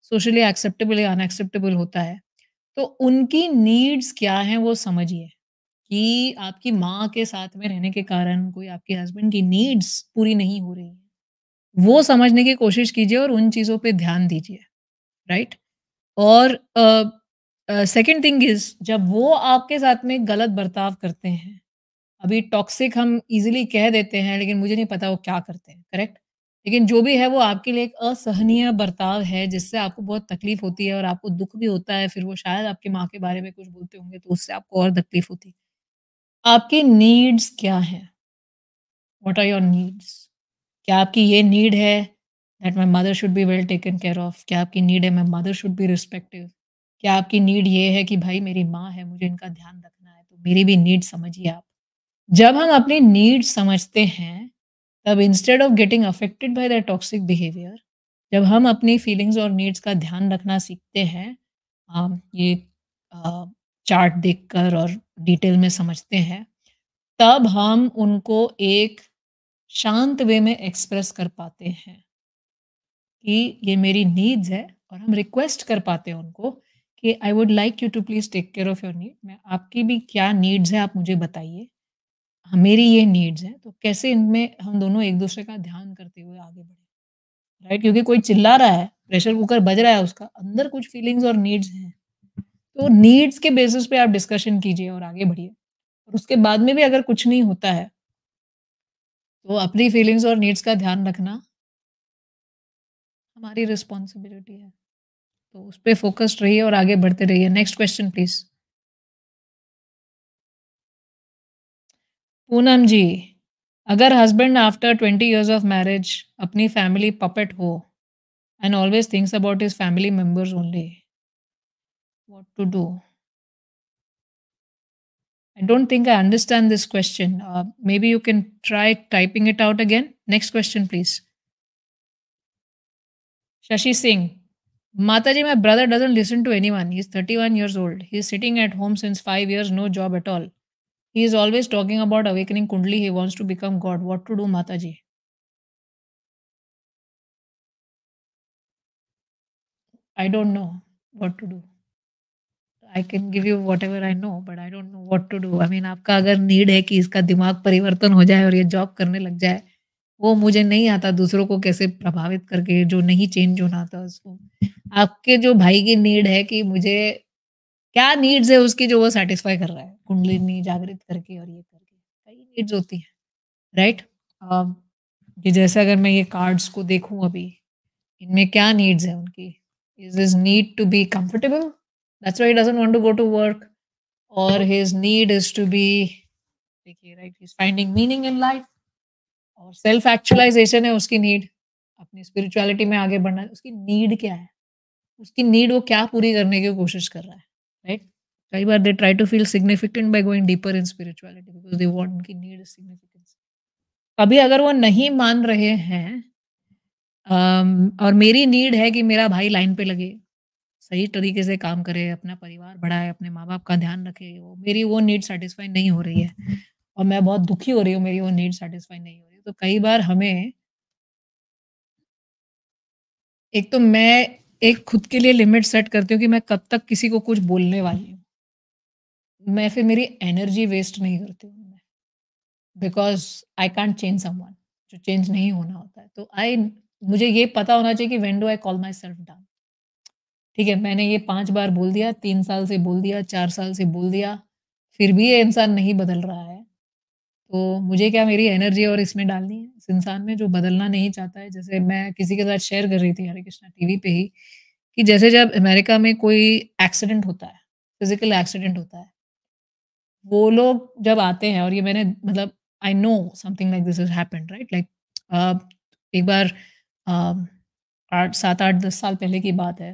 सोशली एक्सेप्टेबल या अनएक्सेप्टेबल होता है तो उनकी नीड्स क्या हैं वो समझिए कि आपकी माँ के साथ में रहने के कारण कोई आपके हस्बैंड की नीड्स पूरी नहीं हो रही है वो समझने की कोशिश कीजिए और उन चीज़ों पे ध्यान दीजिए राइट और सेकेंड थिंग इज जब वो आपके साथ में गलत बर्ताव करते हैं अभी टॉक्सिक हम इजीली कह देते हैं लेकिन मुझे नहीं पता वो क्या करते हैं करेक्ट लेकिन जो भी है वो आपके लिए एक असहनीय बर्ताव है जिससे आपको बहुत तकलीफ होती है और आपको दुख भी होता है फिर वो शायद आपकी माँ के बारे में कुछ बोलते होंगे तो उससे आपको और तकलीफ होती है आपकी नीड्स क्या है वॉट आर योर नीड्स क्या आपकी ये नीड है that my mother should be well taken care of क्या आपकी नीड है my mother should be respective क्या आपकी नीड ये है कि भाई मेरी माँ है मुझे इनका ध्यान रखना है तो मेरी भी नीड समझिए आप जब हम अपनी नीड समझते हैं तब instead of getting affected by the toxic behaviour जब हम अपनी फीलिंग्स और नीड्स का ध्यान रखना सीखते हैं हम ये चार्ट देखकर और डिटेल में समझते हैं तब हम उनको एक शांत वे में एक्सप्रेस कर पाते हैं कि ये मेरी नीड्स है और हम रिक्वेस्ट कर पाते हैं उनको कि I would like you to please take care of your need मैं आपकी भी क्या नीड्स है आप मुझे बताइए हाँ, मेरी ये नीड्स हैं तो कैसे इनमें हम दोनों एक दूसरे का ध्यान करते हुए आगे बढ़े राइट क्योंकि कोई चिल्ला रहा है प्रेशर कुकर बज रहा है उसका अंदर कुछ फीलिंग्स और नीड्स हैं तो नीड्स के बेसिस पे आप डिस्कशन कीजिए और आगे बढ़िए और उसके बाद में भी अगर कुछ नहीं होता है तो अपनी फीलिंग्स और नीड्स का ध्यान रखना हमारी रिस्पॉन्सिबिलिटी है तो उस पर फोकस्ड रहिए और आगे बढ़ते रहिए next question please Poonam ji husband after 20 years of marriage, marriage family puppet, puppet हो and always thinks about his family members what to do. I don't think I understand this question. Uh, maybe you can try typing it out again. Next question, please. Shashi Singh. Mataji, my brother doesn't listen to anyone. He's 31 years old. He's sitting at home since five years, no job at all. He is always talking about awakening Kundli. He wants to become God. What to do, Mataji? I don't know what to do. I can give you whatever I know but I don't know what to do I mean आपका अगर need है कि इसका दिमाग परिवर्तन हो जाए और ये जॉब करने लग जाए वो मुझे नहीं आता दूसरों को कैसे प्रभावित करके जो नहीं चेंज होना था उसको आपके जो भाई की नीड है कि मुझे क्या नीड्स है उसकी जो वो सेटिस्फाई कर रहा है कुंडलिनी जागृत करके और ये करके कई नीड्स होती है राइट right? कि जैसे अगर मैं ये कार्ड्स को देखूं अभी इनमें क्या नीड्स है उनकी is is need to be comfortable that's why doesn't want to go to work और his need is to be देखिए right is finding meaning in life और सेल्फ एक्चुअलाइजेशन है उसकी नीड अपनी स्पिरिचुअलिटी में आगे बढ़ना उसकी नीड क्या है उसकी नीड वो क्या पूरी करने की कोशिश कर रहा है right कई बार they try to feel significant by going deeper in spirituality because they want की नीड सिग्निफिकेंस अभी अगर वो नहीं मान रहे हैं um, और मेरी नीड है कि मेरा भाई लाइन पे लगे सही तरीके से काम करे अपना परिवार बढ़ाए अपने माँ बाप का ध्यान रखे वो मेरी वो नीड सेटिस्फाई नहीं हो रही है और मैं बहुत दुखी हो रही हूँ मेरी वो नीड सेटिस्फाई नहीं हो रही तो कई बार हमें एक तो मैं एक खुद के लिए लिमिट सेट करती हूँ कि मैं कब तक किसी को कुछ बोलने वाली हूँ मैं फिर मेरी एनर्जी वेस्ट नहीं करती हूँ मैं because I can't change someone जो चेंज नहीं होना होता है तो आई मुझे ये पता होना चाहिए कि when do I call myself down ठीक है मैंने ये पांच बार बोल दिया तीन साल से बोल दिया चार साल से बोल दिया फिर भी ये इंसान नहीं बदल रहा है तो मुझे क्या मेरी एनर्जी और इसमें डालनी है उस इंसान में जो बदलना नहीं चाहता है जैसे मैं किसी के साथ शेयर कर रही थी हरे कृष्णा टीवी पे ही कि जैसे जब अमेरिका में कोई एक्सीडेंट होता है फिजिकल एक्सीडेंट होता है वो लोग जब आते हैं और ये मैंने मतलब I know something like this is happened right like एक बार um, आठ सात आठ दस साल पहले की बात है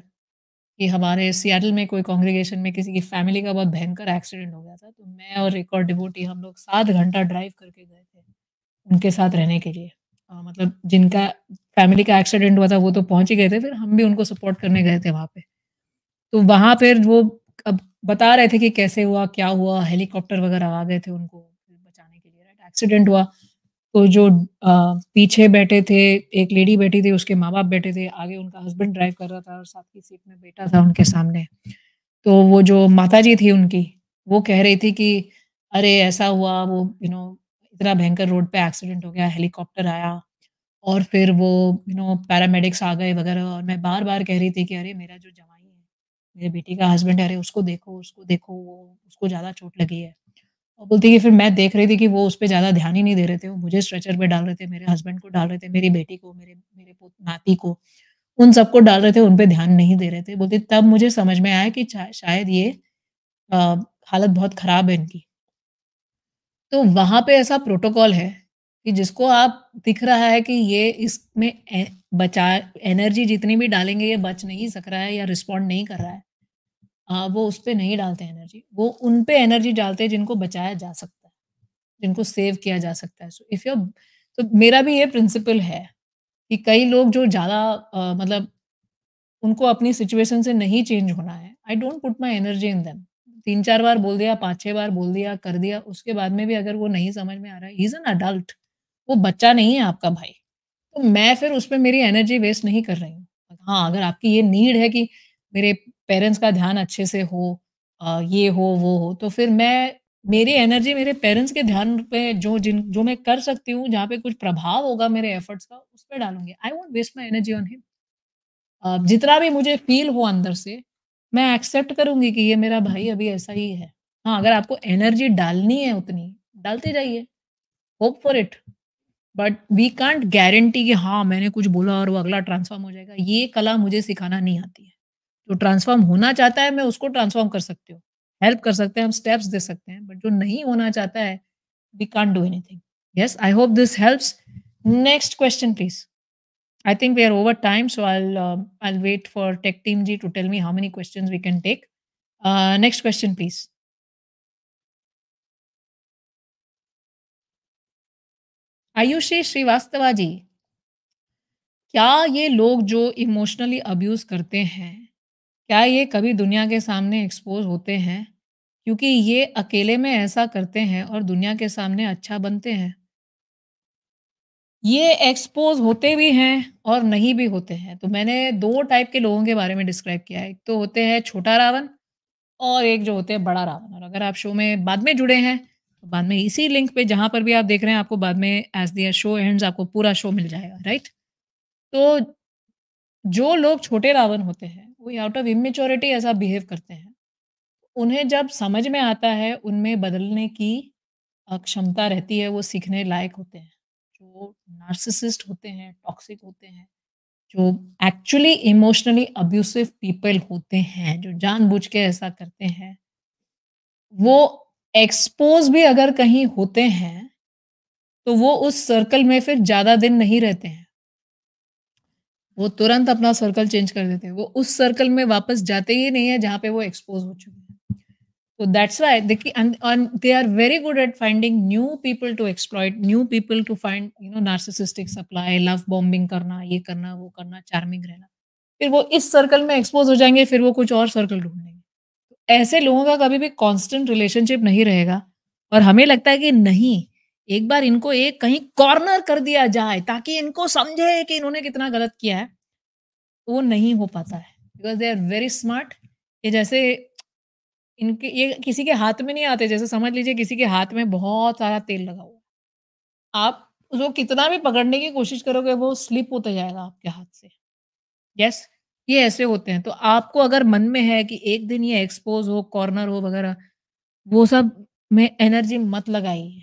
कि हमारे सियाटल में कोई कॉन्ग्रीगेशन में किसी की फैमिली का बहुत भयंकर एक्सीडेंट हो गया था तो मैं और एक और डिबोटी हम लोग सात घंटा ड्राइव करके गए थे उनके साथ रहने के लिए आ, मतलब जिनका फैमिली का एक्सीडेंट हुआ था वो तो पहुंच ही गए थे फिर हम भी उनको सपोर्ट करने गए थे वहाँ पे तो वहाँ फिर वो अब बता रहे थे कि कैसे हुआ क्या हुआ हेलीकॉप्टर वगैरह आ गए थे उनको बचाने के लिए राइट एक्सीडेंट हुआ तो जो आ, पीछे बैठे थे एक लेडी बैठी थी उसके माँ बाप बैठे थे आगे उनका हस्बैंड ड्राइव कर रहा था और साथ की सीट में बेटा था उनके सामने तो वो जो माता जी थी उनकी वो कह रही थी कि अरे ऐसा हुआ वो यू नो इतना भयंकर रोड पे एक्सीडेंट हो गया हेलीकॉप्टर आया और फिर वो यू नो पैरामेडिक्स आ गए वगैरह और मैं बार बार कह रही थी कि अरे मेरा जो जवाई है मेरे बेटी का हस्बैंड है अरे उसको देखो उसको देखो वो उसको ज़्यादा चोट लगी है और बोलती कि फिर मैं देख रही थी कि वो उस पर ज़्यादा ध्यान ही नहीं दे रहे थे वो मुझे स्ट्रेचर पर डाल रहे थे मेरे हस्बैंड को डाल रहे थे मेरी बेटी को मेरे मेरे नाती को उन सबको डाल रहे थे उन पर ध्यान नहीं दे रहे थे बोलते तब मुझे समझ में आया कि शायद ये हालत बहुत ख़राब है इनकी तो वहाँ पे ऐसा प्रोटोकॉल है कि जिसको आप दिख रहा है कि ये इसमें बचा एनर्जी जितनी भी डालेंगे ये बच नहीं सक रहा है या रिस्पॉन्ड नहीं कर रहा है आ, हाँ, वो उस पर नहीं डालते एनर्जी वो उन पे एनर्जी डालते हैं जिनको बचाया जा सकता है जिनको सेव किया जा सकता है सो इफ योर तो मेरा भी ये प्रिंसिपल है कि कई लोग जो ज़्यादा मतलब उनको अपनी सिचुएशन से नहीं चेंज होना है I don't put my energy in them तीन चार बार बोल दिया पाँच छह बार बोल दिया कर दिया उसके बाद में भी अगर वो नहीं समझ में आ रहा है इज एन अडल्ट वो बच्चा नहीं है आपका भाई तो मैं फिर उस पर मेरी एनर्जी वेस्ट नहीं कर रही हूँ हाँ अगर आपकी ये नीड है कि मेरे पेरेंट्स का ध्यान अच्छे से हो आ, ये हो वो हो तो फिर मैं मेरी एनर्जी मेरे पेरेंट्स के ध्यान पे जो जिन जो मैं कर सकती हूँ जहाँ पे कुछ प्रभाव होगा मेरे एफर्ट्स का उस पर डालूंगी I won't waste my energy on him जितना भी मुझे फील हो अंदर से मैं एक्सेप्ट करूंगी कि ये मेरा भाई अभी ऐसा ही है हाँ अगर आपको एनर्जी डालनी है उतनी डालते जाइए hope for it but we can't guarantee कि हाँ मैंने कुछ बोला और वो अगला ट्रांसफॉर्म हो जाएगा ये कला मुझे सिखाना नहीं आती है जो ट्रांसफॉर्म होना चाहता है मैं उसको ट्रांसफॉर्म कर सकती हूँ हेल्प कर सकते हैं हम स्टेप्स दे सकते हैं बट जो नहीं होना चाहता है we can't do anything yes I hope this helps next question please I think we are over time, so I'll uh, I'll wait for Tech Team G to tell me how many questions we can take. Uh, next question, please. Ayushi Shrivastava ji क्या ये लोग जो emotionally abuse करते हैं क्या ये कभी दुनिया के सामने एक्सपोज होते हैं क्योंकि ये अकेले में ऐसा करते हैं और दुनिया के सामने अच्छा बनते हैं ये एक्सपोज होते भी हैं और नहीं भी होते हैं तो मैंने दो टाइप के लोगों के बारे में डिस्क्राइब किया है एक तो होते हैं छोटा रावण और एक जो होते हैं बड़ा रावण और अगर आप शो में बाद में जुड़े हैं तो बाद में इसी लिंक पे जहाँ पर भी आप देख रहे हैं आपको बाद में एज दियर शो एंड आपको पूरा शो मिल जाएगा राइट तो जो लोग छोटे रावण होते हैं वो आउट ऑफ इमेच्योरिटी ऐसा बिहेव करते हैं उन्हें जब समझ में आता है उनमें बदलने की क्षमता रहती है वो सीखने लायक होते हैं वो नार्सिसिस्ट होते हैं टॉक्सिक होते हैं जो एक्चुअली इमोशनली अब्यूसिव पीपल होते हैं जो जानबूझ के ऐसा करते हैं वो एक्सपोज भी अगर कहीं होते हैं तो वो उस सर्कल में फिर ज़्यादा दिन नहीं रहते हैं वो तुरंत अपना सर्कल चेंज कर देते हैं वो उस सर्कल में वापस जाते ही नहीं है जहाँ पे वो एक्सपोज हो चुके हैं So that's why they and, and they are very good at finding new people to exploit, new people to find you know narcissistic supply, love bombing करना, ये करना, वो करना, charming रहना. फिर वो इस सर्कल में एक्सपोज हो जाएंगे फिर वो कुछ और सर्कल ढूंढेंगे तो ऐसे लोगों का कभी भी कांस्टेंट रिलेशनशिप नहीं रहेगा और हमें लगता है कि नहीं एक बार इनको एक कहीं कॉर्नर कर दिया जाए ताकि इनको समझे कि इन्होंने कितना गलत किया है तो वो नहीं हो पाता है because they are very smart ये जैसे इनके ये किसी के हाथ में नहीं आते जैसे समझ लीजिए किसी के हाथ में बहुत सारा तेल लगा हुआ आप उसको कितना भी पकड़ने की कोशिश करोगे वो स्लिप होता जाएगा आपके हाथ से यस yes, ये ऐसे होते हैं तो आपको अगर मन में है कि एक दिन ये एक्सपोज हो कॉर्नर हो वगैरह वो सब में एनर्जी मत लगाइए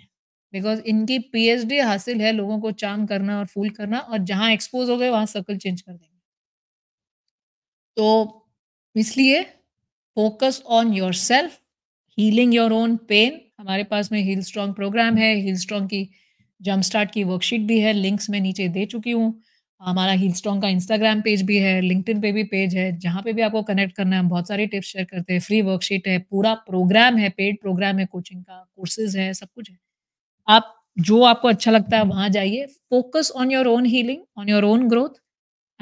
बिकॉज इनकी पीएचडी हासिल है लोगों को चाम करना और फूल करना और जहाँ एक्सपोज हो गए वहाँ सर्कल चेंज कर देंगे तो इसलिए focus on yourself healing your own pain हमारे पास में हील स्ट्रॉन्ग प्रोग्राम है हील स्ट्रॉन्ग की जम स्टार्ट की वर्कशीट भी है लिंक्स मैं नीचे दे चुकी हूँ हमारा हील स्ट्रॉन्ग का इंस्टाग्राम पेज भी है लिंकटिन पे भी पेज है जहाँ पे भी आपको कनेक्ट करना है हम बहुत सारे टिप्स शेयर करते हैं फ्री वर्कशीट है पूरा प्रोग्राम है पेड प्रोग्राम है कोचिंग का कोर्सेज है सब कुछ है आप जो आपको अच्छा लगता है वहाँ जाइए focus on your own healing on your own growth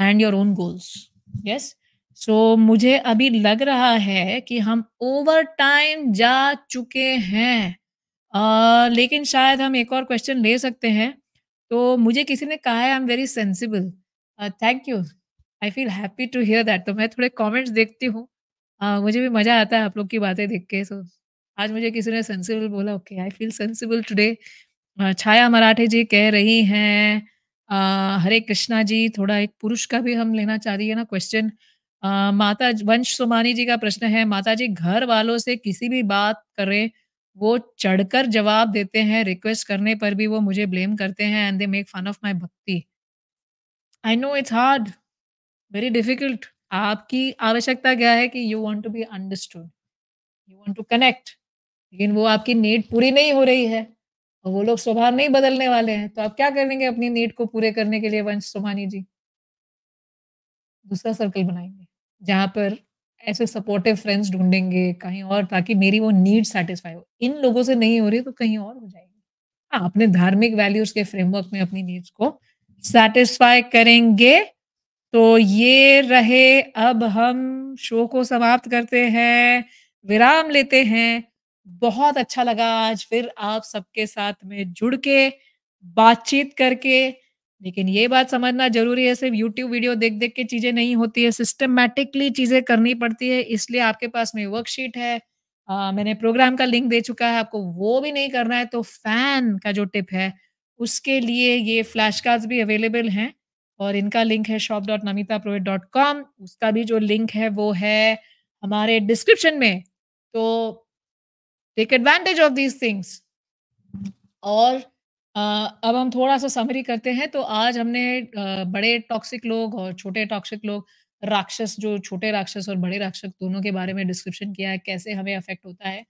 and your own goals yes so so, मुझे अभी लग रहा है कि हम ओवर टाइम जा चुके हैं आ, लेकिन शायद हम एक और क्वेश्चन ले सकते हैं तो मुझे किसी ने कहा है I am very sensible thank you I feel happy to hear that तो मैं थोड़े कमेंट्स देखती हूँ uh, मुझे भी मज़ा आता है आप लोग की बातें देख के सो so, आज मुझे किसी ने सेंसिबल बोला okay I feel sensible today Chhaya Marathe ji कह रही हैं हरे कृष्णा जी थोड़ा एक पुरुष का भी हम लेना चाह रही है ना क्वेश्चन आ, माता वंश सुमानी जी का प्रश्न है माता जी घर वालों से किसी भी बात करें वो चढ़कर जवाब देते हैं रिक्वेस्ट करने पर भी वो मुझे ब्लेम करते हैं and they make fun of my bhakti I know it's hard very difficult आपकी आवश्यकता क्या है कि you want to be understood you want to connect लेकिन वो आपकी नीड पूरी नहीं हो रही है और वो लोग स्वभाव नहीं बदलने वाले हैं तो आप क्या करेंगे अपनी नीड को पूरे करने के लिए वंश सोमानी जी दूसरा सर्कल बनाएंगे जहाँ पर ऐसे सपोर्टिव फ्रेंड्स ढूंढेंगे कहीं और ताकि मेरी वो नीड सेटिस्फाई हो इन लोगों से नहीं हो रही तो कहीं और हो जाएगी हाँ अपने धार्मिक वैल्यूज के फ्रेमवर्क में अपनी नीड्स को सेटिस्फाई करेंगे तो ये रहे अब हम शो को समाप्त करते हैं विराम लेते हैं बहुत अच्छा लगा आज फिर आप सबके साथ में जुड़ के बातचीत करके लेकिन ये बात समझना जरूरी है सिर्फ यूट्यूब वीडियो देख देख के चीजें नहीं होती है सिस्टमेटिकली चीजें करनी पड़ती है इसलिए आपके पास में वर्कशीट है आ, मैंने प्रोग्राम का लिंक दे चुका है आपको वो भी नहीं करना है तो फैन का जो टिप है उसके लिए ये फ्लैश कार्ड भी अवेलेबल हैं और इनका लिंक है shop dot Namita probate dot com उसका भी जो लिंक है वो है हमारे डिस्क्रिप्शन में तो take advantage of these things और अब हम थोड़ा सा समरी करते हैं तो आज हमने बड़े टॉक्सिक लोग और छोटे टॉक्सिक लोग राक्षस जो छोटे राक्षस और बड़े राक्षस दोनों के बारे में डिस्क्रिप्शन किया है कैसे हमें अफेक्ट होता है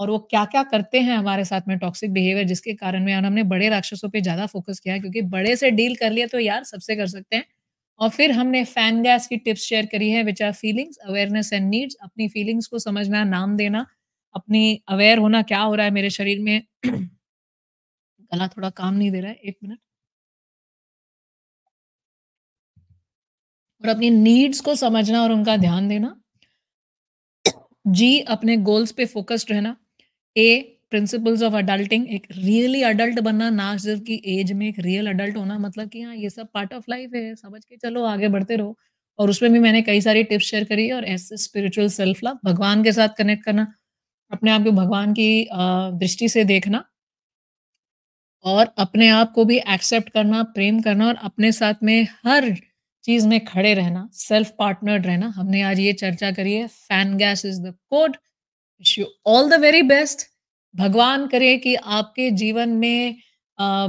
और वो क्या क्या करते हैं हमारे साथ में टॉक्सिक बिहेवियर जिसके कारण में हमने बड़े राक्षसों पर ज़्यादा फोकस किया है क्योंकि बड़े से डील कर लिया तो यार सबसे कर सकते हैं और फिर हमने फैन गैस की टिप्स शेयर करी है which are feelings awareness and needs अपनी फीलिंग्स को समझना नाम देना अपनी अवेयर होना क्या हो रहा है मेरे शरीर में गला थोड़ा काम नहीं दे रहा है एक मिनट और अपनी नीड्स को समझना और उनका ध्यान देना जी अपने गोल्स पे फोकस्ड रहना ए प्रिंसिपल्स ऑफ अडल्टिंग एक रियली अडल्ट बनना ना सिर्फ की एज में एक रियल अडल्ट होना मतलब कि हाँ ये सब पार्ट ऑफ लाइफ है समझ के चलो आगे बढ़ते रहो और उसमें भी मैंने कई सारी टिप्स शेयर करी है और ऐसे स्पिरिचुअल सेल्फ लव भगवान के साथ कनेक्ट करना अपने आप को भगवान की दृष्टि से देखना और अपने आप को भी एक्सेप्ट करना प्रेम करना और अपने साथ में हर चीज में खड़े रहना सेल्फ पार्टनर्ड रहना हमने आज ये चर्चा करी है fan gas is the code wish you all the very best भगवान करे कि आपके जीवन में आ,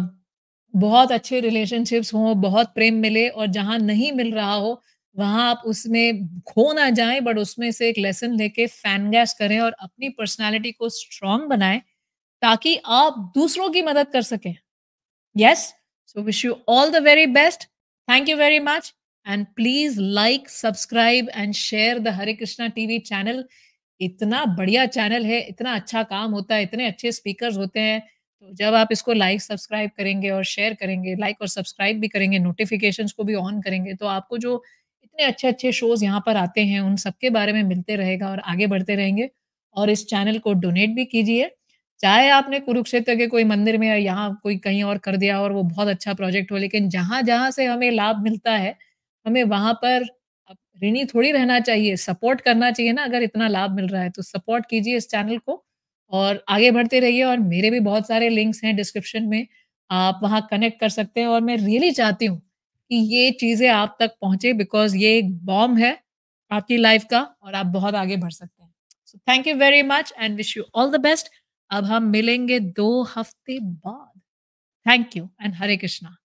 बहुत अच्छे रिलेशनशिप्स हों बहुत प्रेम मिले और जहाँ नहीं मिल रहा हो वहाँ आप उसमें खो ना जाए बट उसमें से एक लेसन लेके फैन गैस करें और अपनी पर्सनैलिटी को स्ट्रांग बनाएं ताकि आप दूसरों की मदद कर सकें yes so wish you all the very best thank you very much and please like subscribe and share the Hare Krishna TV channel इतना बढ़िया चैनल है इतना अच्छा काम होता है इतने अच्छे स्पीकर्स होते हैं तो जब आप इसको लाइक सब्सक्राइब करेंगे और शेयर करेंगे लाइक और सब्सक्राइब भी करेंगे नोटिफिकेशन को भी ऑन करेंगे तो आपको जो इतने अच्छे अच्छे शोज यहाँ पर आते हैं उन सबके बारे में मिलते रहेगा और आगे बढ़ते रहेंगे और इस चैनल को डोनेट भी कीजिए चाहे आपने कुरुक्षेत्र के कोई मंदिर में यहाँ कोई कहीं और कर दिया और वो बहुत अच्छा प्रोजेक्ट हो लेकिन जहां जहां से हमें लाभ मिलता है हमें वहां पर ऋणी थोड़ी रहना चाहिए सपोर्ट करना चाहिए ना अगर इतना लाभ मिल रहा है तो सपोर्ट कीजिए इस चैनल को और आगे बढ़ते रहिए और मेरे भी बहुत सारे लिंक्स हैं डिस्क्रिप्शन में आप वहाँ कनेक्ट कर सकते हैं और मैं रियली चाहती हूँ कि ये चीज़ें आप तक पहुंचे बिकॉज ये एक बॉम्ब है आपकी लाइफ का और आप बहुत आगे बढ़ सकते हैं so thank you very much and wish you all the best अब हम मिलेंगे दो हफ्ते बाद thank you and Hare Krishna